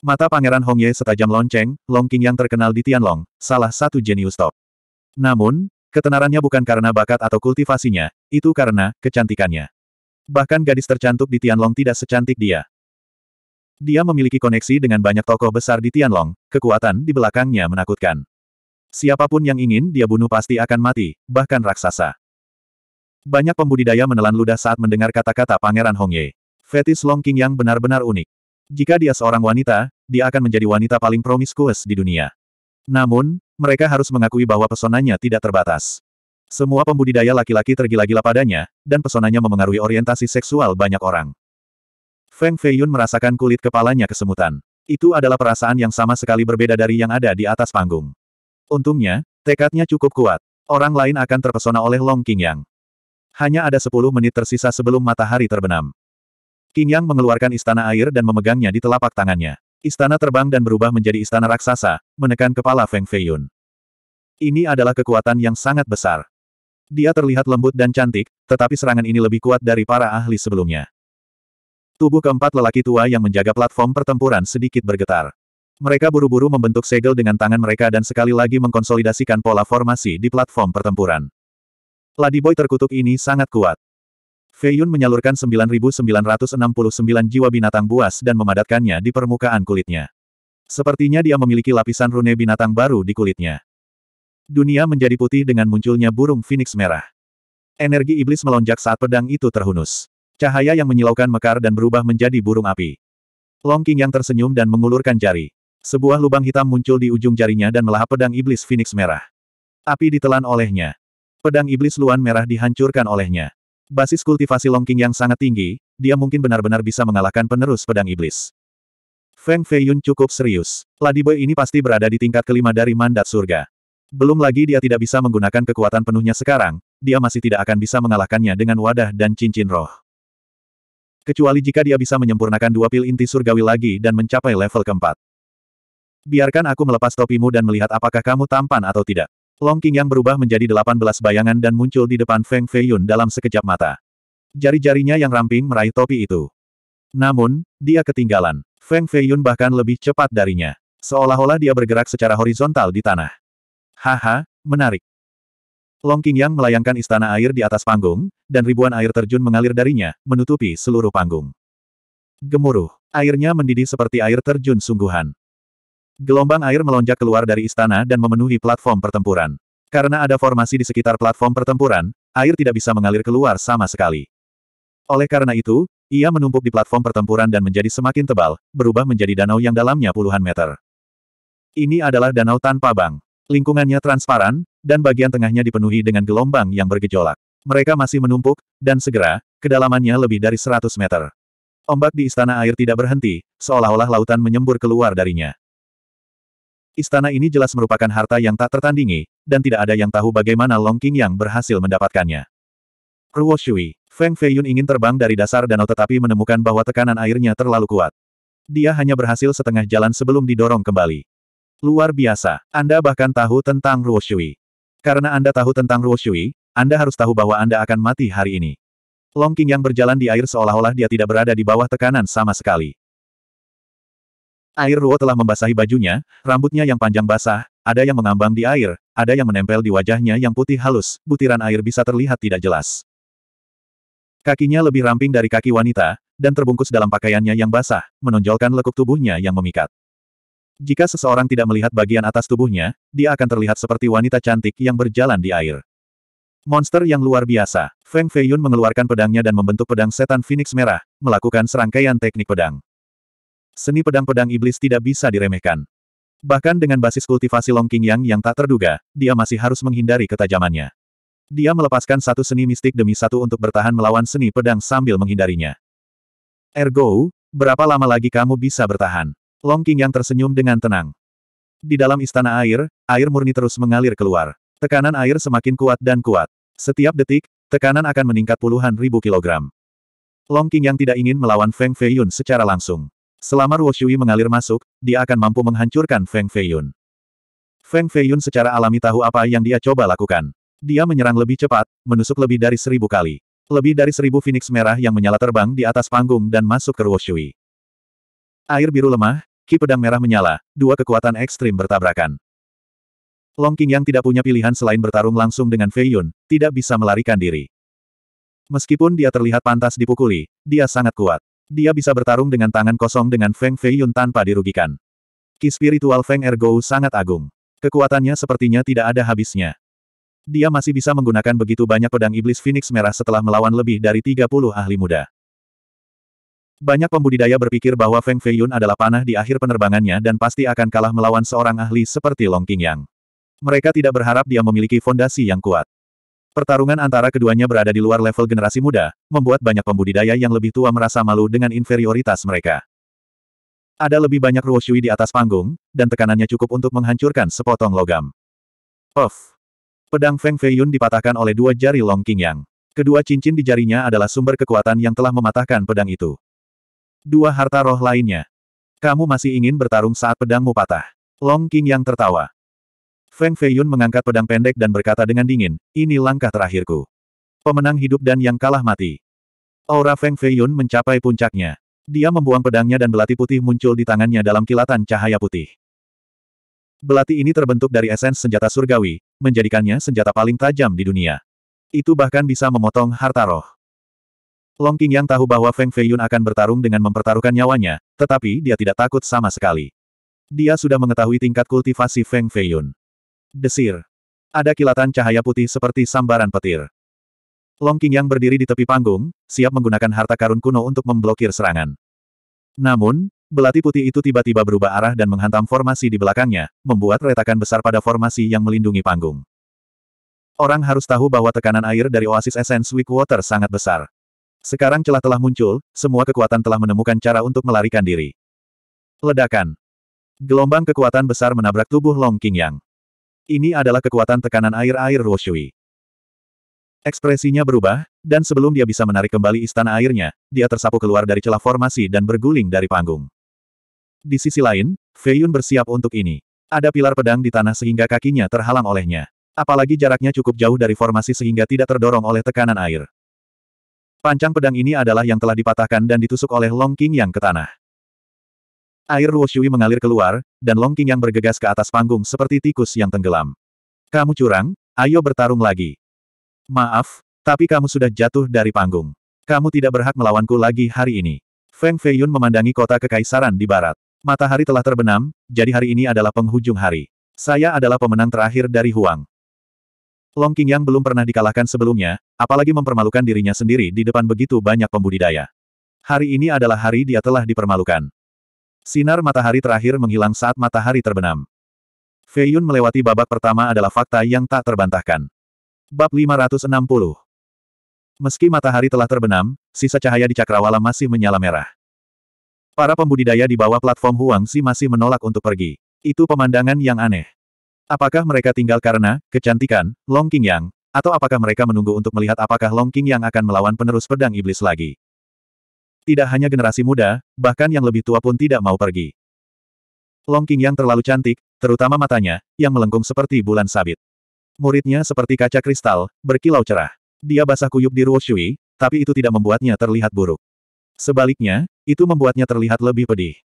Mata Pangeran Hongye setajam lonceng, Longking yang terkenal di Tianlong, salah satu jenius top. Namun, ketenarannya bukan karena bakat atau kultivasinya, itu karena kecantikannya. Bahkan gadis tercantik di Tianlong tidak secantik dia. Dia memiliki koneksi dengan banyak tokoh besar di Tianlong, kekuatan di belakangnya menakutkan. Siapapun yang ingin dia bunuh pasti akan mati, bahkan raksasa. Banyak pembudidaya menelan ludah saat mendengar kata-kata Pangeran Hongye. Fetis Longking yang benar-benar unik. Jika dia seorang wanita, dia akan menjadi wanita paling promiskuus di dunia. Namun, mereka harus mengakui bahwa pesonanya tidak terbatas. Semua pembudidaya laki-laki tergila-gila padanya, dan pesonanya memengaruhi orientasi seksual banyak orang. Feng Feiyun merasakan kulit kepalanya kesemutan. Itu adalah perasaan yang sama sekali berbeda dari yang ada di atas panggung. Untungnya, tekadnya cukup kuat. Orang lain akan terpesona oleh Long King Yang. Hanya ada 10 menit tersisa sebelum matahari terbenam. King Yang mengeluarkan istana air dan memegangnya di telapak tangannya. Istana terbang dan berubah menjadi istana raksasa, menekan kepala Feng Feiyun. Ini adalah kekuatan yang sangat besar. Dia terlihat lembut dan cantik, tetapi serangan ini lebih kuat dari para ahli sebelumnya. Tubuh keempat lelaki tua yang menjaga platform pertempuran sedikit bergetar. Mereka buru-buru membentuk segel dengan tangan mereka dan sekali lagi mengkonsolidasikan pola formasi di platform pertempuran. Ladiboy terkutuk ini sangat kuat. Feiyun menyalurkan 9.969 jiwa binatang buas dan memadatkannya di permukaan kulitnya. Sepertinya dia memiliki lapisan rune binatang baru di kulitnya. Dunia menjadi putih dengan munculnya burung phoenix merah. Energi iblis melonjak saat pedang itu terhunus. Cahaya yang menyilaukan mekar dan berubah menjadi burung api. Long King yang tersenyum dan mengulurkan jari. Sebuah lubang hitam muncul di ujung jarinya dan melahap pedang iblis phoenix merah. Api ditelan olehnya. Pedang iblis luan merah dihancurkan olehnya. Basis kultivasi Longking yang sangat tinggi, dia mungkin benar-benar bisa mengalahkan penerus pedang iblis. Feng Feiyun cukup serius. Ladiboy ini pasti berada di tingkat kelima dari mandat surga. Belum lagi dia tidak bisa menggunakan kekuatan penuhnya sekarang, dia masih tidak akan bisa mengalahkannya dengan wadah dan cincin roh. Kecuali jika dia bisa menyempurnakan dua pil inti surgawi lagi dan mencapai level keempat. Biarkan aku melepas topimu dan melihat apakah kamu tampan atau tidak. Long yang berubah menjadi delapan belas bayangan dan muncul di depan Feng Feiyun dalam sekejap mata. Jari-jarinya yang ramping meraih topi itu. Namun, dia ketinggalan. Feng Feiyun bahkan lebih cepat darinya. Seolah-olah dia bergerak secara horizontal di tanah. Haha, menarik. Long yang melayangkan istana air di atas panggung, dan ribuan air terjun mengalir darinya, menutupi seluruh panggung. Gemuruh, airnya mendidih seperti air terjun sungguhan. Gelombang air melonjak keluar dari istana dan memenuhi platform pertempuran. Karena ada formasi di sekitar platform pertempuran, air tidak bisa mengalir keluar sama sekali. Oleh karena itu, ia menumpuk di platform pertempuran dan menjadi semakin tebal, berubah menjadi danau yang dalamnya puluhan meter. Ini adalah danau tanpa bang. Lingkungannya transparan, dan bagian tengahnya dipenuhi dengan gelombang yang bergejolak. Mereka masih menumpuk, dan segera, kedalamannya lebih dari 100 meter. Ombak di istana air tidak berhenti, seolah-olah lautan menyembur keluar darinya. Istana ini jelas merupakan harta yang tak tertandingi, dan tidak ada yang tahu bagaimana Long King yang berhasil mendapatkannya. Ruo Shui, Feng Feiyun ingin terbang dari dasar danau tetapi menemukan bahwa tekanan airnya terlalu kuat. Dia hanya berhasil setengah jalan sebelum didorong kembali. Luar biasa, Anda bahkan tahu tentang Ruo Shui. Karena Anda tahu tentang Ruo Shui, Anda harus tahu bahwa Anda akan mati hari ini. Long King yang berjalan di air seolah-olah dia tidak berada di bawah tekanan sama sekali. Air ruo telah membasahi bajunya, rambutnya yang panjang basah, ada yang mengambang di air, ada yang menempel di wajahnya yang putih halus, butiran air bisa terlihat tidak jelas. Kakinya lebih ramping dari kaki wanita, dan terbungkus dalam pakaiannya yang basah, menonjolkan lekuk tubuhnya yang memikat. Jika seseorang tidak melihat bagian atas tubuhnya, dia akan terlihat seperti wanita cantik yang berjalan di air. Monster yang luar biasa, Feng Feiyun mengeluarkan pedangnya dan membentuk pedang setan Phoenix Merah, melakukan serangkaian teknik pedang seni pedang-pedang iblis tidak bisa diremehkan. Bahkan dengan basis kultivasi Long Yang yang tak terduga, dia masih harus menghindari ketajamannya. Dia melepaskan satu seni mistik demi satu untuk bertahan melawan seni pedang sambil menghindarinya. Ergo, berapa lama lagi kamu bisa bertahan? Long Yang tersenyum dengan tenang. Di dalam istana air, air murni terus mengalir keluar. Tekanan air semakin kuat dan kuat. Setiap detik, tekanan akan meningkat puluhan ribu kilogram. Long King yang tidak ingin melawan Feng Feiyun secara langsung. Selama Ruo Shui mengalir masuk, dia akan mampu menghancurkan Feng Feiyun. Feng Feiyun secara alami tahu apa yang dia coba lakukan. Dia menyerang lebih cepat, menusuk lebih dari seribu kali. Lebih dari seribu Phoenix merah yang menyala terbang di atas panggung dan masuk ke Ruo Shui. Air biru lemah, ki pedang merah menyala, dua kekuatan ekstrim bertabrakan. Long King yang tidak punya pilihan selain bertarung langsung dengan Feiyun, tidak bisa melarikan diri. Meskipun dia terlihat pantas dipukuli, dia sangat kuat. Dia bisa bertarung dengan tangan kosong dengan Feng Feiyun tanpa dirugikan. Ki spiritual Feng Ergou sangat agung. Kekuatannya sepertinya tidak ada habisnya. Dia masih bisa menggunakan begitu banyak pedang iblis Phoenix Merah setelah melawan lebih dari 30 ahli muda. Banyak pembudidaya berpikir bahwa Feng Feiyun adalah panah di akhir penerbangannya dan pasti akan kalah melawan seorang ahli seperti Long Qingyang. Mereka tidak berharap dia memiliki fondasi yang kuat. Pertarungan antara keduanya berada di luar level generasi muda, membuat banyak pembudidaya yang lebih tua merasa malu dengan inferioritas mereka. Ada lebih banyak Ruoshui di atas panggung, dan tekanannya cukup untuk menghancurkan sepotong logam. Off! Pedang Feng Fei Yun dipatahkan oleh dua jari Long King Yang. Kedua cincin di jarinya adalah sumber kekuatan yang telah mematahkan pedang itu. Dua harta roh lainnya. Kamu masih ingin bertarung saat pedangmu patah. Long King Yang tertawa. Feng Feiyun mengangkat pedang pendek dan berkata dengan dingin, ini langkah terakhirku. Pemenang hidup dan yang kalah mati. Aura Feng Feiyun mencapai puncaknya. Dia membuang pedangnya dan belati putih muncul di tangannya dalam kilatan cahaya putih. Belati ini terbentuk dari esens senjata surgawi, menjadikannya senjata paling tajam di dunia. Itu bahkan bisa memotong harta roh. Long King yang tahu bahwa Feng Feiyun akan bertarung dengan mempertaruhkan nyawanya, tetapi dia tidak takut sama sekali. Dia sudah mengetahui tingkat kultivasi Feng Feiyun. Desir. Ada kilatan cahaya putih seperti sambaran petir. Long Yang berdiri di tepi panggung, siap menggunakan harta karun kuno untuk memblokir serangan. Namun, belati putih itu tiba-tiba berubah arah dan menghantam formasi di belakangnya, membuat retakan besar pada formasi yang melindungi panggung. Orang harus tahu bahwa tekanan air dari Oasis Essence Water sangat besar. Sekarang celah telah muncul, semua kekuatan telah menemukan cara untuk melarikan diri. Ledakan. Gelombang kekuatan besar menabrak tubuh Long Yang. Ini adalah kekuatan tekanan air-air Ruoshui. Ekspresinya berubah, dan sebelum dia bisa menarik kembali istana airnya, dia tersapu keluar dari celah formasi dan berguling dari panggung. Di sisi lain, Fei Yun bersiap untuk ini. Ada pilar pedang di tanah sehingga kakinya terhalang olehnya. Apalagi jaraknya cukup jauh dari formasi sehingga tidak terdorong oleh tekanan air. Pancang pedang ini adalah yang telah dipatahkan dan ditusuk oleh Long King yang ke tanah. Air Ruoshui mengalir keluar, dan Long King yang bergegas ke atas panggung seperti tikus yang tenggelam. Kamu curang, ayo bertarung lagi. Maaf, tapi kamu sudah jatuh dari panggung. Kamu tidak berhak melawanku lagi hari ini. Feng Feiyun memandangi kota kekaisaran di barat. Matahari telah terbenam, jadi hari ini adalah penghujung hari. Saya adalah pemenang terakhir dari Huang. Long King yang belum pernah dikalahkan sebelumnya, apalagi mempermalukan dirinya sendiri di depan begitu banyak pembudidaya. Hari ini adalah hari dia telah dipermalukan. Sinar matahari terakhir menghilang saat matahari terbenam. Fei Yun melewati babak pertama adalah fakta yang tak terbantahkan. Bab 560 Meski matahari telah terbenam, sisa cahaya di cakrawala masih menyala merah. Para pembudidaya di bawah platform Huang Si masih menolak untuk pergi. Itu pemandangan yang aneh. Apakah mereka tinggal karena kecantikan Long King Yang, atau apakah mereka menunggu untuk melihat apakah Long King Yang akan melawan penerus pedang iblis lagi? Tidak hanya generasi muda, bahkan yang lebih tua pun tidak mau pergi. Long King yang terlalu cantik, terutama matanya, yang melengkung seperti bulan sabit. Muridnya seperti kaca kristal, berkilau cerah. Dia basah kuyup di Ruoshui, tapi itu tidak membuatnya terlihat buruk. Sebaliknya, itu membuatnya terlihat lebih pedih.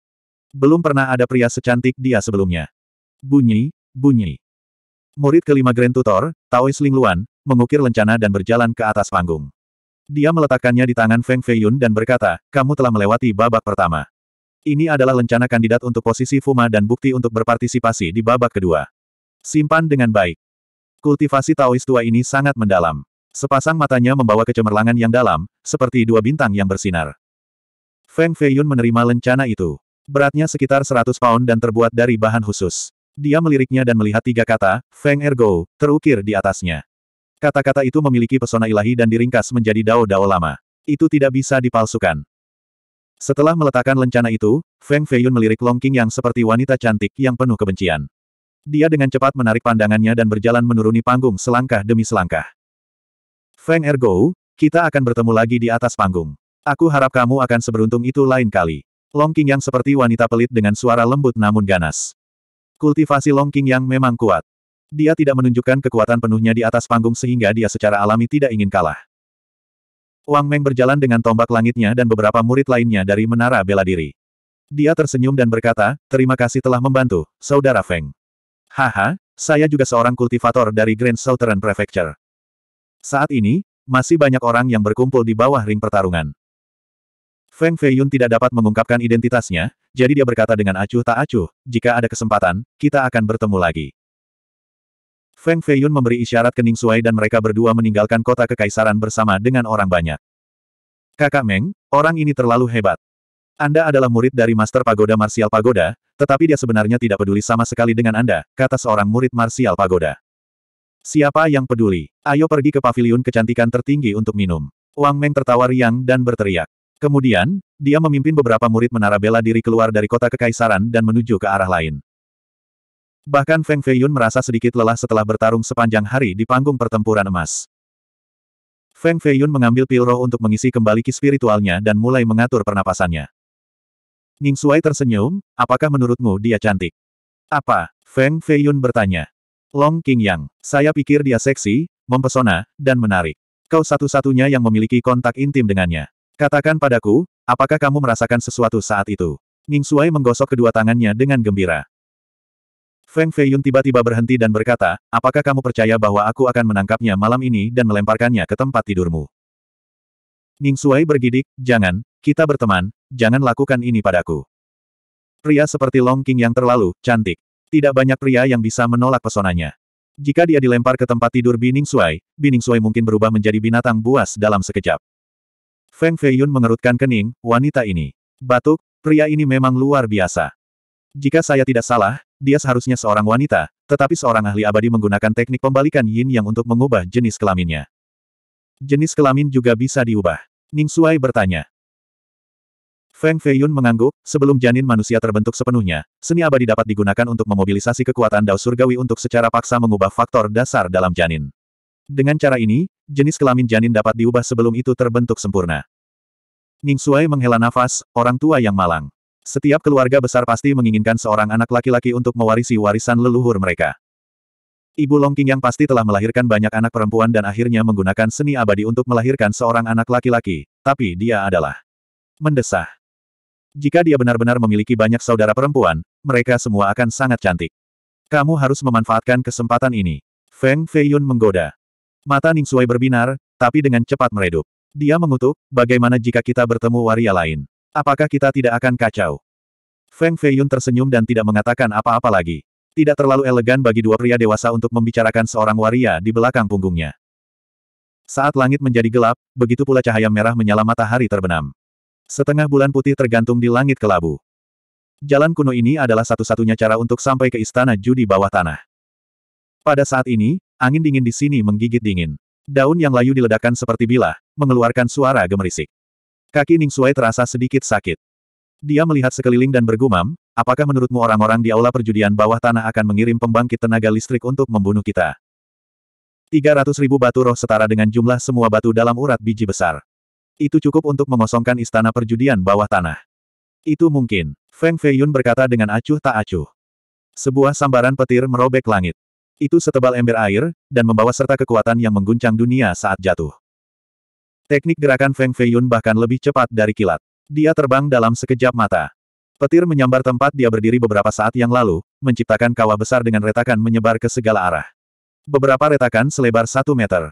Belum pernah ada pria secantik dia sebelumnya. Bunyi, bunyi. Murid kelima Grand Tutor, Taois Lingluan, mengukir lencana dan berjalan ke atas panggung. Dia meletakkannya di tangan Feng Feiyun dan berkata, kamu telah melewati babak pertama. Ini adalah lencana kandidat untuk posisi Fuma dan bukti untuk berpartisipasi di babak kedua. Simpan dengan baik. Kultivasi Taoist tua ini sangat mendalam. Sepasang matanya membawa kecemerlangan yang dalam, seperti dua bintang yang bersinar. Feng Feiyun menerima lencana itu. Beratnya sekitar 100 pound dan terbuat dari bahan khusus. Dia meliriknya dan melihat tiga kata, Feng Ergo, terukir di atasnya. Kata-kata itu memiliki pesona ilahi dan diringkas menjadi dao-dao lama. Itu tidak bisa dipalsukan. Setelah meletakkan lencana itu, Feng Feiyun melirik Long King yang seperti wanita cantik yang penuh kebencian. Dia dengan cepat menarik pandangannya dan berjalan menuruni panggung selangkah demi selangkah. Feng Ergo, kita akan bertemu lagi di atas panggung. Aku harap kamu akan seberuntung itu lain kali. Long King yang seperti wanita pelit dengan suara lembut namun ganas. Kultivasi Long King yang memang kuat. Dia tidak menunjukkan kekuatan penuhnya di atas panggung sehingga dia secara alami tidak ingin kalah. Wang Meng berjalan dengan tombak langitnya dan beberapa murid lainnya dari menara bela diri. Dia tersenyum dan berkata, terima kasih telah membantu, Saudara Feng. Haha, saya juga seorang kultivator dari Grand Southern Prefecture. Saat ini, masih banyak orang yang berkumpul di bawah ring pertarungan. Feng Feiyun tidak dapat mengungkapkan identitasnya, jadi dia berkata dengan acuh tak acuh, jika ada kesempatan, kita akan bertemu lagi. Feng Feiyun memberi isyarat kening Suai dan mereka berdua meninggalkan kota kekaisaran bersama dengan orang banyak. Kakak Meng, orang ini terlalu hebat. Anda adalah murid dari Master Pagoda Martial Pagoda, tetapi dia sebenarnya tidak peduli sama sekali dengan Anda, kata seorang murid Martial Pagoda. Siapa yang peduli? Ayo pergi ke paviliun kecantikan tertinggi untuk minum. Wang Meng tertawa riang dan berteriak. Kemudian, dia memimpin beberapa murid menara bela diri keluar dari kota kekaisaran dan menuju ke arah lain. Bahkan Feng Feiyun merasa sedikit lelah setelah bertarung sepanjang hari di panggung pertempuran emas. Feng Feiyun mengambil pil roh untuk mengisi kembali ki spiritualnya dan mulai mengatur pernapasannya. Ning Suai tersenyum, apakah menurutmu dia cantik? Apa? Feng Feiyun bertanya. Long King Yang, saya pikir dia seksi, mempesona, dan menarik. Kau satu-satunya yang memiliki kontak intim dengannya. Katakan padaku, apakah kamu merasakan sesuatu saat itu? Ning Suai menggosok kedua tangannya dengan gembira. Feng Feiyun tiba-tiba berhenti dan berkata, apakah kamu percaya bahwa aku akan menangkapnya malam ini dan melemparkannya ke tempat tidurmu? Ning Suai bergidik, jangan, kita berteman, jangan lakukan ini padaku. Pria seperti Long King yang terlalu cantik. Tidak banyak pria yang bisa menolak pesonanya. Jika dia dilempar ke tempat tidur Bining Suai, Bining Suai mungkin berubah menjadi binatang buas dalam sekejap. Feng Feiyun mengerutkan kening, wanita ini. Batuk, pria ini memang luar biasa. Jika saya tidak salah, dia seharusnya seorang wanita, tetapi seorang ahli abadi menggunakan teknik pembalikan yin yang untuk mengubah jenis kelaminnya. Jenis kelamin juga bisa diubah. Ning Suai bertanya. Feng Feiyun mengangguk, sebelum janin manusia terbentuk sepenuhnya, seni abadi dapat digunakan untuk memobilisasi kekuatan dao surgawi untuk secara paksa mengubah faktor dasar dalam janin. Dengan cara ini, jenis kelamin janin dapat diubah sebelum itu terbentuk sempurna. Ning Suai menghela nafas, orang tua yang malang. Setiap keluarga besar pasti menginginkan seorang anak laki-laki untuk mewarisi warisan leluhur mereka. Ibu Longking yang pasti telah melahirkan banyak anak perempuan dan akhirnya menggunakan seni abadi untuk melahirkan seorang anak laki-laki, tapi dia adalah mendesah. Jika dia benar-benar memiliki banyak saudara perempuan, mereka semua akan sangat cantik. Kamu harus memanfaatkan kesempatan ini. Feng Feiyun menggoda. Mata Ning Sui berbinar, tapi dengan cepat meredup. Dia mengutuk, bagaimana jika kita bertemu waria lain? Apakah kita tidak akan kacau? Feng Feiyun tersenyum dan tidak mengatakan apa-apa lagi. Tidak terlalu elegan bagi dua pria dewasa untuk membicarakan seorang waria di belakang punggungnya. Saat langit menjadi gelap, begitu pula cahaya merah menyala matahari terbenam. Setengah bulan putih tergantung di langit kelabu. Jalan kuno ini adalah satu-satunya cara untuk sampai ke istana judi bawah tanah. Pada saat ini, angin dingin di sini menggigit dingin. Daun yang layu diledakkan seperti bilah, mengeluarkan suara gemerisik. Kaki Ning Suai terasa sedikit sakit. Dia melihat sekeliling dan bergumam, apakah menurutmu orang-orang di aula perjudian bawah tanah akan mengirim pembangkit tenaga listrik untuk membunuh kita? 300 ribu batu roh setara dengan jumlah semua batu dalam urat biji besar. Itu cukup untuk mengosongkan istana perjudian bawah tanah. Itu mungkin, Feng Feiyun berkata dengan acuh tak acuh. Sebuah sambaran petir merobek langit. Itu setebal ember air, dan membawa serta kekuatan yang mengguncang dunia saat jatuh. Teknik gerakan Feng Feiyun bahkan lebih cepat dari kilat. Dia terbang dalam sekejap mata. Petir menyambar tempat dia berdiri beberapa saat yang lalu, menciptakan kawah besar dengan retakan menyebar ke segala arah. Beberapa retakan selebar satu meter.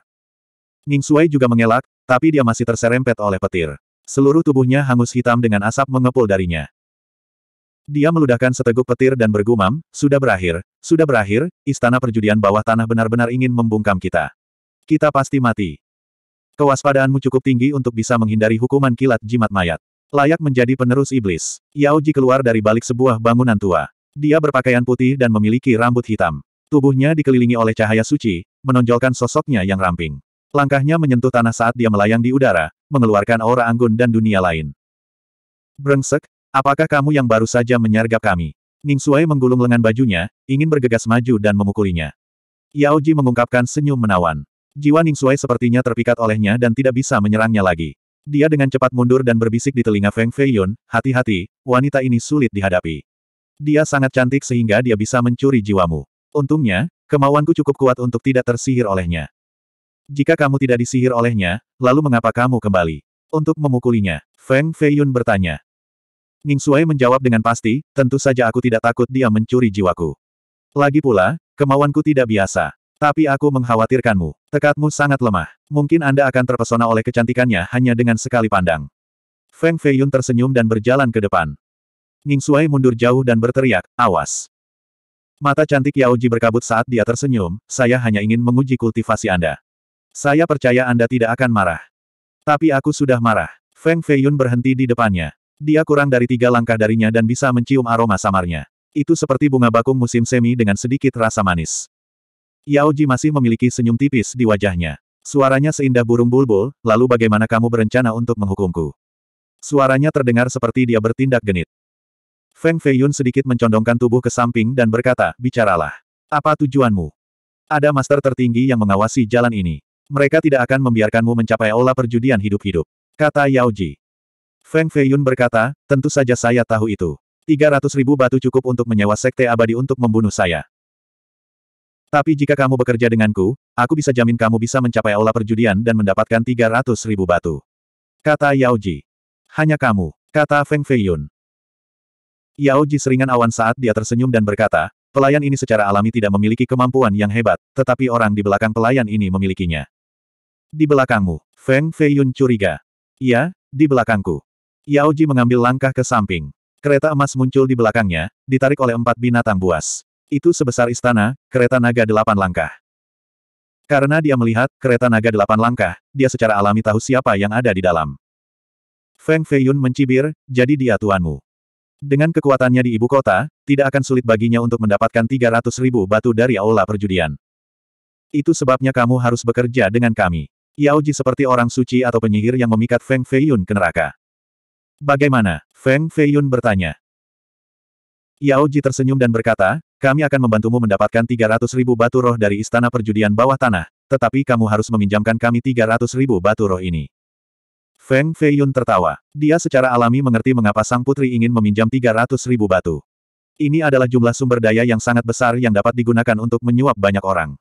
Ning Suai juga mengelak, tapi dia masih terserempet oleh petir. Seluruh tubuhnya hangus hitam dengan asap mengepul darinya. Dia meludahkan seteguk petir dan bergumam, sudah berakhir, sudah berakhir, istana perjudian bawah tanah benar-benar ingin membungkam kita. Kita pasti mati. Kewaspadaanmu cukup tinggi untuk bisa menghindari hukuman kilat jimat mayat. Layak menjadi penerus iblis. Yao Ji keluar dari balik sebuah bangunan tua. Dia berpakaian putih dan memiliki rambut hitam. Tubuhnya dikelilingi oleh cahaya suci, menonjolkan sosoknya yang ramping. Langkahnya menyentuh tanah saat dia melayang di udara, mengeluarkan aura anggun dan dunia lain. Brengsek, apakah kamu yang baru saja menyergap kami? Ning Suai menggulung lengan bajunya, ingin bergegas maju dan memukulinya. Yao Ji mengungkapkan senyum menawan. Jiwa Ning Suai sepertinya terpikat olehnya dan tidak bisa menyerangnya lagi. Dia dengan cepat mundur dan berbisik di telinga Feng Feiyun, hati-hati, wanita ini sulit dihadapi. Dia sangat cantik sehingga dia bisa mencuri jiwamu. Untungnya, kemauanku cukup kuat untuk tidak tersihir olehnya. Jika kamu tidak disihir olehnya, lalu mengapa kamu kembali? Untuk memukulinya, Feng Feiyun bertanya. Ning Suai menjawab dengan pasti, tentu saja aku tidak takut dia mencuri jiwaku. Lagi pula, kemauanku tidak biasa. Tapi aku mengkhawatirkanmu. Tekadmu sangat lemah. Mungkin Anda akan terpesona oleh kecantikannya hanya dengan sekali pandang. Feng Feiyun tersenyum dan berjalan ke depan. Ning Suai mundur jauh dan berteriak, awas. Mata cantik Yao Ji berkabut saat dia tersenyum, saya hanya ingin menguji kultivasi Anda. Saya percaya Anda tidak akan marah. Tapi aku sudah marah. Feng Feiyun berhenti di depannya. Dia kurang dari tiga langkah darinya dan bisa mencium aroma samarnya. Itu seperti bunga bakung musim semi dengan sedikit rasa manis. Yao Ji masih memiliki senyum tipis di wajahnya. Suaranya seindah burung bulbul, lalu bagaimana kamu berencana untuk menghukumku? Suaranya terdengar seperti dia bertindak genit. Feng Feiyun sedikit mencondongkan tubuh ke samping dan berkata, bicaralah. Apa tujuanmu? Ada master tertinggi yang mengawasi jalan ini. Mereka tidak akan membiarkanmu mencapai olah perjudian hidup-hidup. Kata Yao Ji. Feng Feiyun berkata, tentu saja saya tahu itu. 300 ribu batu cukup untuk menyewa sekte abadi untuk membunuh saya. Tapi jika kamu bekerja denganku, aku bisa jamin kamu bisa mencapai aula perjudian dan mendapatkan 300 ribu batu. Kata Yao Ji. Hanya kamu, kata Feng Feiyun. Yao Ji seringan awan saat dia tersenyum dan berkata, pelayan ini secara alami tidak memiliki kemampuan yang hebat, tetapi orang di belakang pelayan ini memilikinya. Di belakangmu, Feng Feiyun curiga. Iya, di belakangku. Yao Ji mengambil langkah ke samping. Kereta emas muncul di belakangnya, ditarik oleh empat binatang buas. Itu sebesar istana, kereta naga delapan langkah. Karena dia melihat kereta naga delapan langkah, dia secara alami tahu siapa yang ada di dalam. Feng Feiyun mencibir, jadi dia tuanmu. Dengan kekuatannya di ibu kota, tidak akan sulit baginya untuk mendapatkan 300 ribu batu dari aula perjudian. Itu sebabnya kamu harus bekerja dengan kami. Yao Ji seperti orang suci atau penyihir yang memikat Feng Feiyun ke neraka. Bagaimana? Feng Feiyun bertanya. Yao Ji tersenyum dan berkata, kami akan membantumu mendapatkan 300 ribu batu roh dari Istana Perjudian Bawah Tanah, tetapi kamu harus meminjamkan kami 300 ribu batu roh ini. Feng Feiyun tertawa. Dia secara alami mengerti mengapa sang putri ingin meminjam 300 ribu batu. Ini adalah jumlah sumber daya yang sangat besar yang dapat digunakan untuk menyuap banyak orang.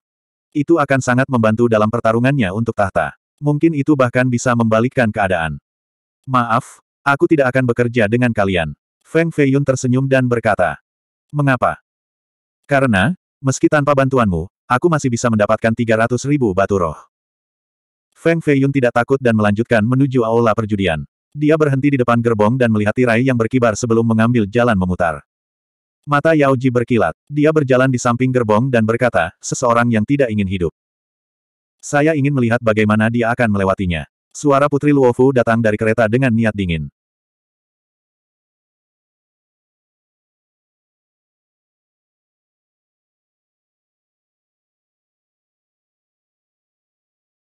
Itu akan sangat membantu dalam pertarungannya untuk tahta. Mungkin itu bahkan bisa membalikkan keadaan. Maaf, aku tidak akan bekerja dengan kalian. Feng Feiyun tersenyum dan berkata. Mengapa? Karena, meski tanpa bantuanmu, aku masih bisa mendapatkan 300 ribu batu roh. Feng Feiyun tidak takut dan melanjutkan menuju aula perjudian. Dia berhenti di depan gerbong dan melihat tirai yang berkibar sebelum mengambil jalan memutar. Mata Yao Ji berkilat. Dia berjalan di samping gerbong dan berkata, seseorang yang tidak ingin hidup. Saya ingin melihat bagaimana dia akan melewatinya. Suara Putri Luofu datang dari kereta dengan niat dingin.